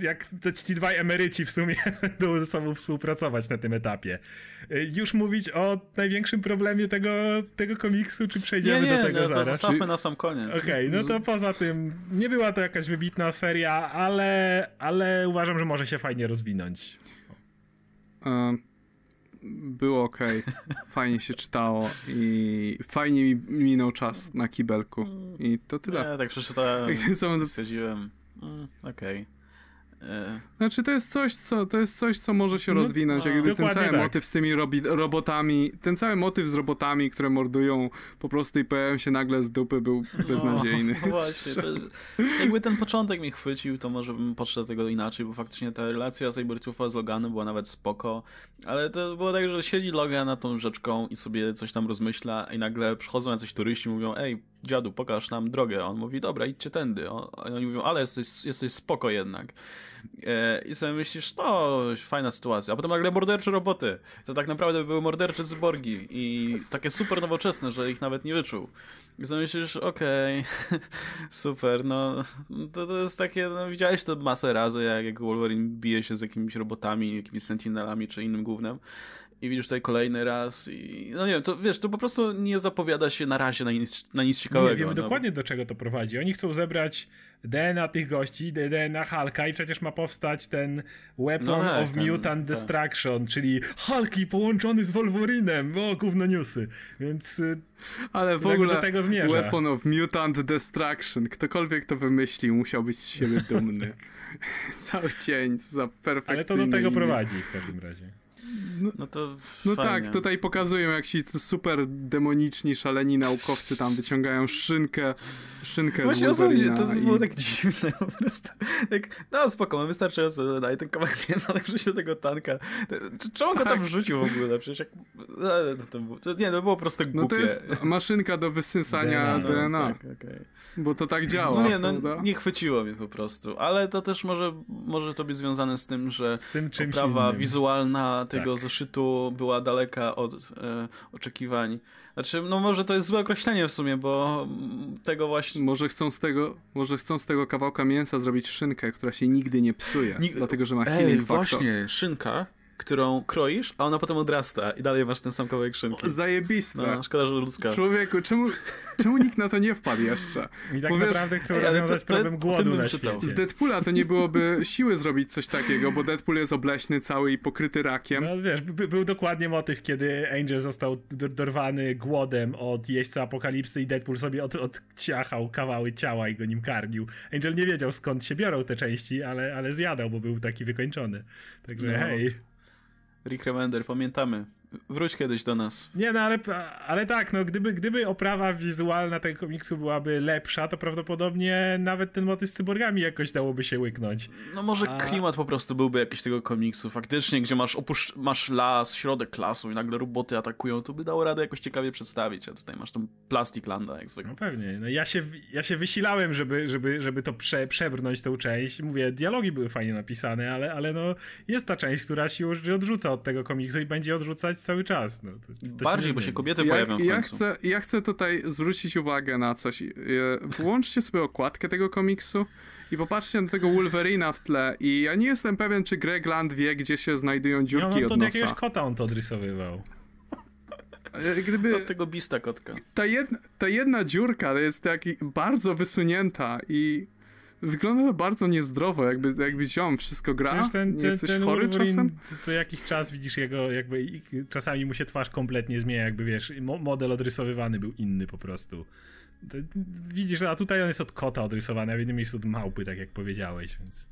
jak ci dwaj emeryci w sumie [laughs] będą ze sobą współpracować na tym etapie. Y, już mówić o największym problemie tego, tego komiksu, czy przejdziemy nie, nie, do tego no, zaraz? Nie, zostawmy na sam koniec. Okej, okay, no to poza tym, nie była to jakaś wybitna seria, ale, ale uważam, że może się fajnie rozwinąć. było ok, fajnie się czytało i fajnie mi minął czas na kibelku. I to tyle. Ja tak przeczytałem, stwierdziłem, mm, okej. Okay. E. Znaczy to jest coś, co, to jest coś, co może się no, rozwinąć. No, Jakby ten cały tak. motyw z tymi robi, robotami, ten cały motyw z robotami, które mordują po prostu i pojawiają się nagle z dupy, był no. beznadziejny. [laughs] No, właśnie. To, jakby ten początek mnie chwycił, to może bym podszedł tego inaczej, bo faktycznie ta relacja Sabertroofa z Loganem była nawet spoko, ale to było tak, że siedzi Logan na tą rzeczką i sobie coś tam rozmyśla i nagle przychodzą jacyś turyści i mówią, ej, dziadu, pokaż nam drogę. On mówi, dobra, idźcie tędy. A oni mówią, ale jesteś, jesteś spoko jednak. E, I sobie myślisz, to no, fajna sytuacja. A potem nagle mordercze roboty. To tak naprawdę były mordercze cyborgi i takie super nowoczesne, że ich nawet nie wyczuł. I sobie myślisz, okej, okay, [laughs] super, no, to, to jest takie, no, widziałeś to masę razy, jak, jak Wolverine bije się z jakimiś robotami, jakimiś sentinelami czy innym głównym i widzisz tutaj kolejny raz i no nie wiem, to wiesz, to po prostu nie zapowiada się na razie na nic, na nic ciekawego. Nie wiemy no. dokładnie do czego to prowadzi. Oni chcą zebrać DNA tych gości, DNA Hulka i przecież ma powstać ten Weapon no tak, of ten, Mutant tak. Destruction, czyli Hulki połączony z Wolverinem, o gówno newsy, więc y, ale w ogóle do tego zmierza. Weapon of Mutant Destruction, ktokolwiek to wymyślił, musiał być z siebie dumny. [laughs] Tak. Cały cień, za perfekcyjny. Ale to do tego imię. prowadzi w każdym razie. No, no, to No fajnie. tak, tutaj pokazują, jak ci super demoniczni, szaleni naukowcy tam wyciągają szynkę, szynkę Właśnie z Wolverina. to i... było tak dziwne po prostu. Tak, no spoko, mam no wystarczająco, daj ten kawałek mięsa, tak [laughs] do tego tanka. Czemu go tam tak. wrzucił w ogóle? Przecież jak... No to było, nie, to było po prostu głupie. No to jest maszynka do wysysania DNA. No, DNA. tak, okay. Bo to tak działa, no nie, no, nie chwyciło mnie po prostu. Ale to też może, może to być związane z tym, że z tym czymś poprawa innym. wizualna tego tak. zeszytu była daleka od e, oczekiwań. Znaczy, no może to jest złe określenie w sumie, bo tego właśnie... Może chcą z tego, może chcą z tego kawałka mięsa zrobić szynkę, która się nigdy nie psuje, Nig... dlatego że ma healing Ej, factor. właśnie, szynka którą kroisz, a ona potem odrasta i dalej masz ten sam kawałek szynki. Zajebiste. No, szkoda, że ludzka. Człowieku, czemu, czemu nikt na to nie wpadł jeszcze? I tak Powiesz, naprawdę chcą e, e, rozwiązać problem głodu na świecie. Z Deadpoola to nie byłoby siły zrobić coś takiego, bo Deadpool jest obleśny cały i pokryty rakiem. No wiesz, by, był dokładnie motyw, kiedy Angel został dorwany głodem od jeźdźca apokalipsy i Deadpool sobie od, odciachał kawały ciała i go nim karmił. Angel nie wiedział skąd się biorą te części, ale, ale zjadał, bo był taki wykończony. Także no. hej. Rick Remender, pamiętamy. Wróć kiedyś do nas. Nie, no ale, ale tak, no gdyby, gdyby oprawa wizualna tego komiksu byłaby lepsza, to prawdopodobnie nawet ten motyw z cyborgami jakoś dałoby się łyknąć. No może A... klimat po prostu byłby jakiś tego komiksu faktycznie, gdzie masz, opusz masz las, środek lasu i nagle roboty atakują, to by dało radę jakoś ciekawie przedstawić, a tutaj masz tą plastik landa jak zwykle. No pewnie, no ja się, ja się wysilałem, żeby, żeby, żeby to prze, przebrnąć tą część. Mówię, dialogi były fajnie napisane, ale, ale no jest ta część, która się już odrzuca od tego komiksu i będzie odrzucać cały czas. No. To, to Bardziej, bo się kobiety ja, w ja, ja Chcę, ja chcę tutaj zwrócić uwagę na coś. E, włączcie sobie okładkę tego komiksu i popatrzcie na tego Wolverina w tle i ja nie jestem pewien, czy Greg Land wie, gdzie się znajdują dziurki no, no, to od nosa. jakiegoś kota on to odrysowywał. E, gdyby... Od tego bista kotka. Ta jedna, ta jedna dziurka jest tak bardzo wysunięta i Wygląda to bardzo niezdrowo, jakby, jakby ziom, wszystko gra, Przecież ten, jesteś ten chory Wolverine, czasem? Co, co, jakiś czas widzisz jego, jakby czasami mu się twarz kompletnie zmienia, jakby wiesz, model odrysowywany był inny po prostu. Widzisz, a tutaj on jest od kota odrysowany, a w innym miejscu od małpy, tak jak powiedziałeś, więc...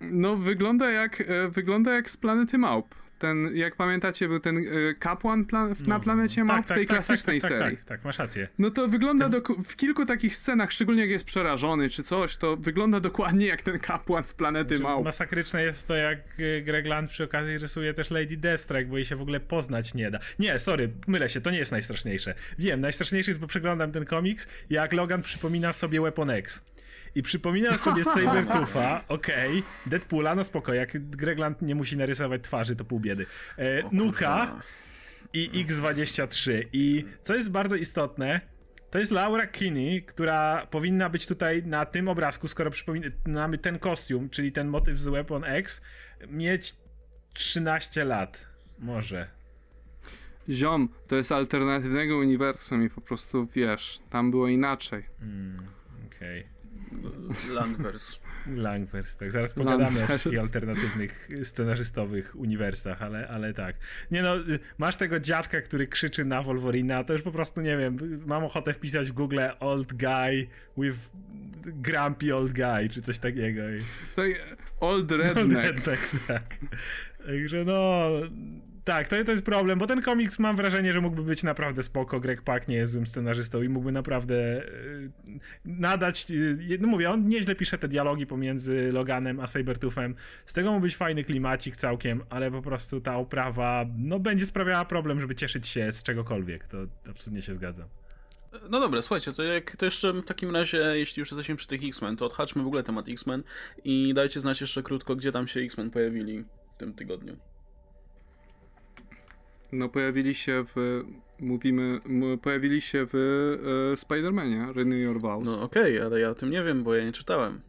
No, wygląda jak, e, wygląda jak z planety małp. Ten, jak pamiętacie, był ten e, kapłan plan, na no. planecie no, Małp, tak, tak, tej tak, tak klasycznej tak, tak, serii. Tak, tak, masz rację. No to wygląda ten... do, w kilku takich scenach, szczególnie jak jest przerażony czy coś, to wygląda dokładnie jak ten kapłan z planety znaczy, Małp. Masakryczne jest to, jak e, Greg Land przy okazji rysuje też Lady Deathstrike, bo jej się w ogóle poznać nie da. Nie, sorry, mylę się, to nie jest najstraszniejsze. Wiem, najstraszniejsze jest, bo przeglądam ten komiks, jak Logan przypomina sobie Weapon X. I przypominam sobie Sabertoofa, [laughs] okej, okay. Deadpoola, no spoko, jak Gregland nie musi narysować twarzy, to pół biedy. E, Nuka i X23. I co jest bardzo istotne, to jest Laura Kinney, która powinna być tutaj na tym obrazku, skoro przypominamy ten kostium, czyli ten motyw z Weapon X, mieć 13 lat. Może. Ziom, to jest alternatywnego uniwersum i po prostu wiesz, tam było inaczej. Mm, Okej. Okay. Langwers. Langwers, tak. Zaraz pogadamy o tych alternatywnych scenarzystowych uniwersach, ale, ale tak. Nie no, y, masz tego dziadka, który krzyczy na Wolverina, to już po prostu, nie wiem, mam ochotę wpisać w Google old guy with grumpy old guy, czy coś takiego. Tak, [laughs] old redneck. Old redneck, tak. Także no tak, to, to jest problem, bo ten komiks mam wrażenie, że mógłby być naprawdę spoko. Greg Pak nie jest złym scenarzystą i mógłby naprawdę e, nadać. E, no mówię, on nieźle pisze te dialogi pomiędzy Loganem a Sabertoothem. Z tego mógł być fajny klimacik całkiem, ale po prostu ta oprawa no, będzie sprawiała problem, żeby cieszyć się z czegokolwiek. To absolutnie się zgadzam. No dobra, słuchajcie, to, jak, to jeszcze w takim razie, jeśli już jesteśmy przy tych X-Men, to odhaczmy w ogóle temat X-Men i dajcie znać jeszcze krótko, gdzie tam się X-Men pojawili w tym tygodniu. No pojawili się w, mówimy, pojawili się w e, Spider-Manie, Renew Your Vows. No okej, okay, ale ja o tym nie wiem, bo ja nie czytałem.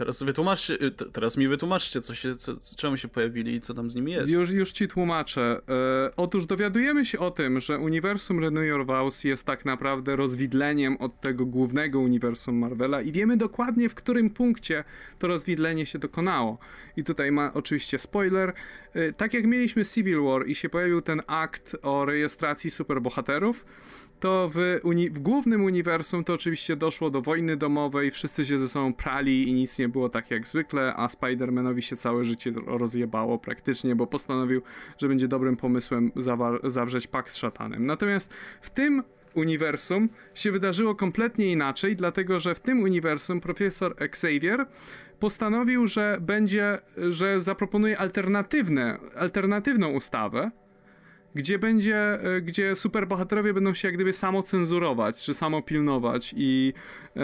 Teraz wytłumacz, y, teraz mi wytłumaczcie, co się, co, czemu się pojawili i co tam z nimi jest. Już, już ci tłumaczę. E, otóż dowiadujemy się o tym, że uniwersum Renew Vows jest tak naprawdę rozwidleniem od tego głównego uniwersum Marvela i wiemy dokładnie, w którym punkcie to rozwidlenie się dokonało. I tutaj ma oczywiście spoiler. E, tak jak mieliśmy Civil War i się pojawił ten akt o rejestracji superbohaterów, to w, uni- w głównym uniwersum to oczywiście doszło do wojny domowej, wszyscy się ze sobą prali i nic nie było tak jak zwykle, a Spider-Manowi się całe życie rozjebało praktycznie, bo postanowił, że będzie dobrym pomysłem zawrzeć pakt z szatanem. Natomiast w tym uniwersum się wydarzyło kompletnie inaczej, dlatego że w tym uniwersum profesor Xavier postanowił, że będzie, że zaproponuje alternatywne, alternatywną ustawę, gdzie będzie, e, gdzie superbohaterowie będą się jak gdyby samocenzurować, czy samopilnować i e,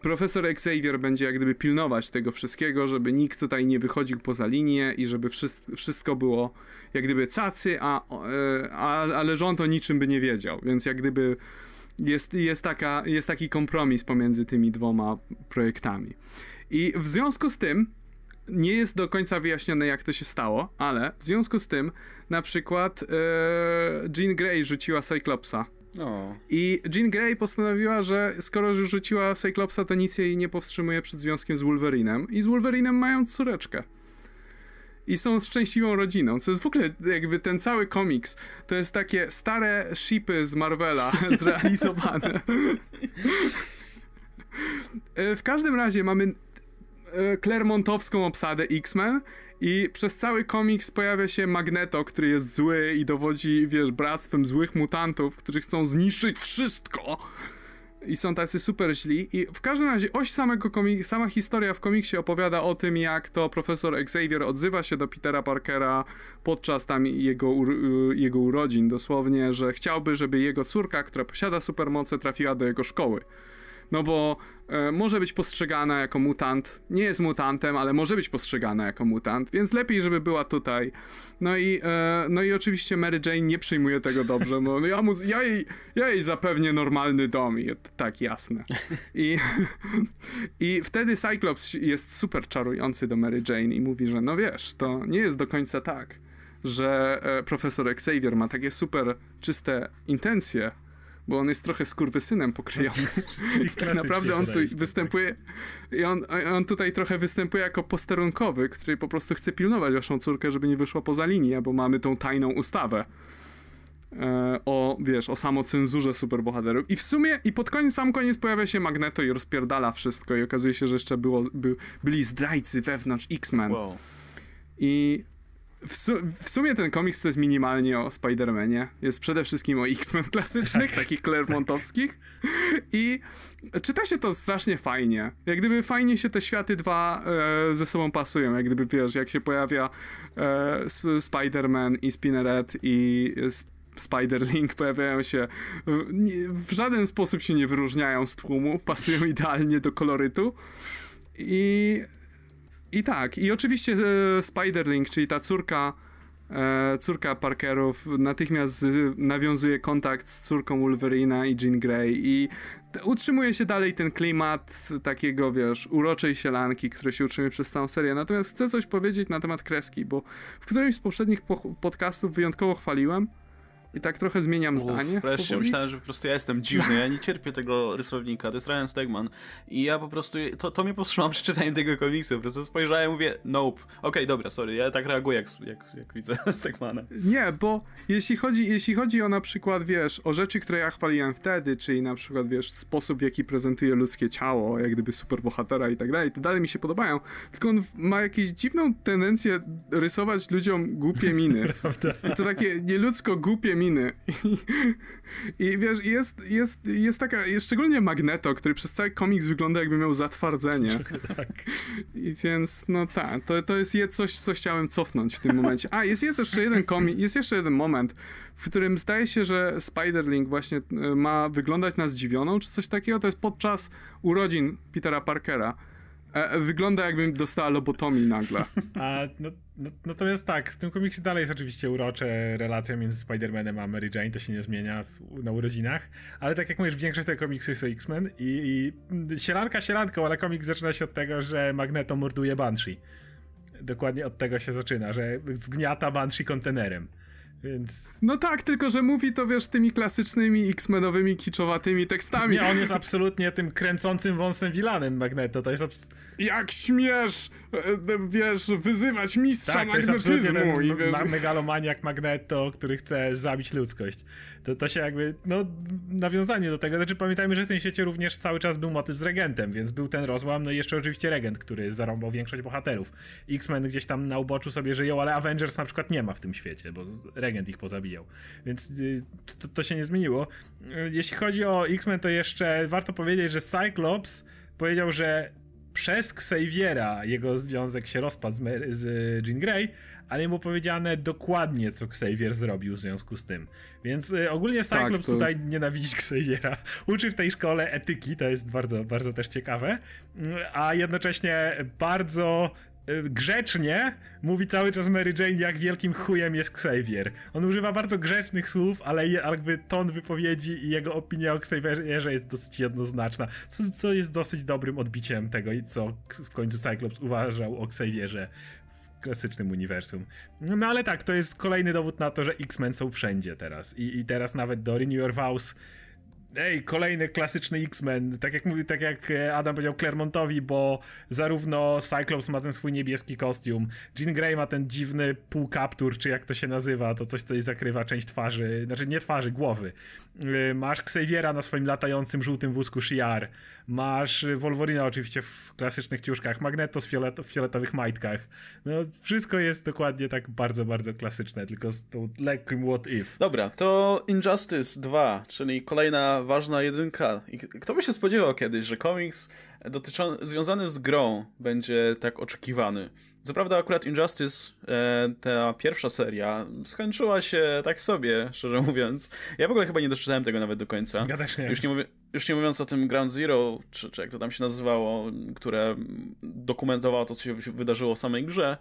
profesor Xavier będzie jak gdyby pilnować tego wszystkiego, żeby nikt tutaj nie wychodził poza linię i żeby wszystko było jak gdyby cacy, a, e, a, ale rząd o niczym by nie wiedział, więc jak gdyby jest, jest, taka, jest taki kompromis pomiędzy tymi dwoma projektami. I w związku z tym nie jest do końca wyjaśnione, jak to się stało, ale w związku z tym, na przykład e, Jean Grey rzuciła Cyclopsa. O. I Jean Grey postanowiła, że skoro już rzuciła Cyclopsa, to nic jej nie powstrzymuje przed związkiem z Wolverinem. I z Wolverinem mają córeczkę. I są szczęśliwą rodziną, co jest w ogóle jakby ten cały komiks. To jest takie stare shipy z Marvela [laughs] zrealizowane. E, w każdym razie mamy E, klermontowską obsadę X-Men i przez cały komiks pojawia się Magneto, który jest zły i dowodzi, wiesz, bractwem złych mutantów, którzy chcą zniszczyć wszystko i są tacy super źli. I w każdym razie oś samego komik- sama historia w komiksie opowiada o tym, jak to profesor Xavier odzywa się do Petera Parkera podczas tam jego, y, jego urodzin, dosłownie, że chciałby, żeby jego córka, która posiada supermoce, trafiła do jego szkoły no bo e, może być postrzegana jako mutant, nie jest mutantem, ale może być postrzegana jako mutant, więc lepiej, żeby była tutaj. No i, e, no i oczywiście Mary Jane nie przyjmuje tego dobrze, bo ja, mu, ja, jej, ja jej zapewnię normalny dom, I, tak, jasne. I, [laughs] I wtedy Cyclops jest super czarujący do Mary Jane i mówi, że no wiesz, to nie jest do końca tak, że e, profesor Xavier ma takie super czyste intencje, bo on jest trochę skurwysynem pokryjowy. [laughs] I tak naprawdę on tu tak. występuje i on, on tutaj trochę występuje jako posterunkowy, który po prostu chce pilnować waszą córkę, żeby nie wyszła poza linię, bo mamy tą tajną ustawę e, o, wiesz, o samocenzurze superbohaterów. I w sumie, i pod koniec, sam koniec pojawia się Magneto i rozpierdala wszystko i okazuje się, że jeszcze było, by, byli zdrajcy wewnątrz X-Men. Wow. I w, su w, sumie ten komiks to jest minimalnie o Spider-Manie. Jest przede wszystkim o X-Men [laughs] klasycznych, tak. takich Clermontowskich. I czyta się to strasznie fajnie. Jak gdyby fajnie się te światy dwa e, ze sobą pasują. Jak gdyby wiesz, jak się pojawia e, Spider-Man i Spinneret i e, Sp Spider-Link pojawiają się. W, w żaden sposób się nie wyróżniają z tłumu. Pasują idealnie do kolorytu. I i tak, i oczywiście e, Spiderlink, czyli ta córka, e, córka Parkerów natychmiast nawiązuje kontakt z córką Wolverina i Jean Grey i utrzymuje się dalej ten klimat takiego, wiesz, uroczej sielanki, który się utrzymuje przez całą serię. Natomiast chcę coś powiedzieć na temat kreski, bo w którymś z poprzednich podcastów wyjątkowo chwaliłem, i tak trochę zmieniam Uf, zdanie. Wreszcie, myślałem, że po prostu ja jestem dziwny, ja nie cierpię tego rysownika, to jest Ryan Stegman i ja po prostu, to, to mnie powstrzymało [laughs] przy czytaniu tego komiksu, po prostu spojrzałem i mówię, nope, okej, okay, dobra, sorry, ja tak reaguję, jak, jak, jak widzę [laughs] Stegmana. Nie, bo jeśli chodzi, jeśli chodzi o na przykład, wiesz, o rzeczy, które ja chwaliłem wtedy, czyli na przykład, wiesz, sposób, w jaki prezentuje ludzkie ciało, jak gdyby superbohatera i tak dalej, to dalej mi się podobają, tylko on ma jakąś dziwną tendencję rysować ludziom głupie miny. I [laughs] to takie nieludzko głupie miny, [laughs] I, i wiesz, jest, jest, jest taka, jest szczególnie Magneto, który przez cały komiks wygląda jakby miał zatwardzenie. [laughs] Tak. I więc, no tak, to, to jest coś, co chciałem cofnąć w tym momencie. A, jest, jest jeszcze jeden komik, jest jeszcze jeden moment, w którym zdaje się, że Spiderling właśnie e, ma wyglądać na zdziwioną, czy coś takiego. To jest podczas urodzin Petera Parkera E, wygląda jakbym dostała lobotomii nagle. A, no, no, natomiast no tak, w tym komiksie dalej jest oczywiście urocze relacja między Spider-Manem a Mary Jane, to się nie zmienia w, na urodzinach, ale tak jak mówisz, większość tego komiksu jest o X-Men i, i sielanka sielanką, ale komik zaczyna się od tego, że Magneto morduje Banshee. Dokładnie od tego się zaczyna, że zgniata Banshee kontenerem. Więc... No tak, tylko że mówi to wiesz tymi klasycznymi X-menowymi kiczowatymi tekstami. Nie, on jest [laughs] absolutnie tym kręcącym wąsem Wilanem Magneto. To jest abs- jak śmiesz, e, e, wiesz, wyzywać mistrza tak, magnetyzmu. To jest i wiesz... megalomaniak Magneto, który chce zabić ludzkość. To, to się jakby, no, nawiązanie do tego. Znaczy pamiętajmy, że w tym świecie również cały czas był motyw z Regentem, więc był ten rozłam, no i jeszcze oczywiście Regent, który zarąbał większość bohaterów. X-Men gdzieś tam na uboczu sobie żyją, ale Avengers na przykład nie ma w tym świecie, bo Regent ich pozabijał. Więc y, to, to się nie zmieniło. Y, jeśli chodzi o X-Men, to jeszcze warto powiedzieć, że Cyclops powiedział, że przez Xaviera jego związek się rozpadł z, Mary, z e, Jean Grey, ale mu powiedziane dokładnie, co Xavier zrobił w związku z tym. Więc y, ogólnie Cyclops tak, to... tutaj nienawidzi Xaviera. [laughs] Uczy w tej szkole etyki, to jest bardzo, bardzo też ciekawe, mm, a jednocześnie bardzo E, grzecznie mówi cały czas Mary Jane, jak wielkim chujem jest Xavier. On używa bardzo grzecznych słów, ale jakby ton wypowiedzi i jego opinia o Xavierze jest dosyć jednoznaczna, co, co jest dosyć dobrym odbiciem tego, co w końcu Cyclops uważał o Xavierze w klasycznym uniwersum. No ale tak, to jest kolejny dowód na to, że X-Men są wszędzie teraz. I, i teraz nawet do Renew Your Vows ej, kolejny klasyczny X-Men. Tak jak mówi, tak jak e, Adam powiedział Clermontowi, bo zarówno Cyclops ma ten swój niebieski kostium, Jean Grey ma ten dziwny półkaptur, czy jak to się nazywa, to coś, co jej zakrywa część twarzy, znaczy nie twarzy, głowy. Y, masz Xaviera na swoim latającym żółtym wózku Shiar, masz Wolverina oczywiście w klasycznych ciuszkach, Magneto w fioletowych majtkach. No, wszystko jest dokładnie tak bardzo, bardzo klasyczne, tylko z tą lekkim what if. Dobra, to Injustice 2, czyli kolejna ważna jedynka. I kto by się spodziewał kiedyś, że komiks związany z grą będzie tak oczekiwany? Co prawda akurat Injustice, e, ta pierwsza seria, skończyła się tak sobie, szczerze mówiąc. Ja w ogóle chyba nie doczytałem tego nawet do końca. Ja też nie. Już nie, mówię, już nie mówiąc o tym Ground Zero, czy, czy jak to tam się nazywało, które dokumentowało to, co się wydarzyło w samej grze.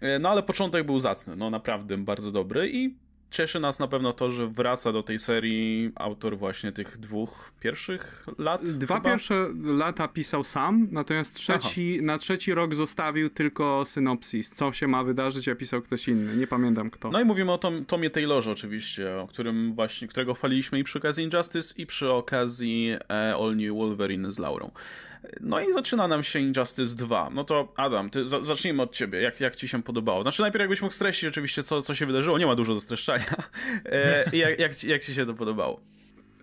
E, no ale początek był zacny, no naprawdę bardzo dobry i Cieszy nas na pewno to, że wraca do tej serii autor właśnie tych dwóch pierwszych lat. Dwa chyba? pierwsze lata pisał sam, natomiast trzeci, na trzeci rok zostawił tylko synopsis, co się ma wydarzyć, a pisał ktoś inny. Nie pamiętam kto. No i mówimy o Tom, Tomie Taylorze oczywiście, o którym właśnie, którego chwaliliśmy i przy okazji Injustice i przy okazji e, All New Wolverine z Laurą. No i zaczyna nam się Injustice 2. No to Adam, ty zacznijmy od ciebie. Jak, jak ci się podobało? Znaczy najpierw jakbyś mógł streścić oczywiście, co, co się wydarzyło. Nie ma dużo do streszczania. [laughs] E, jak, jak, ci, jak ci się to podobało?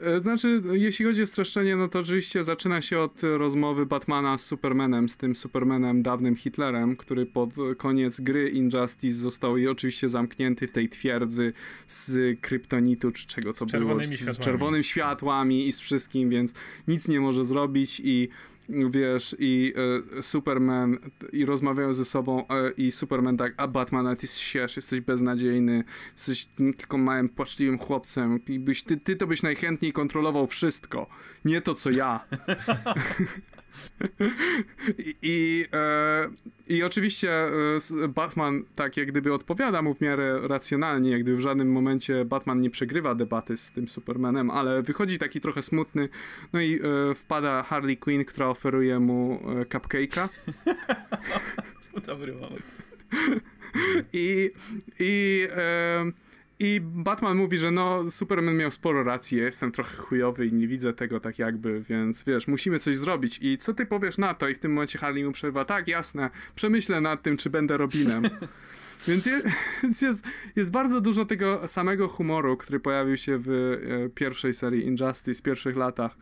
E, znaczy, jeśli chodzi o streszczenie, no to oczywiście zaczyna się od rozmowy Batmana z Supermanem, z tym Supermanem, dawnym Hitlerem, który pod koniec gry Injustice został i oczywiście zamknięty w tej twierdzy z kryptonitu, czy czego to było, z, z, światłami i z wszystkim, więc nic nie może zrobić i wiesz, i e, Superman, i rozmawiają ze sobą, e, i Superman tak, a Batman, a ty siesz, jesteś beznadziejny, jesteś tylko małym, płaczliwym chłopcem, i byś, ty, ty to byś najchętniej kontrolował wszystko, nie to co ja. [laughs] I, i, e, I, oczywiście e, Batman tak jak gdyby odpowiada mu w miarę racjonalnie, jak gdyby w żadnym momencie Batman nie przegrywa debaty z tym Supermanem, ale wychodzi taki trochę smutny, no i e, wpada Harley Quinn, która oferuje mu e, cupcake'a. [laughs] Dobry moment. I, i e, i Batman mówi, że no, Superman miał sporo racji, ja jestem trochę chujowy i nie widzę tego tak jakby, więc wiesz, musimy coś zrobić. I co ty powiesz na to? I w tym momencie Harley mu przerywa, tak, jasne, przemyślę nad tym, czy będę Robinem. [laughs] Więc jest, jest, bardzo dużo tego samego humoru, który pojawił się w e, pierwszej serii Injustice, w pierwszych latach.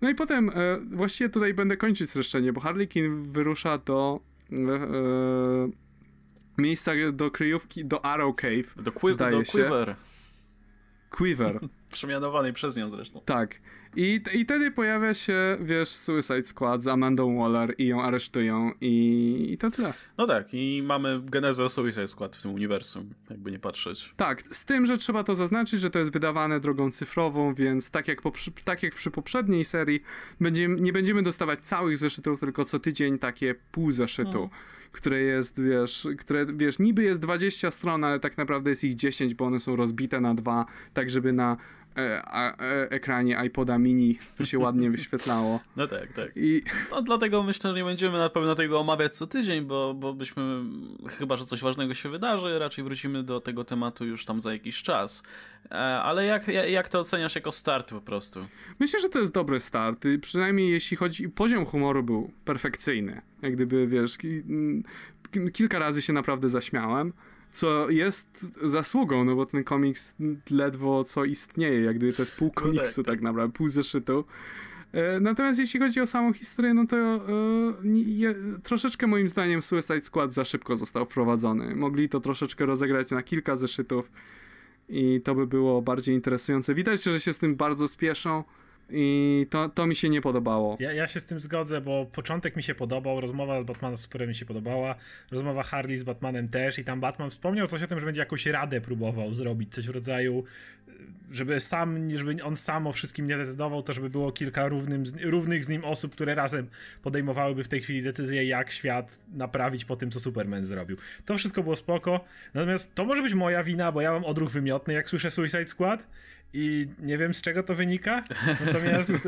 No i potem, e, właściwie tutaj będę kończyć streszczenie, bo Harley Quinn wyrusza do... E, e miejsca do kryjówki do Arrow Cave. Do, do Quiver. Quiver. [laughs] Przemianowanej przez nią zresztą. Tak. I, I wtedy pojawia się, wiesz, Suicide Squad z Amandą Waller i ją aresztują i, i to tyle. No tak, i mamy genezę Suicide Squad w tym uniwersum, jakby nie patrzeć. Tak, z tym, że trzeba to zaznaczyć, że to jest wydawane drogą cyfrową, więc tak jak, po, tak jak przy poprzedniej serii, będziemy, nie będziemy dostawać całych zeszytów, tylko co tydzień takie pół zeszytu. No które jest, wiesz, które, wiesz, niby jest 20 stron, ale tak naprawdę jest ich 10, bo one są rozbite na dwa, tak żeby na E, e, ekranie iPoda mini, to się ładnie [laughs] wyświetlało. No tak, tak. I... No dlatego myślę, że nie będziemy na pewno tego omawiać co tydzień, bo, bo byśmy, chyba że coś ważnego się wydarzy, raczej wrócimy do tego tematu już tam za jakiś czas. E, ale jak, jak to oceniasz jako start po prostu? Myślę, że to jest dobry start, przynajmniej jeśli chodzi, poziom humoru był perfekcyjny. Jak gdyby, wiesz, kilka razy się naprawdę zaśmiałem co jest zasługą, no bo ten komiks ledwo co istnieje, jak gdyby to jest pół no komiksu tak, tak. tak naprawdę, pół zeszytu. E, natomiast jeśli chodzi o samą historię, no to e, troszeczkę moim zdaniem Suicide Squad za szybko został wprowadzony. Mogli to troszeczkę rozegrać na kilka zeszytów i to by było bardziej interesujące. Widać, że się z tym bardzo spieszą. I to, to mi się nie podobało. Ja, ja się z tym zgodzę, bo początek mi się podobał, rozmowa z z Superem mi się podobała, rozmowa Harley z Batmanem też i tam Batman wspomniał coś o tym, że będzie jakąś radę próbował zrobić, coś w rodzaju, żeby sam, żeby on sam o wszystkim nie decydował, to żeby było kilka równym, równych z nim osób, które razem podejmowałyby w tej chwili decyzję, jak świat naprawić po tym, co Superman zrobił. To wszystko było spoko, natomiast to może być moja wina, bo ja mam odruch wymiotny, jak słyszę Suicide Squad i nie wiem z czego to wynika, natomiast y,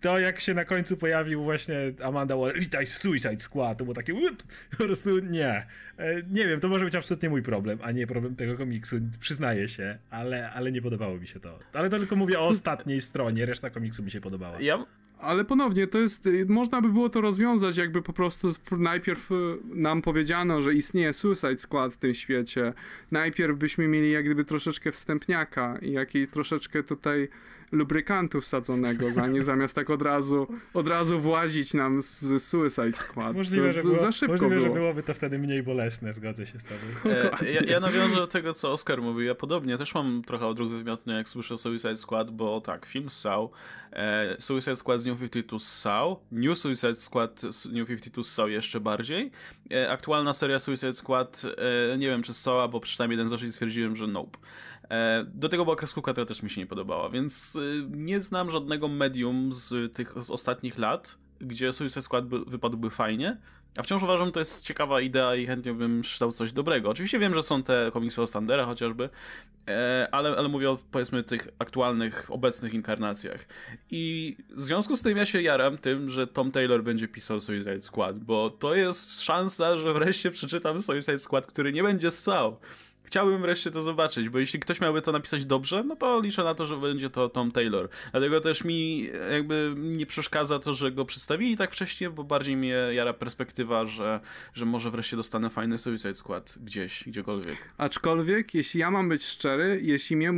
to jak się na końcu pojawił właśnie Amanda Waller, witaj Suicide Squad, to było takie up, po prostu nie. Y, nie wiem, to może być absolutnie mój problem, a nie problem tego komiksu, przyznaję się, ale, ale nie podobało mi się to. Ale to tylko mówię o ostatniej stronie, reszta komiksu mi się podobała. Ja, ale ponownie to jest, y, można by było to rozwiązać, jakby po prostu najpierw y, nam powiedziano, że istnieje Suicide Squad w tym świecie. Najpierw byśmy mieli jak gdyby troszeczkę wstępniaka i jakiej troszeczkę tutaj lubrykantu wsadzonego, zamiast tak od razu, od razu włazić nam z Suicide Squad. Możliwe, to, że, było, za szybko możliwe było. że byłoby to wtedy mniej bolesne, zgodzę się z tobą. E, ja, ja nawiążę do tego, co Oscar mówił. Ja podobnie też mam trochę odruch wymiotny, jak słyszę Suicide Squad, bo tak, film ssał, e, Suicide Squad z New 52 ssał, New Suicide Squad z New 52 ssał jeszcze bardziej, e, aktualna seria Suicide Squad, e, nie wiem czy ssała, bo przeczytałem jeden zeszyt i stwierdziłem, że nope. E, do tego była kreskówka, która też mi się nie podobała, więc y, nie znam żadnego medium z tych z ostatnich lat, gdzie Suicide Squad by, wypadłby fajnie, a wciąż uważam, że to jest ciekawa idea i chętnie bym przeczytał coś dobrego. Oczywiście wiem, że są te komiksy o Standera chociażby, e, ale, ale mówię o powiedzmy tych aktualnych, obecnych inkarnacjach. I w związku z tym ja się jaram tym, że Tom Taylor będzie pisał Suicide Squad, bo to jest szansa, że wreszcie przeczytam Suicide Squad, który nie będzie ssał chciałbym wreszcie to zobaczyć, bo jeśli ktoś miałby to napisać dobrze, no to liczę na to, że będzie to Tom Taylor. Dlatego też mi jakby nie przeszkadza to, że go przedstawili tak wcześnie, bo bardziej mnie jara perspektywa, że, że może wreszcie dostanę fajny Suicide Squad gdzieś, gdziekolwiek. Aczkolwiek, jeśli ja mam być szczery, jeśli mnie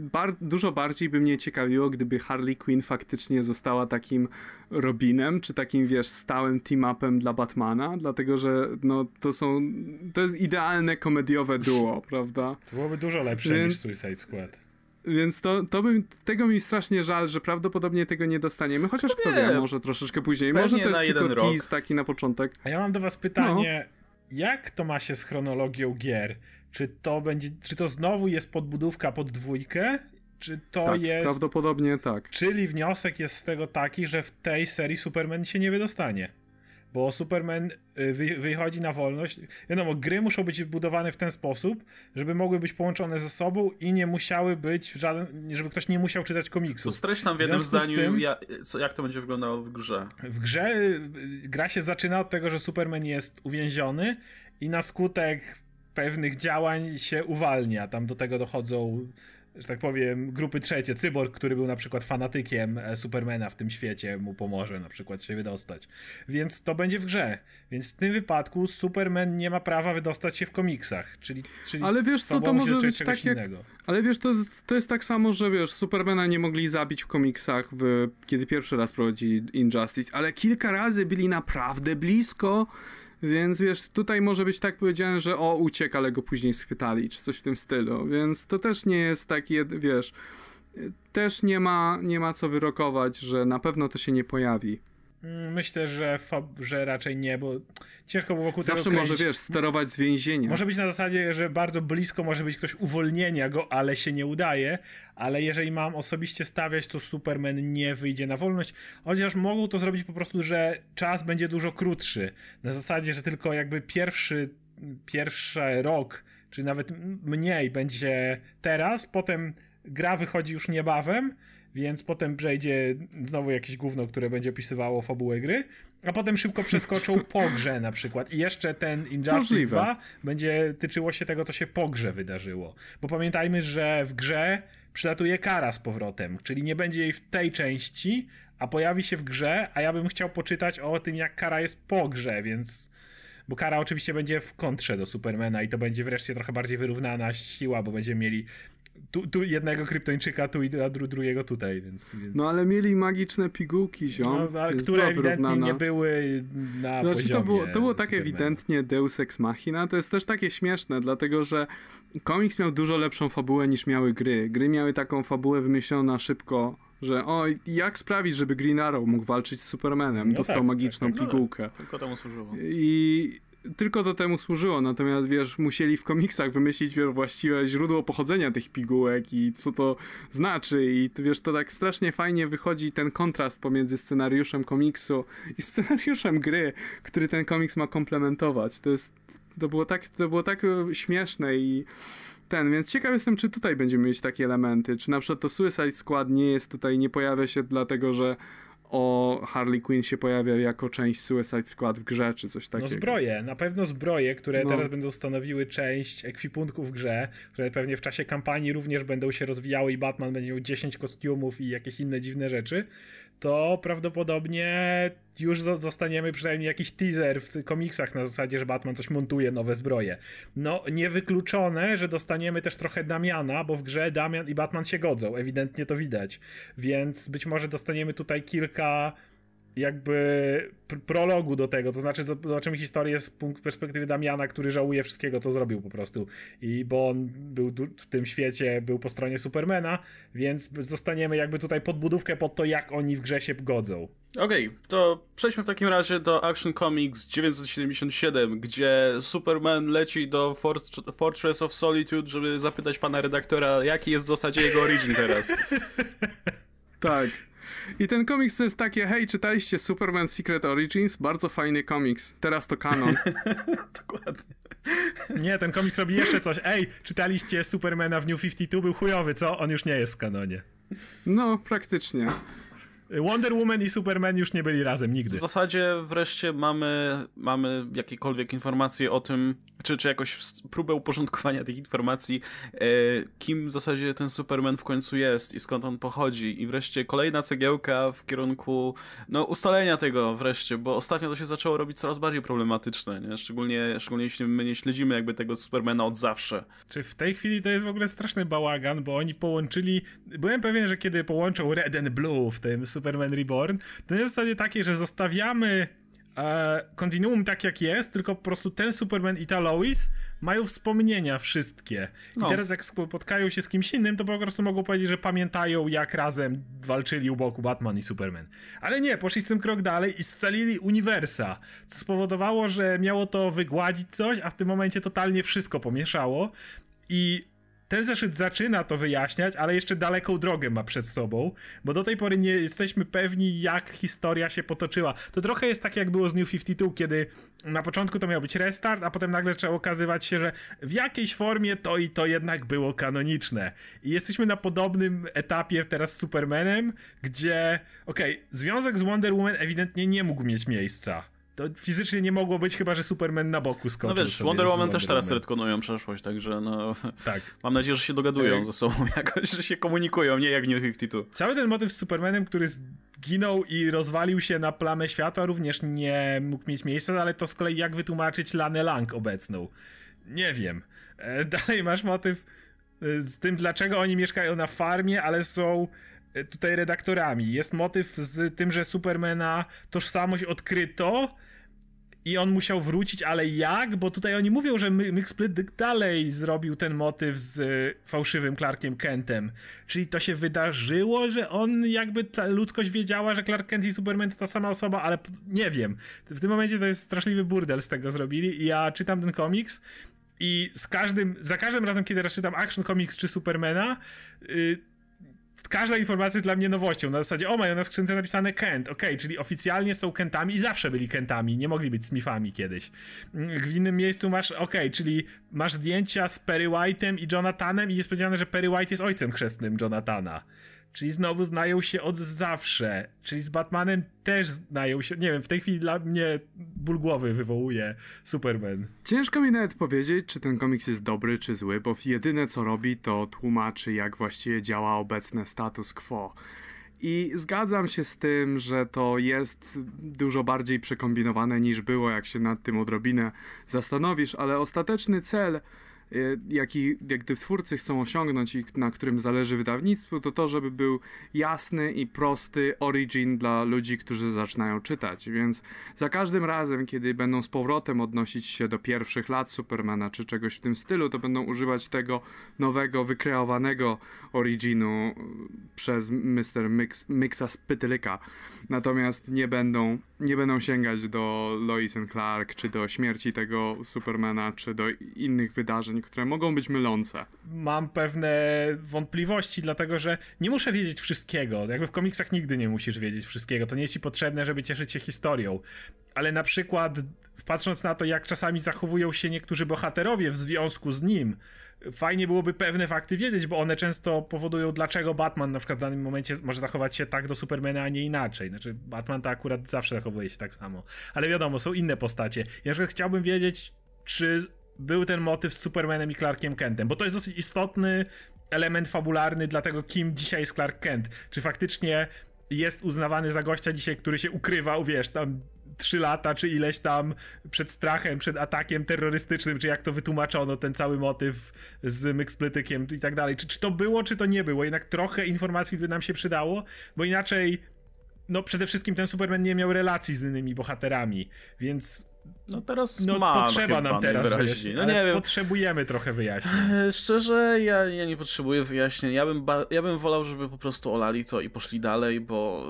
bar dużo bardziej by mnie ciekawiło, gdyby Harley Quinn faktycznie została takim Robinem, czy takim, wiesz, stałym team-upem dla Batmana, dlatego, że no to są, to jest idealne komediowe duo, [laughs] prawda? To byłoby dużo lepsze Więc... niż Suicide Squad. Więc to, to bym, tego mi strasznie żal, że prawdopodobnie tego nie dostaniemy, chociaż no kto wie, może troszeczkę później. Pewnie może to jest tylko rok. tease taki na początek. A ja mam do was pytanie, no. jak to ma się z chronologią gier? Czy to będzie, czy to znowu jest podbudówka pod dwójkę? Czy to tak, jest... prawdopodobnie tak. Czyli wniosek jest z tego taki, że w tej serii Superman się nie wydostanie bo Superman y, wy, wychodzi na wolność. Wiadomo, gry muszą być budowane w ten sposób, żeby mogły być połączone ze sobą i nie musiały być w żaden, żeby ktoś nie musiał czytać komiksu. To streś nam w jednym w zdaniu, tym, ja, co, jak to będzie wyglądało w grze. W grze y, y, gra się zaczyna od tego, że Superman jest uwięziony i na skutek pewnych działań się uwalnia. Tam do tego dochodzą że tak powiem, grupy trzecie. Cyborg, który był na przykład fanatykiem e, Supermana w tym świecie, mu pomoże na przykład się wydostać. Więc to będzie w grze. Więc w tym wypadku Superman nie ma prawa wydostać się w komiksach. Czyli, czyli Ale wiesz co, to może być tak jak... Ale wiesz, to, to jest tak samo, że wiesz, Supermana nie mogli zabić w komiksach, w... kiedy pierwszy raz prowadzi Injustice, ale kilka razy byli naprawdę blisko więc wiesz, tutaj może być tak powiedziane, że o, ucieka, ale go później schwytali, czy coś w tym stylu. Więc to też nie jest takie, wiesz, też nie ma, nie ma co wyrokować, że na pewno to się nie pojawi. Mm, myślę, że, że raczej nie, bo ciężko było wokół Zawsze tego Zawsze może, wiesz, sterować z więzienia. Może być na zasadzie, że bardzo blisko może być ktoś uwolnienia go, ale się nie udaje. Ale jeżeli mam osobiście stawiać, to Superman nie wyjdzie na wolność. Chociaż mogą to zrobić po prostu, że czas będzie dużo krótszy. Na zasadzie, że tylko jakby pierwszy, pierwszy rok, czy nawet mniej będzie teraz, potem gra wychodzi już niebawem, więc potem przejdzie znowu jakieś gówno, które będzie opisywało fabułę gry, a potem szybko przeskoczą [laughs] po grze na przykład. I jeszcze ten Injustice Możliwe. 2 będzie tyczyło się tego, co się po grze wydarzyło. Bo pamiętajmy, że w grze przylatuje kara z powrotem, czyli nie będzie jej w tej części, a pojawi się w grze, a ja bym chciał poczytać o tym, jak kara jest po grze, więc bo kara oczywiście będzie w kontrze do Supermana i to będzie wreszcie trochę bardziej wyrównana siła, bo będziemy mieli tu, tu jednego kryptończyka, tu i dru, drugiego tutaj, więc, więc, No ale mieli magiczne pigułki, ziom. No, ale które ewidentnie nie były na to znaczy, to było, to było tak Superman. ewidentnie Deus Ex Machina, to jest też takie śmieszne, dlatego że komiks miał dużo lepszą fabułę niż miały gry. Gry miały taką fabułę wymyśloną na szybko, że o, jak sprawić, żeby Green Arrow mógł walczyć z Supermanem? No Dostał tak, magiczną tak, tak, no pigułkę. tylko temu służyło. I tylko do temu służyło, natomiast wiesz, musieli w komiksach wymyślić wiesz, właściwe źródło pochodzenia tych pigułek i co to znaczy i wiesz, to tak strasznie fajnie wychodzi ten kontrast pomiędzy scenariuszem komiksu i [laughs] scenariuszem gry, który ten komiks ma komplementować. To jest, to było tak, to było tak e, śmieszne i ten, więc ciekaw jestem, czy tutaj będziemy mieć takie elementy, czy na przykład to Suicide Squad nie jest tutaj, nie pojawia się dlatego, że o Harley Quinn się pojawia jako część Suicide Squad w grze, czy coś no takiego. No zbroje, na pewno zbroje, które no. teraz będą stanowiły część ekwipunków w grze, które pewnie w czasie kampanii również będą się rozwijały i Batman będzie miał 10 kostiumów i jakieś inne dziwne rzeczy, to prawdopodobnie już dostaniemy przynajmniej jakiś teaser w komiksach na zasadzie, że Batman coś montuje, nowe zbroje. No, niewykluczone, że dostaniemy też trochę Damiana, bo w grze Damian i Batman się godzą, ewidentnie to widać. Więc być może dostaniemy tutaj kilka jakby prologu do tego, to znaczy zobaczymy historię z punktu perspektywy Damiana, który żałuje wszystkiego, co zrobił po prostu. I bo on był w tym świecie, był po stronie Supermana, więc zostaniemy jakby tutaj podbudówkę pod to, jak oni w grze się godzą. Okej, okay, to przejdźmy w takim razie do Action Comics 977, gdzie Superman leci do Fortress of Solitude, żeby zapytać pana redaktora, jaki jest w zasadzie jego origin teraz. [laughs] tak. I ten komiks to jest takie, hej, czytaliście Superman Secret Origins? Bardzo fajny komiks, teraz to kanon. [laughs] Dokładnie. Nie, ten komiks robi jeszcze coś. Ej, czytaliście Supermana w New 52? Był chujowy, co? On już nie jest w kanonie. No, praktycznie. Wonder Woman i Superman już nie byli razem nigdy. W zasadzie wreszcie mamy, mamy jakiekolwiek informacje o tym, czy, czy jakoś próbę uporządkowania tych informacji, e, kim w zasadzie ten Superman w końcu jest i skąd on pochodzi. I wreszcie kolejna cegiełka w kierunku no, ustalenia tego wreszcie, bo ostatnio to się zaczęło robić coraz bardziej problematyczne, nie? Szczególnie, szczególnie jeśli my nie śledzimy jakby tego Supermana od zawsze. Czy w tej chwili to jest w ogóle straszny bałagan, bo oni połączyli, byłem pewien, że kiedy połączą Red and Blue w tym Superman Reborn, to jest w zasadzie takie, że zostawiamy e, kontinuum tak jak jest, tylko po prostu ten Superman i ta Lois mają wspomnienia wszystkie. No. I teraz jak spotkają się z kimś innym, to po prostu mogą powiedzieć, że pamiętają jak razem walczyli u boku Batman i Superman. Ale nie, poszli z tym krok dalej i scalili uniwersa, co spowodowało, że miało to wygładzić coś, a w tym momencie totalnie wszystko pomieszało i ten zeszyt zaczyna to wyjaśniać, ale jeszcze daleką drogę ma przed sobą, bo do tej pory nie jesteśmy pewni, jak historia się potoczyła. To trochę jest tak, jak było z New 52, kiedy na początku to miał być restart, a potem nagle trzeba okazywać się, że w jakiejś formie to i to jednak było kanoniczne. I jesteśmy na podobnym etapie teraz z Supermanem, gdzie, okej, okay, związek z Wonder Woman ewidentnie nie mógł mieć miejsca to fizycznie nie mogło być, chyba że Superman na boku skończył. No wiesz, Wonder Woman też teraz retkonują przeszłość, także no... Tak. [laughs] Mam nadzieję, że się dogadują ze sobą [laughs] jakoś, że się komunikują, nie jak New 52. Cały ten motyw z Supermanem, który zginął i rozwalił się na plamę światła, również nie mógł mieć miejsca, ale to z kolei jak wytłumaczyć Lanę Lang obecną? Nie wiem. E, [laughs] dalej masz motyw e, z tym, dlaczego oni mieszkają na farmie, ale są e, tutaj redaktorami. Jest motyw z tym, że Supermana tożsamość odkryto, i on musiał wrócić, ale jak? Bo tutaj oni mówią, że Mixplit dalej zrobił ten motyw z y, fałszywym Clarkiem Kentem. Czyli to się wydarzyło, że on jakby ta ludzkość wiedziała, że Clark Kent i Superman to ta sama osoba, ale nie wiem. W tym momencie to jest straszliwy burdel z tego zrobili i ja czytam ten komiks i z każdym, za każdym razem, kiedy czytam Action Comics czy Supermana, yy, każda informacja jest dla mnie nowością. Na zasadzie, o mają na skrzynce napisane Kent, ok, czyli oficjalnie są Kentami i zawsze byli Kentami, nie mogli być Smithami kiedyś. Mm, w innym miejscu masz, ok, czyli masz zdjęcia z Perry White'em i Jonathanem i jest powiedziane, że Perry White jest ojcem chrzestnym Jonathana. Czyli znowu znają się od zawsze. Czyli z Batmanem też znają się. Nie wiem, w tej chwili dla mnie ból głowy wywołuje Superman. Ciężko mi nawet powiedzieć, czy ten komiks jest dobry czy zły, bo jedyne co robi, to tłumaczy, jak właściwie działa obecne status quo. I zgadzam się z tym, że to jest dużo bardziej przekombinowane niż było, jak się nad tym odrobinę zastanowisz, ale ostateczny cel E, jaki jak gdy twórcy chcą osiągnąć i na którym zależy wydawnictwu, to to, żeby był jasny i prosty origin dla ludzi, którzy zaczynają czytać. Więc za każdym razem, kiedy będą z powrotem odnosić się do pierwszych lat Supermana czy czegoś w tym stylu, to będą używać tego nowego, wykreowanego originu e, przez Mr. Mix, Mixa Spytylyka. Natomiast nie będą, nie będą sięgać do Lois and Clark, czy do śmierci tego Supermana, czy do innych wydarzeń wydarzeń, które mogą być mylące. Mam pewne wątpliwości, dlatego że nie muszę wiedzieć wszystkiego. Jakby w komiksach nigdy nie musisz wiedzieć wszystkiego. To nie jest ci potrzebne, żeby cieszyć się historią. Ale na przykład, patrząc na to, jak czasami zachowują się niektórzy bohaterowie w związku z nim, fajnie byłoby pewne fakty wiedzieć, bo one często powodują, dlaczego Batman na przykład w danym momencie może zachować się tak do Supermana, a nie inaczej. Znaczy, Batman to akurat zawsze zachowuje się tak samo. Ale wiadomo, są inne postacie. Ja na przykład chciałbym wiedzieć, czy był ten motyw z Supermanem i Clarkiem Kentem, bo to jest dosyć istotny element fabularny dla tego, kim dzisiaj jest Clark Kent. Czy faktycznie jest uznawany za gościa dzisiaj, który się ukrywał, wiesz, tam 3 lata, czy ileś tam przed strachem, przed atakiem terrorystycznym, czy jak to wytłumaczono, ten cały motyw z myxplytykiem i tak dalej. Czy, czy to było, czy to nie było? Jednak trochę informacji by nam się przydało, bo inaczej, no przede wszystkim ten Superman nie miał relacji z innymi bohaterami, więc no teraz no, potrzeba nam teraz wyjaśnień. No, nie wiem. potrzebujemy trochę wyjaśnień. E, szczerze, ja, ja nie potrzebuję wyjaśnień. Ja bym, ja bym wolał, żeby po prostu olali to i poszli dalej, bo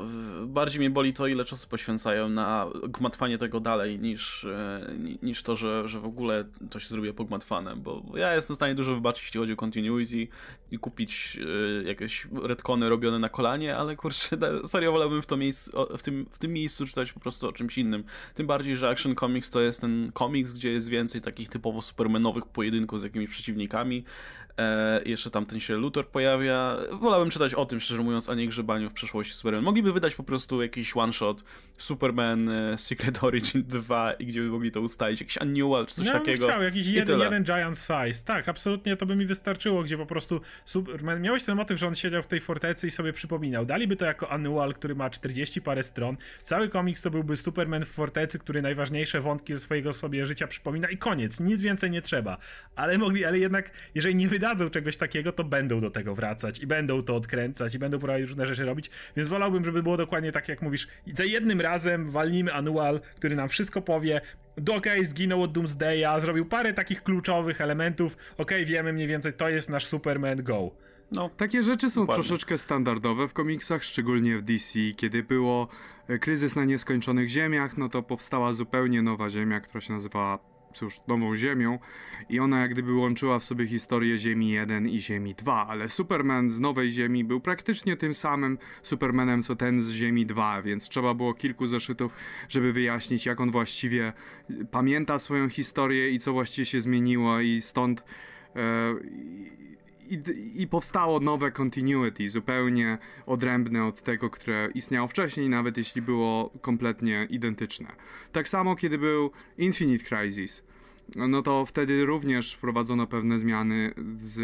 bardziej mnie boli to, ile czasu poświęcają na gmatwanie tego dalej, niż, e, niż to, że, że w ogóle to się zrobię pogmatwane, bo ja jestem w stanie dużo wybaczyć, jeśli chodzi o continuity i kupić e, jakieś redkony robione na kolanie, ale kurczę, [laughs] serio wolałbym w, to miejscu w, tym, w tym miejscu czytać po prostu o czymś innym. Tym bardziej, że Action Comics Comics to jest ten komiks, gdzie jest więcej takich typowo supermenowych pojedynków z jakimiś przeciwnikami. E, jeszcze tam ten się Luthor pojawia. Wolałem czytać o tym, szczerze mówiąc, a nie grzebaniu w przeszłości Superman. Mogliby wydać po prostu jakiś one-shot Superman e, Secret Origin 2 i gdzie by mogli to ustalić, jakiś annual czy coś ja no, takiego. Chciał, jakiś jeden, jeden, giant size. Tak, absolutnie to by mi wystarczyło, gdzie po prostu Superman... Miałeś ten motyw, że on siedział w tej fortecy i sobie przypominał. Daliby to jako annual, który ma 40 parę stron. Cały komiks to byłby Superman w fortecy, który najważniejsze wątki ze swojego sobie życia przypomina i koniec. Nic więcej nie trzeba. Ale mogli, ale jednak, jeżeli nie wyda dadzą czegoś takiego, to będą do tego wracać i będą to odkręcać i będą próbować różne rzeczy robić, więc wolałbym, żeby było dokładnie tak, jak mówisz. I za jednym razem walnijmy anual, który nam wszystko powie, Dokej zginął od Doomsdaya, zrobił parę takich kluczowych elementów, ok, wiemy mniej więcej, to jest nasz Superman, go. No. Takie rzeczy są Dokładnie. troszeczkę standardowe w komiksach, szczególnie w DC. Kiedy było e, kryzys na nieskończonych ziemiach, no to powstała zupełnie nowa ziemia, która się nazywała cóż, nową Ziemią i ona jak gdyby łączyła w sobie historię Ziemi 1 i Ziemi 2, ale Superman z nowej Ziemi był praktycznie tym samym Supermanem co ten z Ziemi 2, więc trzeba było kilku zeszytów, żeby wyjaśnić jak on właściwie pamięta swoją historię i co właściwie się zmieniło i stąd e, i, i, powstało nowe continuity, zupełnie odrębne od tego, które istniało wcześniej, nawet jeśli było kompletnie identyczne. Tak samo, kiedy był Infinite Crisis no to wtedy również wprowadzono pewne zmiany z,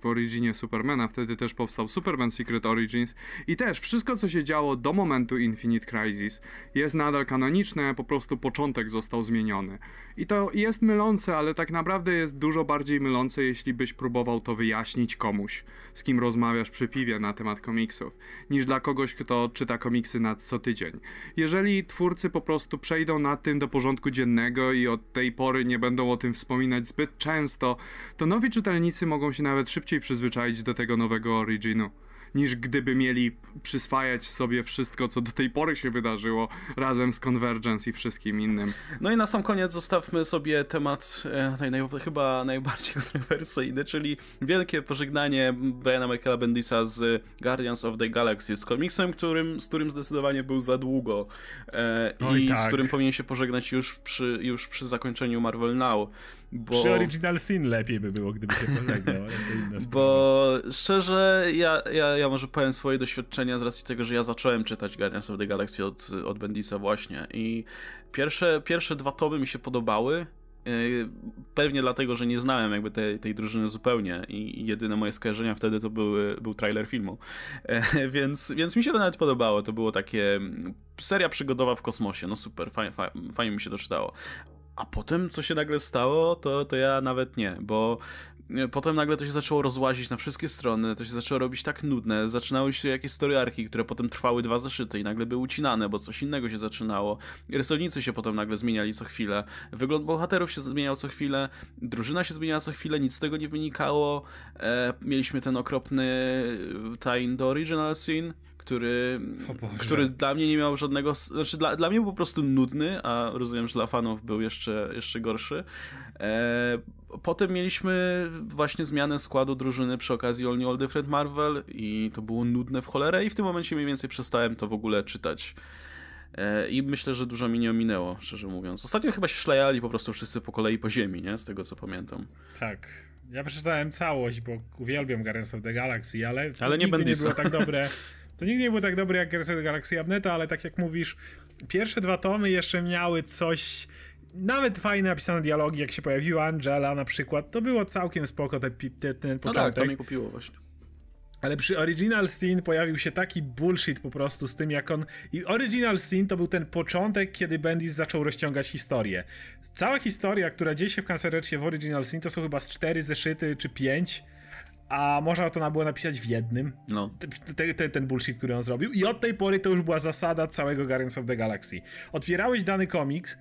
w originie Supermana. Wtedy też powstał Superman Secret Origins i też wszystko, co się działo do momentu Infinite Crisis jest nadal kanoniczne, po prostu początek został zmieniony. I to jest mylące, ale tak naprawdę jest dużo bardziej mylące, jeśli byś próbował to wyjaśnić komuś z kim rozmawiasz przy piwie na temat komiksów, niż dla kogoś, kto czyta komiksy na co tydzień. Jeżeli twórcy po prostu przejdą na tym do porządku dziennego i od tej pory nie będą o tym wspominać zbyt często, to nowi czytelnicy mogą się nawet szybciej przyzwyczaić do tego nowego originu niż gdyby mieli przyswajać sobie wszystko, co do tej pory się wydarzyło, razem z Convergence i wszystkim innym. No i na sam koniec zostawmy sobie temat e, naj, chyba najbardziej [laughs] kontrowersyjny, czyli wielkie pożegnanie Briana Michaela Bendisa z Guardians of the Galaxy, z komiksem, którym, z którym zdecydowanie był za długo e, i, tak. z którym powinien się pożegnać już przy, już przy zakończeniu Marvel Now. Bo... Przy Original Sin lepiej by było, gdyby się polegał, ale to inna sprawa. Bo szczerze, ja, ja, ja może powiem swoje doświadczenia z racji tego, że ja zacząłem czytać Guardians of the Galaxy od, od Bendisa właśnie i pierwsze, pierwsze dwa tomy mi się podobały, y, Pewnie dlatego, że nie znałem jakby tej, tej drużyny zupełnie i jedyne moje skojarzenia wtedy to były, był trailer filmu. E, [laughs] więc, więc mi się to nawet podobało. To było takie mm, seria przygodowa w kosmosie. No super, fajnie fajnie mi się to czytało. A potem, co się nagle stało, to, to ja nawet nie, bo e, potem nagle to się zaczęło rozłazić na wszystkie strony, to się zaczęło robić tak nudne, zaczynały się jakieś storyarki, które potem trwały dwa zeszyty i nagle były ucinane, bo coś innego się zaczynało. Rysownicy się potem nagle zmieniali co chwilę, wygląd bohaterów się zmieniał co chwilę, drużyna się zmieniała co chwilę, nic z tego nie wynikało. E, mieliśmy ten okropny Time do Original Scene, który, który dla mnie nie miał żadnego. Znaczy, dla, dla mnie był po prostu nudny, a rozumiem, że dla fanów był jeszcze, jeszcze gorszy. E, potem mieliśmy właśnie zmianę składu drużyny przy okazji Only All Different Marvel i to było nudne w cholerę, i w tym momencie mniej więcej przestałem to w ogóle czytać. E, I myślę, że dużo mi nie ominęło, szczerze mówiąc. Ostatnio chyba się szlajali po prostu wszyscy po kolei po ziemi, nie? Z tego co pamiętam. Tak. Ja przeczytałem całość, bo uwielbiam Guardians of the Galaxy, ale, ale nie, będę nie było tak dobre [laughs] To nigdy nie był tak dobry jak Gersel Galaxy Abneta, ale tak jak mówisz, pierwsze dwa tomy jeszcze miały coś nawet fajne napisane dialogi, jak się pojawiła Angela na przykład, to było całkiem spoko te, te, ten początek. No tak, to mi kupiło właśnie. Ale przy Original scene pojawił się taki bullshit po prostu z tym, jak on. I Original scene to był ten początek, kiedy Bendis zaczął rozciągać historię. Cała historia, która dzieje się w Cancerecie w Original scene to są chyba z cztery zeszyty czy pięć a można to było napisać w jednym. No. Te, te, ten bullshit, który on zrobił. I od tej pory to już była zasada całego Guardians of the Galaxy. Otwierałeś dany komiks,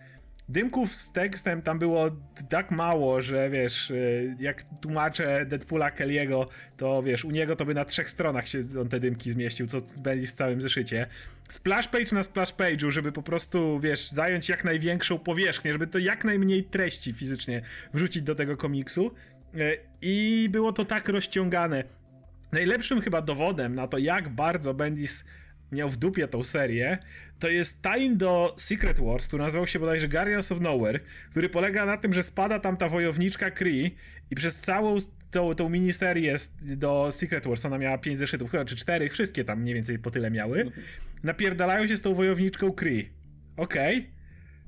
dymków z tekstem tam było tak mało, że wiesz, y, jak tłumaczę Deadpoola Kelly'ego, to wiesz, u niego to by na trzech stronach się on te dymki zmieścił, co będzie w całym zeszycie. Splash page na splash page'u, żeby po prostu, wiesz, zająć jak największą powierzchnię, żeby to jak najmniej treści fizycznie wrzucić do tego komiksu. E, I było to tak rozciągane. Najlepszym chyba dowodem na to, jak bardzo Bendis miał w dupie tą serię, to jest Time do Secret Wars, który nazywał się bodajże Guardians of Nowhere, który polega na tym, że spada tam ta wojowniczka Kree i przez całą tą, tą miniserię do Secret Wars, ona miała 5 zeszytów, chyba czy 4, wszystkie tam mniej więcej po tyle miały, napierdalają się z tą wojowniczką Kree. Okej. Okay.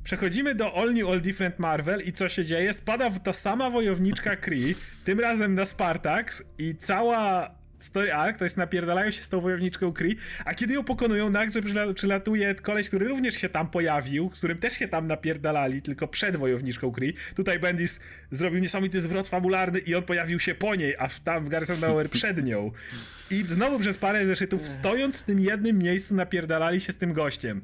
Przechodzimy do All New All Different Marvel i co się dzieje? Spada ta sama wojowniczka Kree, tym razem na Spartax i cała story arc, to jest napierdalają się z tą wojowniczką Kree, a kiedy ją pokonują, nagle przylatuje koleś, który również się tam pojawił, którym też się tam napierdalali, tylko przed wojowniczką Kree. Tutaj Bendis zrobił niesamowity zwrot fabularny i on pojawił się po niej, w tam w Garrison Tower [laughs] przed nią. I znowu przez parę zeszytów, stojąc w tym jednym miejscu, napierdalali się z tym gościem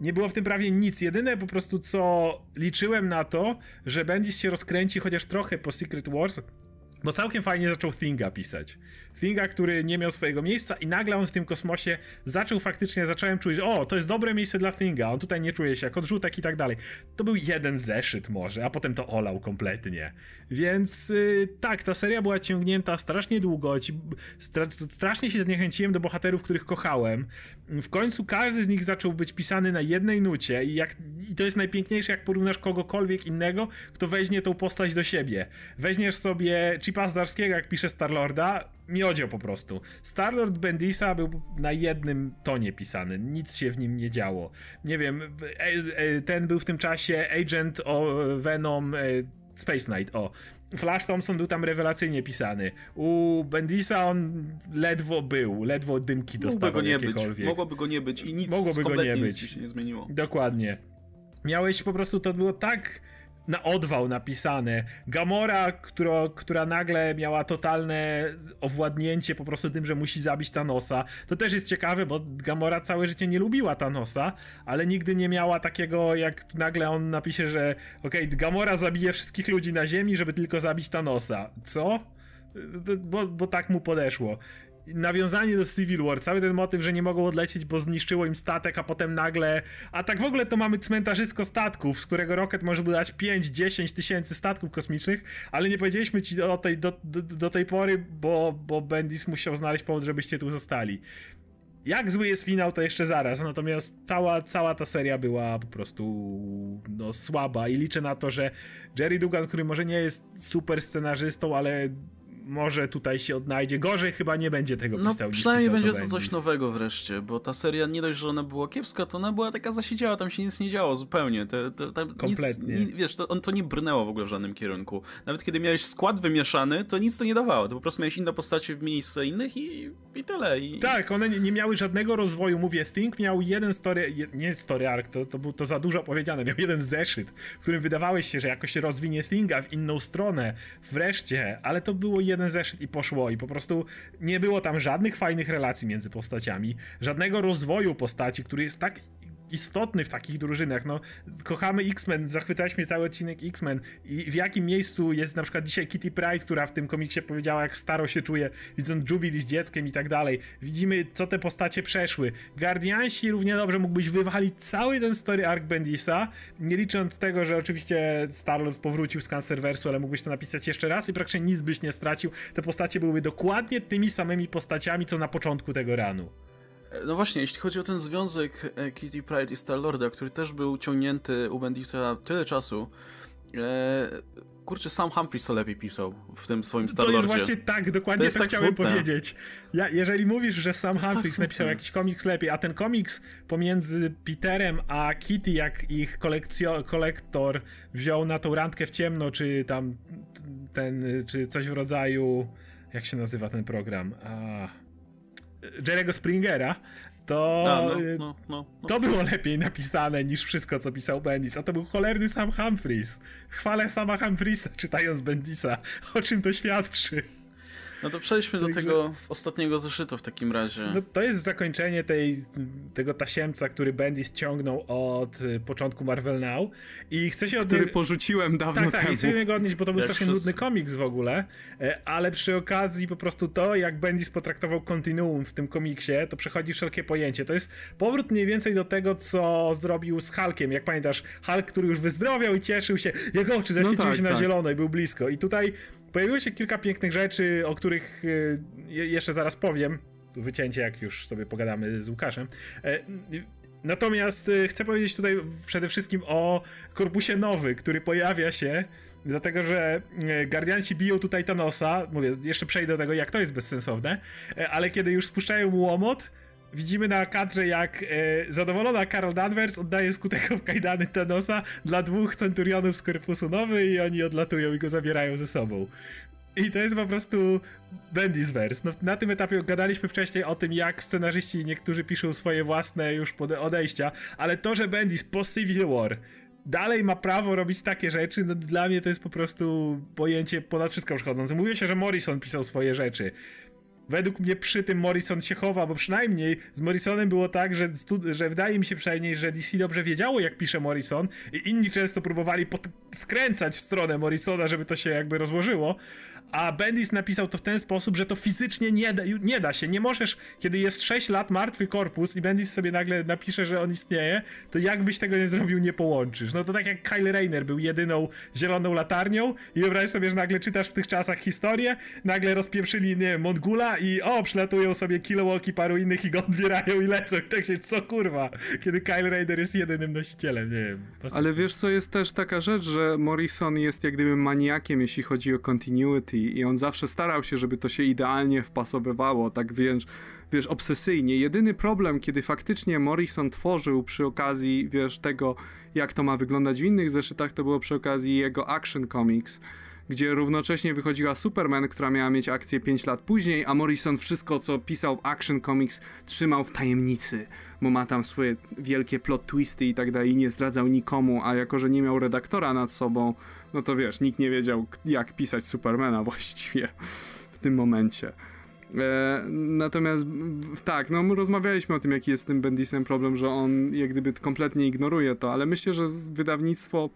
nie było w tym prawie nic. Jedyne po prostu co liczyłem na to, że będzie się rozkręci chociaż trochę po Secret Wars, bo całkiem fajnie zaczął Thinga pisać. Thinga, który nie miał swojego miejsca i nagle on w tym kosmosie zaczął faktycznie, zacząłem czuć, że o, to jest dobre miejsce dla Thinga, on tutaj nie czuje się jak odrzutek i tak dalej. To był jeden zeszyt może, a potem to olał kompletnie. Więc yy, tak, ta seria była ciągnięta strasznie długo, ci, stra, strasznie się zniechęciłem do bohaterów, których kochałem. W końcu każdy z nich zaczął być pisany na jednej nucie i, jak, i to jest najpiękniejsze, jak porównasz kogokolwiek innego, kto weźmie tą postać do siebie. Weźmiesz sobie Chipa Zdarskiego, jak pisze Starlorda, miodzie po prostu. Starlord Bendisa był na jednym tonie pisany, nic się w nim nie działo. Nie wiem, e, e, ten był w tym czasie Agent o Venom e, Space Knight, o. Flash Thompson był tam rewelacyjnie pisany. U Bendisa on ledwo był, ledwo dymki dostawał go nie być, mogłoby go nie być i nic Mogłoby go nie być. się nie zmieniło. Dokładnie. Miałeś po prostu, to było tak na odwał napisane. Gamora, która, która nagle miała totalne owładnięcie po prostu tym, że musi zabić Thanosa. To też jest ciekawe, bo Gamora całe życie nie lubiła Thanosa, ale nigdy nie miała takiego, jak nagle on napisze, że okej, okay, Gamora zabije wszystkich ludzi na ziemi, żeby tylko zabić Thanosa. Co? Bo, bo, tak mu podeszło nawiązanie do Civil War, cały ten motyw, że nie mogą odlecieć, bo zniszczyło im statek, a potem nagle... A tak w ogóle to mamy cmentarzysko statków, z którego Rocket może budować 5-10 tysięcy statków kosmicznych, ale nie powiedzieliśmy ci do tej, do, do, do tej pory, bo, bo Bendis musiał znaleźć powód, żebyście tu zostali. Jak zły jest finał, to jeszcze zaraz. Natomiast cała, cała ta seria była po prostu no, słaba i liczę na to, że Jerry Dugan, który może nie jest super scenarzystą, ale może tutaj się odnajdzie. Gorzej chyba nie będzie tego no, pisał. Przynajmniej pisał będzie to coś nowego wreszcie, bo ta seria nie dość, że ona była kiepska, to ona była taka zasiedziała, tam się nic nie działo zupełnie. Te, te, te Kompletnie. Nic, nie, wiesz, to, on to nie brnęło w ogóle w żadnym kierunku. Nawet kiedy miałeś skład wymieszany, to nic to nie dawało. To po prostu miałeś inne postacie w miejsce innych i, i tyle. I... Tak, one nie, nie miały żadnego rozwoju. Mówię, Think miał jeden story, nie story arc, to, to, było to za dużo powiedziane, miał jeden zeszyt, w którym wydawałeś się, że jakoś się rozwinie Thinga w inną stronę wreszcie, ale to było jeden zeszyt i poszło i po prostu nie było tam żadnych fajnych relacji między postaciami, żadnego rozwoju postaci, który jest tak istotny w takich drużynach. No, kochamy X-Men, zachwycaliśmy cały odcinek X-Men i w jakim miejscu jest na przykład dzisiaj Kitty Pride, która w tym komiksie powiedziała, jak staro się czuje, widząc Jubilee z dzieckiem i tak dalej. Widzimy, co te postacie przeszły. Guardiansi równie dobrze mógłbyś wywalić cały ten story arc Bendisa, nie licząc tego, że oczywiście Starlord powrócił z Cancerversu, ale mógłbyś to napisać jeszcze raz i praktycznie nic byś nie stracił. Te postacie byłyby dokładnie tymi samymi postaciami, co na początku tego ranu. No właśnie, jeśli chodzi o ten związek e, Kitty Pride i Star-Lorda, który też był ciągnięty u Bendisa tyle czasu, e, kurczę, sam Humphries to lepiej pisał w tym swoim Star-Lordzie. To jest właśnie tak, dokładnie to, to tak, tak chciałem smutne. powiedzieć. Ja, jeżeli mówisz, że sam tak Humphries tak napisał jakiś komiks lepiej, a ten komiks pomiędzy Peterem a Kitty, jak ich kolekcjo- kolektor wziął na tą randkę w ciemno, czy tam ten, czy coś w rodzaju, jak się nazywa ten program? A... Jerego Springera, to, no, no, no, no, to było lepiej napisane niż wszystko, co pisał Bendis. A to był cholerny sam Humphreys. Chwalę sama Humphreysa, czytając Bendisa. O czym to świadczy? No to przejdźmy Także... do tego ostatniego zeszytu w takim razie. No, to jest zakończenie tej, tego tasiemca, który Bendy ściągnął od y, początku Marvel Now i chcę się tym. Który porzuciłem dawno tak, tak, temu. Tak, i chcę go odnieść, bo to był Jak strasznie nudny komiks w ogóle, e, ale przy okazji po prostu to, jak Bendis potraktował kontinuum w tym komiksie, to przechodzi wszelkie pojęcie. To jest powrót mniej więcej do tego, co zrobił z Hulkiem. Jak pamiętasz, Hulk, który już wyzdrowiał i cieszył się, jego oczy no zaświeciły no tak, się na tak. zielono i był blisko. I tutaj Pojawiło się kilka pięknych rzeczy, o których e, jeszcze zaraz powiem. Wycięcie, jak już sobie pogadamy z Łukaszem. E, natomiast e, chcę powiedzieć tutaj przede wszystkim o korpusie nowy, który pojawia się, dlatego że Guardianci biją tutaj Thanosa. Mówię, jeszcze przejdę do tego, jak to jest bezsensowne, ale kiedy już spuszczają łomot, Widzimy na kadrze, jak e, zadowolona Carol Danvers oddaje skutek w kajdany Thanosa dla dwóch centurionów z korpusu nowy i oni odlatują i go zabierają ze sobą. I to jest po prostu Bendisverse. No, na tym etapie gadaliśmy wcześniej o tym, jak scenarzyści niektórzy piszą swoje własne już odejścia, ale to, że Bendis po Civil War dalej ma prawo robić takie rzeczy, no dla mnie to jest po prostu pojęcie ponad wszystko przechodzące. mówi się, że Morrison pisał swoje rzeczy. Według mnie przy tym Morrison się chowa, bo przynajmniej z Morrisonem było tak, że, że wydaje mi się przynajmniej, że DC dobrze wiedziało, jak pisze Morrison i inni często próbowali skręcać w stronę Morrisona, żeby to się jakby rozłożyło, a Bendis napisał to w ten sposób, że to fizycznie nie da, nie da się. Nie możesz, kiedy jest 6 lat martwy korpus i Bendis sobie nagle napisze, że on istnieje, to jakbyś tego nie zrobił, nie połączysz. No to tak jak Kyle Rayner był jedyną zieloną latarnią i wyobraź sobie, że nagle czytasz w tych czasach historię, nagle rozpieprzyli, nie wiem, Mongula i o, przylatują sobie Kilowoki paru innych i go odbierają i lecą. I tak się, co kurwa, kiedy Kyle Rayner jest jedynym nosicielem, nie wiem. Ale wiesz, co jest też taka rzecz, że Morrison jest jak gdyby maniakiem, jeśli chodzi o continuity robi i on zawsze starał się, żeby to się idealnie wpasowywało, tak więc, wiesz, obsesyjnie. Jedyny problem, kiedy faktycznie Morrison tworzył przy okazji, wiesz, tego, jak to ma wyglądać w innych zeszytach, to było przy okazji jego Action Comics, gdzie równocześnie wychodziła Superman, która miała mieć akcję 5 lat później, a Morrison wszystko, co pisał w Action Comics, trzymał w tajemnicy, bo ma tam swoje wielkie plot twisty i tak dalej i nie zdradzał nikomu, a jako, że nie miał redaktora nad sobą, no to wiesz, nikt nie wiedział, jak pisać Supermana [laughs] właściwie w tym momencie. E, natomiast tak, no rozmawialiśmy o tym, jaki jest z tym Bendisem problem, że on jak gdyby kompletnie ignoruje to, ale myślę, że wydawnictwo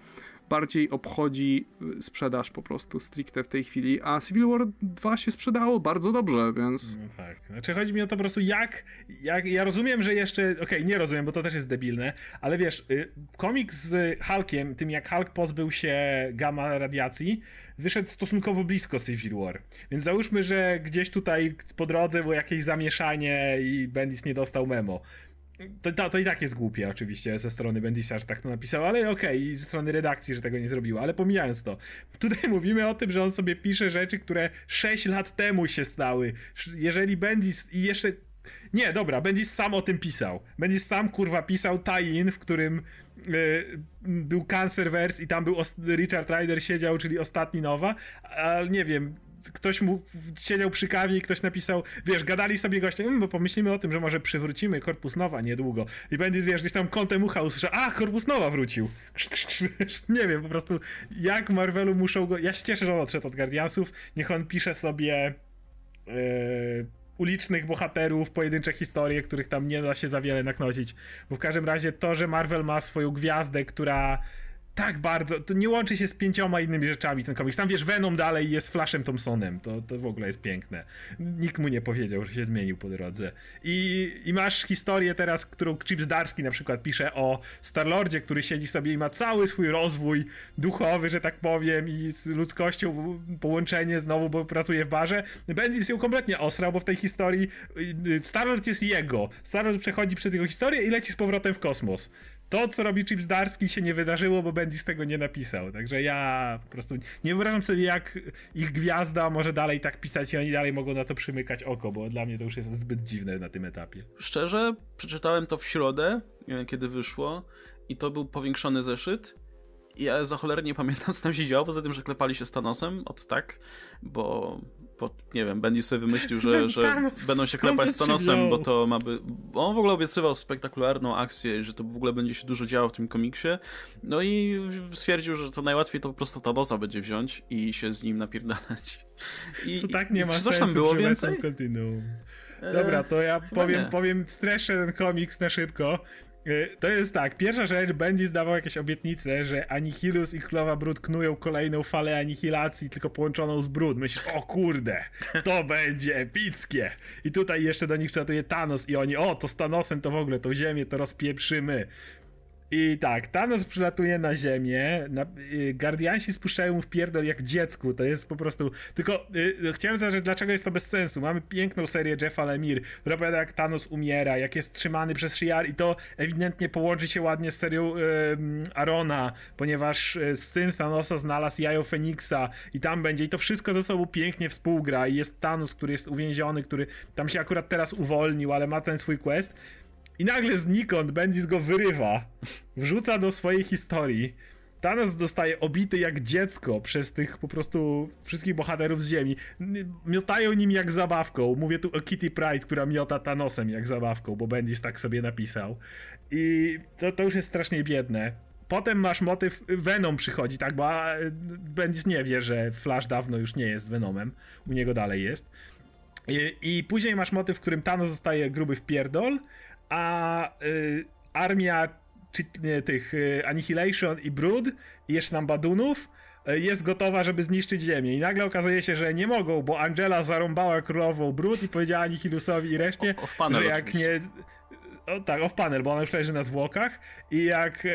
bardziej obchodzi y, sprzedaż po prostu stricte w tej chwili, a Civil War 2 się sprzedało bardzo dobrze, więc... No tak, znaczy chodzi mi o to po prostu jak, jak ja rozumiem, że jeszcze, okej, okay, nie rozumiem, bo to też jest debilne, ale wiesz, y, komik z Hulkiem, tym jak Hulk pozbył się gamma radiacji, wyszedł stosunkowo blisko Civil War, więc załóżmy, że gdzieś tutaj po drodze było jakieś zamieszanie i Bendis nie dostał memo. To, to, to, i tak jest głupie oczywiście ze strony Bendisa, że tak to napisał, ale okej, okay, i ze strony redakcji, że tego nie zrobiła, ale pomijając to. Tutaj mówimy o tym, że on sobie pisze rzeczy, które 6 lat temu się stały. Jeżeli Bendis i jeszcze... Nie, dobra, Bendis sam o tym pisał. Bendis sam, kurwa, pisał tie-in, w którym y, był Cancerverse i tam był Richard Ryder siedział, czyli ostatni nowa, ale nie wiem, ktoś mu siedział przy kawie i ktoś napisał, wiesz, gadali sobie goście, mmm, bo pomyślimy o tym, że może przywrócimy Korpus Nowa niedługo i będzie, wiesz, gdzieś tam kątem ucha usłyszę, a, Korpus Nowa wrócił. nie wiem, po prostu jak Marvelu muszą go... Ja się cieszę, że on odszedł od Guardiansów, niech on pisze sobie... Yy ulicznych bohaterów, pojedyncze historie, których tam nie da się za wiele naknosić. Bo w każdym razie to, że Marvel ma swoją gwiazdę, która tak bardzo, to nie łączy się z pięcioma innymi rzeczami ten komiks. Tam wiesz, Venom dalej jest Flashem Thompsonem, to, to w ogóle jest piękne. Nikt mu nie powiedział, że się zmienił po drodze. I, i masz historię teraz, którą Chips Darski na przykład pisze o Starlordzie, który siedzi sobie i ma cały swój rozwój duchowy, że tak powiem, i z ludzkością połączenie znowu, bo pracuje w barze. Bendis ją kompletnie osrał, bo w tej historii y, y, Starlord jest jego. Starlord przechodzi przez jego historię i leci z powrotem w kosmos to, co robi Chips Darski się nie wydarzyło, bo Bendis tego nie napisał. Także ja po prostu nie wyobrażam sobie, jak ich gwiazda może dalej tak pisać i oni dalej mogą na to przymykać oko, bo dla mnie to już jest zbyt dziwne na tym etapie. Szczerze, przeczytałem to w środę, e, kiedy wyszło i to był powiększony zeszyt ja za cholernie pamiętam, co tam się działo, poza tym, że klepali się stanosem, od tak, bo pod, nie wiem, Bendy sobie wymyślił, że, że będą się klepać z Thanosem, bo to ma by... On w ogóle obiecywał spektakularną akcję, że to w ogóle będzie się dużo działo w tym komiksie. No i stwierdził, że to najłatwiej to po prostu Thanosa będzie wziąć i się z nim napierdalać. I, Co tak nie ma i, sensu, coś tam było więcej? kontynuum? E, Dobra, to ja powiem, powiem streszę ten komiks na szybko. Y, to jest tak, pierwsza rzecz, Bendy zdawał jakieś obietnice, że Anihilus i Królowa Brud knują kolejną falę anihilacji, tylko połączoną z Brud. Myśl, o kurde, to [laughs] będzie epickie. I tutaj jeszcze do nich czatuje Thanos i oni, o, to z Thanosem to w ogóle, tą ziemię to rozpieprzymy. I tak, Thanos przylatuje na ziemię, na, y, Guardiansi spuszczają mu w pierdol jak dziecku, to jest po prostu... Tylko y, no, chciałem zaznaczyć, dlaczego jest to bez sensu. Mamy piękną serię Jeffa Lemire, która opowiada jak Thanos umiera, jak jest trzymany przez Shiar i to ewidentnie połączy się ładnie z serią y, Arona, ponieważ y, syn Thanosa znalazł jajo Feniksa i tam będzie i to wszystko ze sobą pięknie współgra i jest Thanos, który jest uwięziony, który tam się akurat teraz uwolnił, ale ma ten swój quest i nagle znikąd Bendis go wyrywa, wrzuca do swojej historii. Thanos dostaje obity jak dziecko przez tych po prostu wszystkich bohaterów z ziemi. Miotają nim jak zabawką. Mówię tu o Kitty Pride, która miota Thanosem jak zabawką, bo Bendis tak sobie napisał. I to, to już jest strasznie biedne. Potem masz motyw, Venom przychodzi, tak, bo Bendis nie wie, że Flash dawno już nie jest Venomem. U niego dalej jest. I, I, później masz motyw, w którym Thanos zostaje gruby w pierdol a y, armia czy, nie, tych y, Annihilation i Brood, i jeszcze nam Badunów, y, jest gotowa, żeby zniszczyć Ziemię. I nagle okazuje się, że nie mogą, bo Angela zarąbała królową Brud i powiedziała Annihilusowi i reszcie, o, o że jak oczywiście. nie o, tak, off-panel, bo ona już leży na zwłokach i jak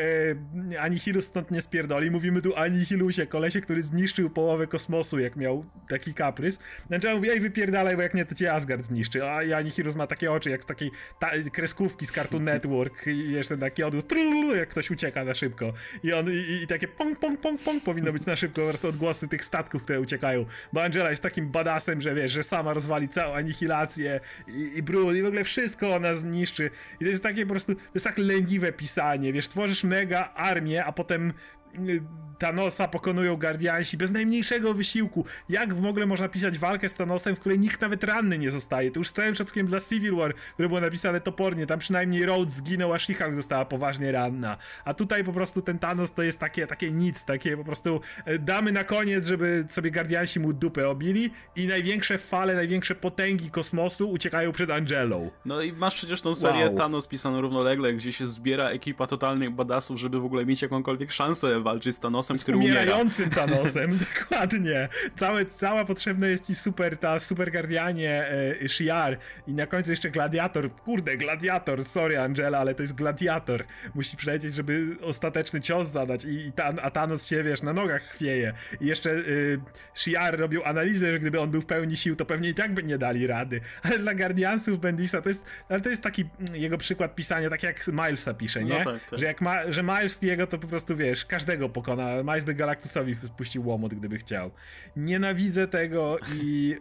e, Anihilus stąd nie spierdoli, mówimy tu Anihilusie, kolesie, który zniszczył połowę kosmosu, jak miał taki kaprys. Angela znaczy, mówi, ej, wypierdalaj, bo jak nie, to cię Asgard zniszczy. A Anihilus ma takie oczy, jak z takiej ta kreskówki z Cartoon Network i jeszcze taki odgłos, jak ktoś ucieka na szybko. I on, i, i takie pong, pong, pong, pong powinno być na szybko, po prostu odgłosy tych statków, które uciekają. Bo Angela jest takim badasem, że wiesz, że sama rozwali całą anihilację i, i brud i w ogóle wszystko ona zniszczy. I to jest takie po prostu, to jest tak leniwe pisanie, wiesz, tworzysz mega armię, a potem Thanosa pokonują Guardiansi bez najmniejszego wysiłku. Jak w ogóle można pisać walkę z Thanosem, w której nikt nawet ranny nie zostaje? To już z całym szacunkiem dla Civil War, które było napisane topornie. Tam przynajmniej Rhodes zginął, a she została poważnie ranna. A tutaj po prostu ten Thanos to jest takie, takie nic, takie po prostu e, damy na koniec, żeby sobie Guardiansi mu dupę obili i największe fale, największe potęgi kosmosu uciekają przed Angelą. No i masz przecież tą serię wow. Thanos pisaną równolegle, gdzie się zbiera ekipa totalnych badasów, żeby w ogóle mieć jakąkolwiek szansę walczy z Thanosem, z który umiera. Z umierającym [laughs] Thanosem, dokładnie. Całe, cała potrzebna jest ci super, ta super guardianie e, Shiar i na końcu jeszcze Gladiator. Kurde, Gladiator, sorry Angela, ale to jest Gladiator. Musi przelecieć, żeby ostateczny cios zadać i, i ta, a Thanos się, wiesz, na nogach chwieje. I jeszcze y, Shiar robił analizę, że gdyby on był w pełni sił, to pewnie i tak by nie dali rady. Ale dla Guardiansów Bendisa to jest, ale to jest taki mm, jego przykład pisania, tak jak Milesa pisze, no nie? No tak, tak. Że jak ma, że Miles jego to po prostu, wiesz, każdy każdego pokona. Miles by Galactusowi spuścił łomot, gdyby chciał. Nienawidzę tego i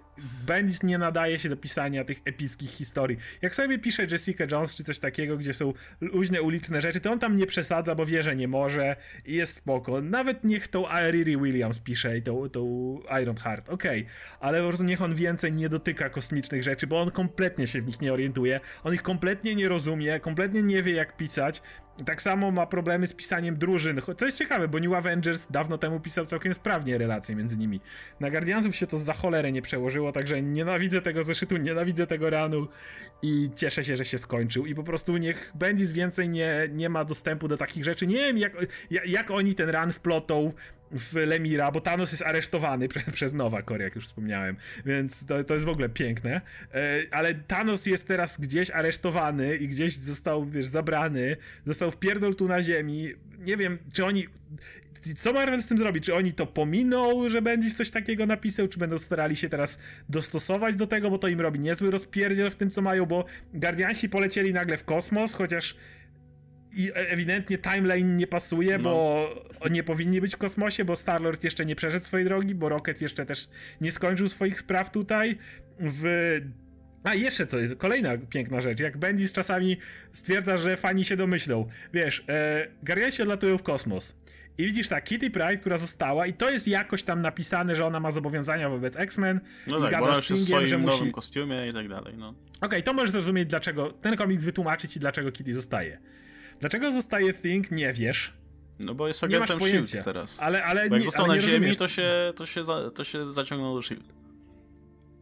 Bendis nie nadaje się do pisania tych epickich historii. Jak sobie pisze Jessica Jones czy coś takiego, gdzie są luźne uliczne rzeczy, to on tam nie przesadza, bo wie, że nie może i jest spoko. Nawet niech tą Riri Williams pisze i tą, tą Iron Heart, okej. Okay. Ale po prostu niech on więcej nie dotyka kosmicznych rzeczy, bo on kompletnie się w nich nie orientuje, on ich kompletnie nie rozumie, kompletnie nie wie jak pisać tak samo ma problemy z pisaniem drużyn. Co jest ciekawe, bo New Avengers dawno temu pisał całkiem sprawnie relacje między nimi. Na Guardiansów się to za cholerę nie przełożyło, także nienawidzę tego zeszytu, nienawidzę tego ranu i cieszę się, że się skończył. I po prostu niech Bendis więcej nie, nie ma dostępu do takich rzeczy. Nie wiem, jak, jak oni ten ran wplotą w Lemira, bo Thanos jest aresztowany [laughs] przez przez Nowakor, jak już wspomniałem, więc to, to jest w ogóle piękne. E, ale Thanos jest teraz gdzieś aresztowany i gdzieś został, wiesz, zabrany, został wpierdol tu na ziemi. Nie wiem, czy oni... Co Marvel z tym zrobi? Czy oni to pominą, że będzie coś takiego napisał, czy będą starali się teraz dostosować do tego, bo to im robi niezły rozpierdziel w tym, co mają, bo Guardiansi polecieli nagle w kosmos, chociaż i ewidentnie timeline nie pasuje, no. bo nie powinni być w kosmosie, bo Starlord jeszcze nie przeszedł swojej drogi, bo Rocket jeszcze też nie skończył swoich spraw tutaj. W a jeszcze to jest kolejna piękna rzecz. Jak Bendis czasami stwierdza, że fani się domyślą. Wiesz, e, Guardiansi odlatują w kosmos. I widzisz tak, Kitty Pride, która została, i to jest jakoś tam napisane, że ona ma zobowiązania wobec X-Men. No tak, gada z Stingiem, że musi... nowym kostiumie i tak dalej, no. Okej, okay, to możesz zrozumieć, dlaczego ten komiks wytłumaczyć i dlaczego Kitty zostaje. Dlaczego zostaje Thing, nie wiesz. No bo jest agentem SHIELD teraz. Ale, ale bo jak nie, został ale na ziemi, rozumiesz. to się, to, się za, to się zaciągnął do SHIELD.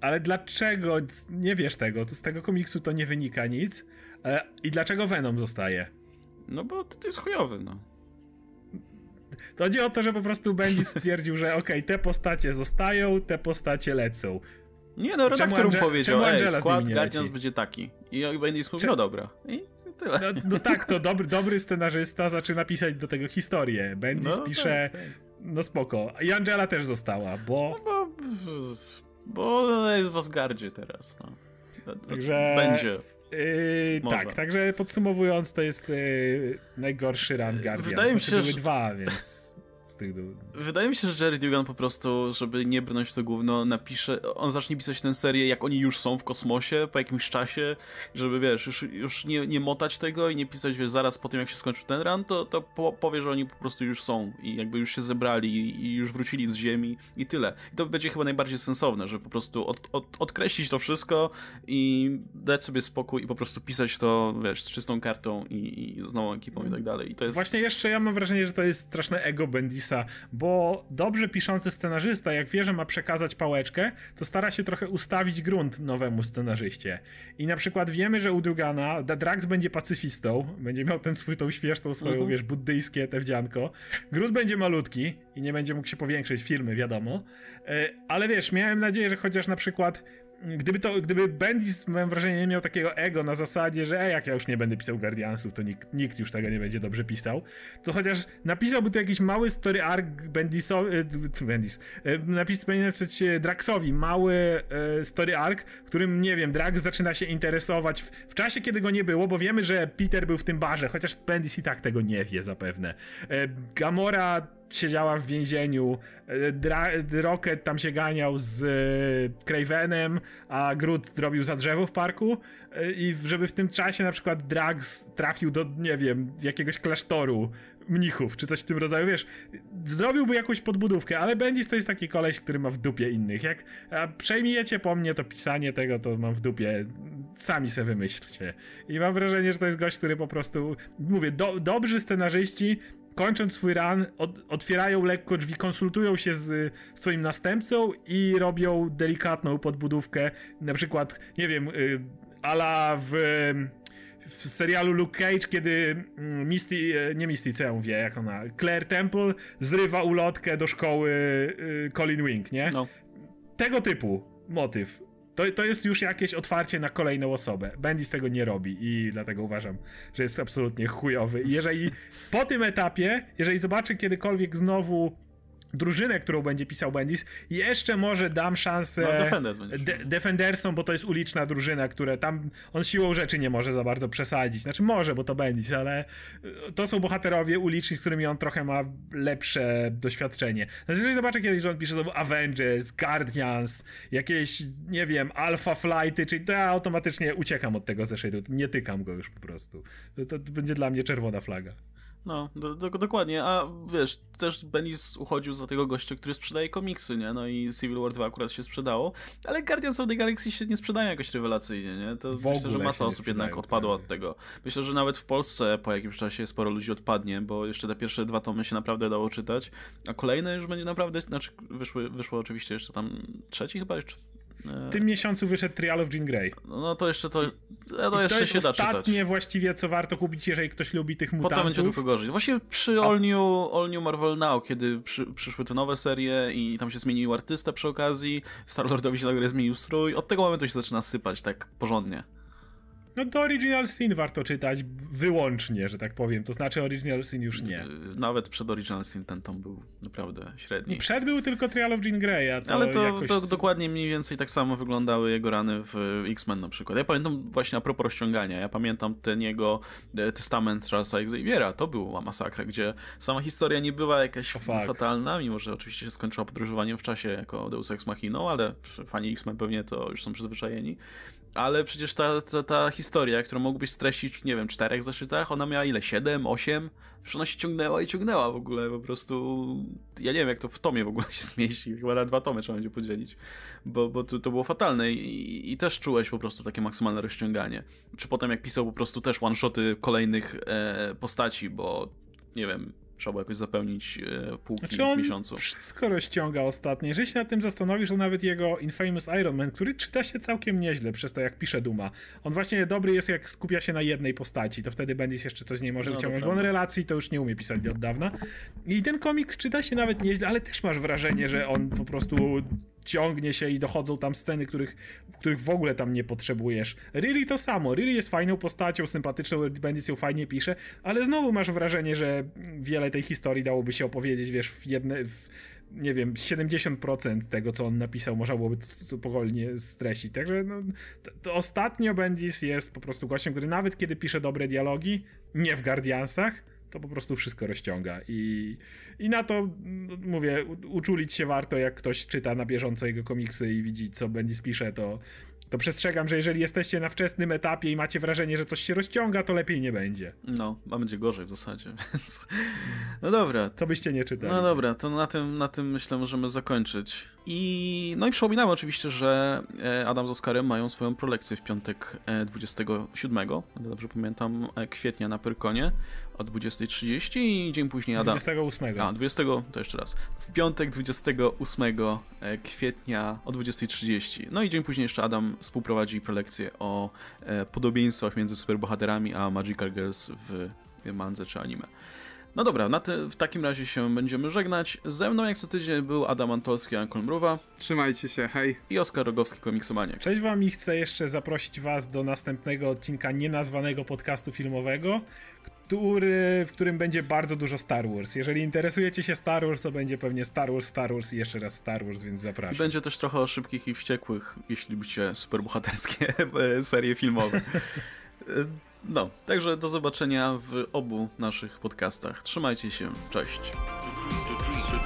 Ale dlaczego, nie wiesz tego, z tego komiksu to nie wynika nic. E, I dlaczego Venom zostaje? No bo to jest chujowy, no. To chodzi o to, że po prostu Bendis [laughs] stwierdził, że okej, okay, te postacie zostają, te postacie lecą. Nie no, redaktor mu powiedział, czemu skład Guardians będzie taki. I Bendis mówił, no Cze- no dobra. I tyle. No, no, tak, to dobry, dobry scenarzysta zaczyna pisać do tego historię. Bendis no, pisze, tak, tak. no spoko. I Angela też została, bo... No bo, bo jest w Asgardzie teraz, no. Także... Będzie. Yy, tak, także podsumowując, to jest yy, najgorszy run Guardians. Wydaje mi znaczy, się, znaczy, że... były dwa, więc tych... Do... Wydaje mi się, że Jerry Dugan po prostu, żeby nie brnąć w to gówno, napisze... On zacznie pisać tę serię, jak oni już są w kosmosie po jakimś czasie, żeby, wiesz, już, już nie, nie motać tego i nie pisać, wiesz, zaraz po tym, jak się skończy ten run, to, to po, powie, że oni po prostu już są i jakby już się zebrali i, i już wrócili z Ziemi i tyle. I to będzie chyba najbardziej sensowne, że po prostu od, od, odkreślić to wszystko i dać sobie spokój i po prostu pisać to, wiesz, z czystą kartą i, i z nową ekipą i tak dalej. I to jest... Właśnie jeszcze ja mam wrażenie, że to jest straszne ego Bendis bo dobrze piszący scenarzysta, jak wie, że ma przekazać pałeczkę, to stara się trochę ustawić grunt nowemu scenarzyście. I na przykład wiemy, że u Dugana Drax będzie pacyfistą, będzie miał ten swój, tą śmieszną swoją, mhm. wiesz, buddyjskie te wdzianko. Grunt będzie malutki i nie będzie mógł się powiększyć, filmy, wiadomo. E, ale wiesz, miałem nadzieję, że chociaż na przykład gdyby to, gdyby Bendis, mam wrażenie, nie miał takiego ego na zasadzie, że e, jak ja już nie będę pisał Guardiansów, to nikt, nikt już tego nie będzie dobrze pisał, to chociaż napisałby to jakiś mały story arc Bendisowi, e, Bendis, napisałby e, napis powinien Draxowi, mały e, story arc, którym, nie wiem, Drax zaczyna się interesować w, w, czasie, kiedy go nie było, bo wiemy, że Peter był w tym barze, chociaż Bendis i tak tego nie wie zapewne. Gamora siedziała w więzieniu, e, Dra Rocket tam się ganiał z e, Cravenem, a Groot robił za drzewo w parku e, i żeby w tym czasie na przykład Drax trafił do, nie wiem, jakiegoś klasztoru mnichów, czy coś w tym rodzaju, wiesz, zrobiłby jakąś podbudówkę, ale Bendis to jest taki koleś, który ma w dupie innych, jak przejmijecie po mnie to pisanie tego, to mam w dupie, sami se wymyślcie. I mam wrażenie, że to jest gość, który po prostu, mówię, do, dobrzy scenarzyści kończąc swój run, od, otwierają lekko drzwi, konsultują się z, z swoim następcą i robią delikatną podbudówkę, na przykład, nie wiem, y, ala w, w serialu Luke Cage, kiedy mm, Misty, e, nie Misty, co ja mówię, jak ona, Claire Temple zrywa ulotkę do szkoły y, Colin Wing, nie? No. Tego typu motyw to, to jest już jakieś otwarcie na kolejną osobę. Bendis tego nie robi i dlatego uważam, że jest absolutnie chujowy. I jeżeli po tym etapie, jeżeli zobaczy kiedykolwiek znowu drużynę, którą będzie pisał Bendis, jeszcze może dam szansę no, de Defendersom, bo to jest uliczna drużyna, które tam on siłą rzeczy nie może za bardzo przesadzić. Znaczy może, bo to Bendis, ale e, to są bohaterowie uliczni, z którymi on trochę ma lepsze doświadczenie. Znaczy, jeżeli zobaczę kiedyś, że on pisze znowu Avengers, Guardians, jakieś, nie wiem, Alpha Flighty, czyli to ja automatycznie uciekam od tego zeszytu, nie tykam go już po prostu. To, to będzie dla mnie czerwona flaga. No, do, do, dokładnie, a wiesz, też Bendis uchodził za tego gościa, który sprzedaje komiksy, nie? No i Civil War 2 akurat się sprzedało, ale Guardians of the Galaxy się nie sprzedaje jakoś rewelacyjnie, nie? To w myślę, że masa osób jednak odpadła tak. od tego. Myślę, że nawet w Polsce po jakimś czasie sporo ludzi odpadnie, bo jeszcze te pierwsze dwa tomy się naprawdę dało czytać, a kolejne już będzie naprawdę, znaczy wyszły, wyszło oczywiście jeszcze tam trzeci chyba, jeszcze E, w tym miesiącu wyszedł Trial of Jean Grey. No to jeszcze to. No to jeszcze to się da ostatnie właściwie, co warto kupić, jeżeli ktoś lubi tych mutantów. Potem będzie tylko gorzej. Właśnie przy All New, All New Marvel Now, kiedy przy, przyszły te nowe serie i tam się zmienił artysta przy okazji, Star-Lordowi się nagle zmienił strój, od tego momentu się zaczyna sypać tak porządnie. No to Original Sin warto czytać wyłącznie, że tak powiem. To znaczy Original Sin już nie. Y, nawet przed Original Sin ten tom był naprawdę średni. Przed był tylko Trial of Jean Grey, to Ale to, jakoś... to, dokładnie mniej więcej tak samo wyglądały jego rany w X-Men na przykład. Ja pamiętam właśnie a propos rozciągania, ja pamiętam ten jego e, testament Charlesa Xaviera, to była masakra, gdzie sama historia nie była jakaś oh, fatalna, mimo że oczywiście się skończyła podróżowaniem w czasie jako Deus Ex Machina, ale fani X-Men pewnie to już są przyzwyczajeni ale przecież ta, ta, ta historia, którą mógłbyś streścić, nie wiem, czterech zaszytach, ona miała ile? Siedem, osiem? Przecież ona się ciągnęła i ciągnęła w ogóle, po prostu... Ja nie wiem, jak to w tomie w ogóle się [laughs] zmieści, chyba na dwa tomy trzeba będzie podzielić, bo, bo to, to było fatalne I, i też czułeś po prostu takie maksymalne rozciąganie. Czy potem jak pisał po prostu też one-shoty kolejnych e, postaci, bo nie wiem, trzeba było jakoś zapełnić e, półki znaczy on w miesiącu. wszystko rozciąga ostatnio. Jeżeli się nad tym zastanowisz, to nawet jego Infamous Iron Man, który czyta się całkiem nieźle przez to, jak pisze Duma. On właśnie dobry jest, jak skupia się na jednej postaci, to wtedy będziesz jeszcze coś z niej może no, wyciągnąć, bo on relacji to już nie umie pisać od dawna. I ten komiks czyta się nawet nieźle, ale też masz wrażenie, że on po prostu ciągnie się i dochodzą tam sceny, których, których w ogóle tam nie potrzebujesz. Really to samo. Really jest fajną postacią, sympatyczną, Bendis ją fajnie pisze, ale znowu masz wrażenie, że wiele tej historii dałoby się opowiedzieć, wiesz, w jedne... W, nie wiem, 70% tego, co on napisał, można byłoby spokojnie streścić. Także no, to, to ostatnio Bendis jest po prostu gościem, który nawet kiedy pisze dobre dialogi, nie w Guardiansach, to po prostu wszystko rozciąga. I, i na to, mm, mówię, uczulić się warto, jak ktoś czyta na bieżąco jego komiksy i widzi, co Bendis pisze, to, to przestrzegam, że jeżeli jesteście na wczesnym etapie i macie wrażenie, że coś się rozciąga, to lepiej nie będzie. No, a będzie gorzej w zasadzie, [laughs] więc... No dobra. Co byście nie czytali. No dobra, to na tym, na tym myślę możemy zakończyć. I no i przypominamy oczywiście, że e, Adam z Oskarem mają swoją prolekcję w piątek 27, e, dobrze pamiętam, e, kwietnia na Pyrkonie o 20.30 i dzień później Adam. 28. A, 20, to jeszcze raz. W piątek 28 e, kwietnia o 20.30. No i dzień później jeszcze Adam współprowadzi prelekcję o e, podobieństwach między superbohaterami a Magical Girls w mandze czy anime. No dobra, na te, w takim razie się będziemy żegnać. Ze mną jak co tydzień był Adam Antolski, Ankol Mruwa. Trzymajcie się, hej. I Oskar Rogowski, Komiksomanie. Cześć wam i chcę jeszcze zaprosić was do następnego odcinka nienazwanego podcastu filmowego, który, w którym będzie bardzo dużo Star Wars. Jeżeli interesujecie się Star Wars, to będzie pewnie Star Wars, Star Wars i jeszcze raz Star Wars, więc zapraszam. I będzie też trochę o szybkich i wściekłych, jeśli lubicie superbohaterskie [laughs] serie filmowe. [laughs] No, także do zobaczenia w obu naszych podcastach. Trzymajcie się, cześć. Mhm.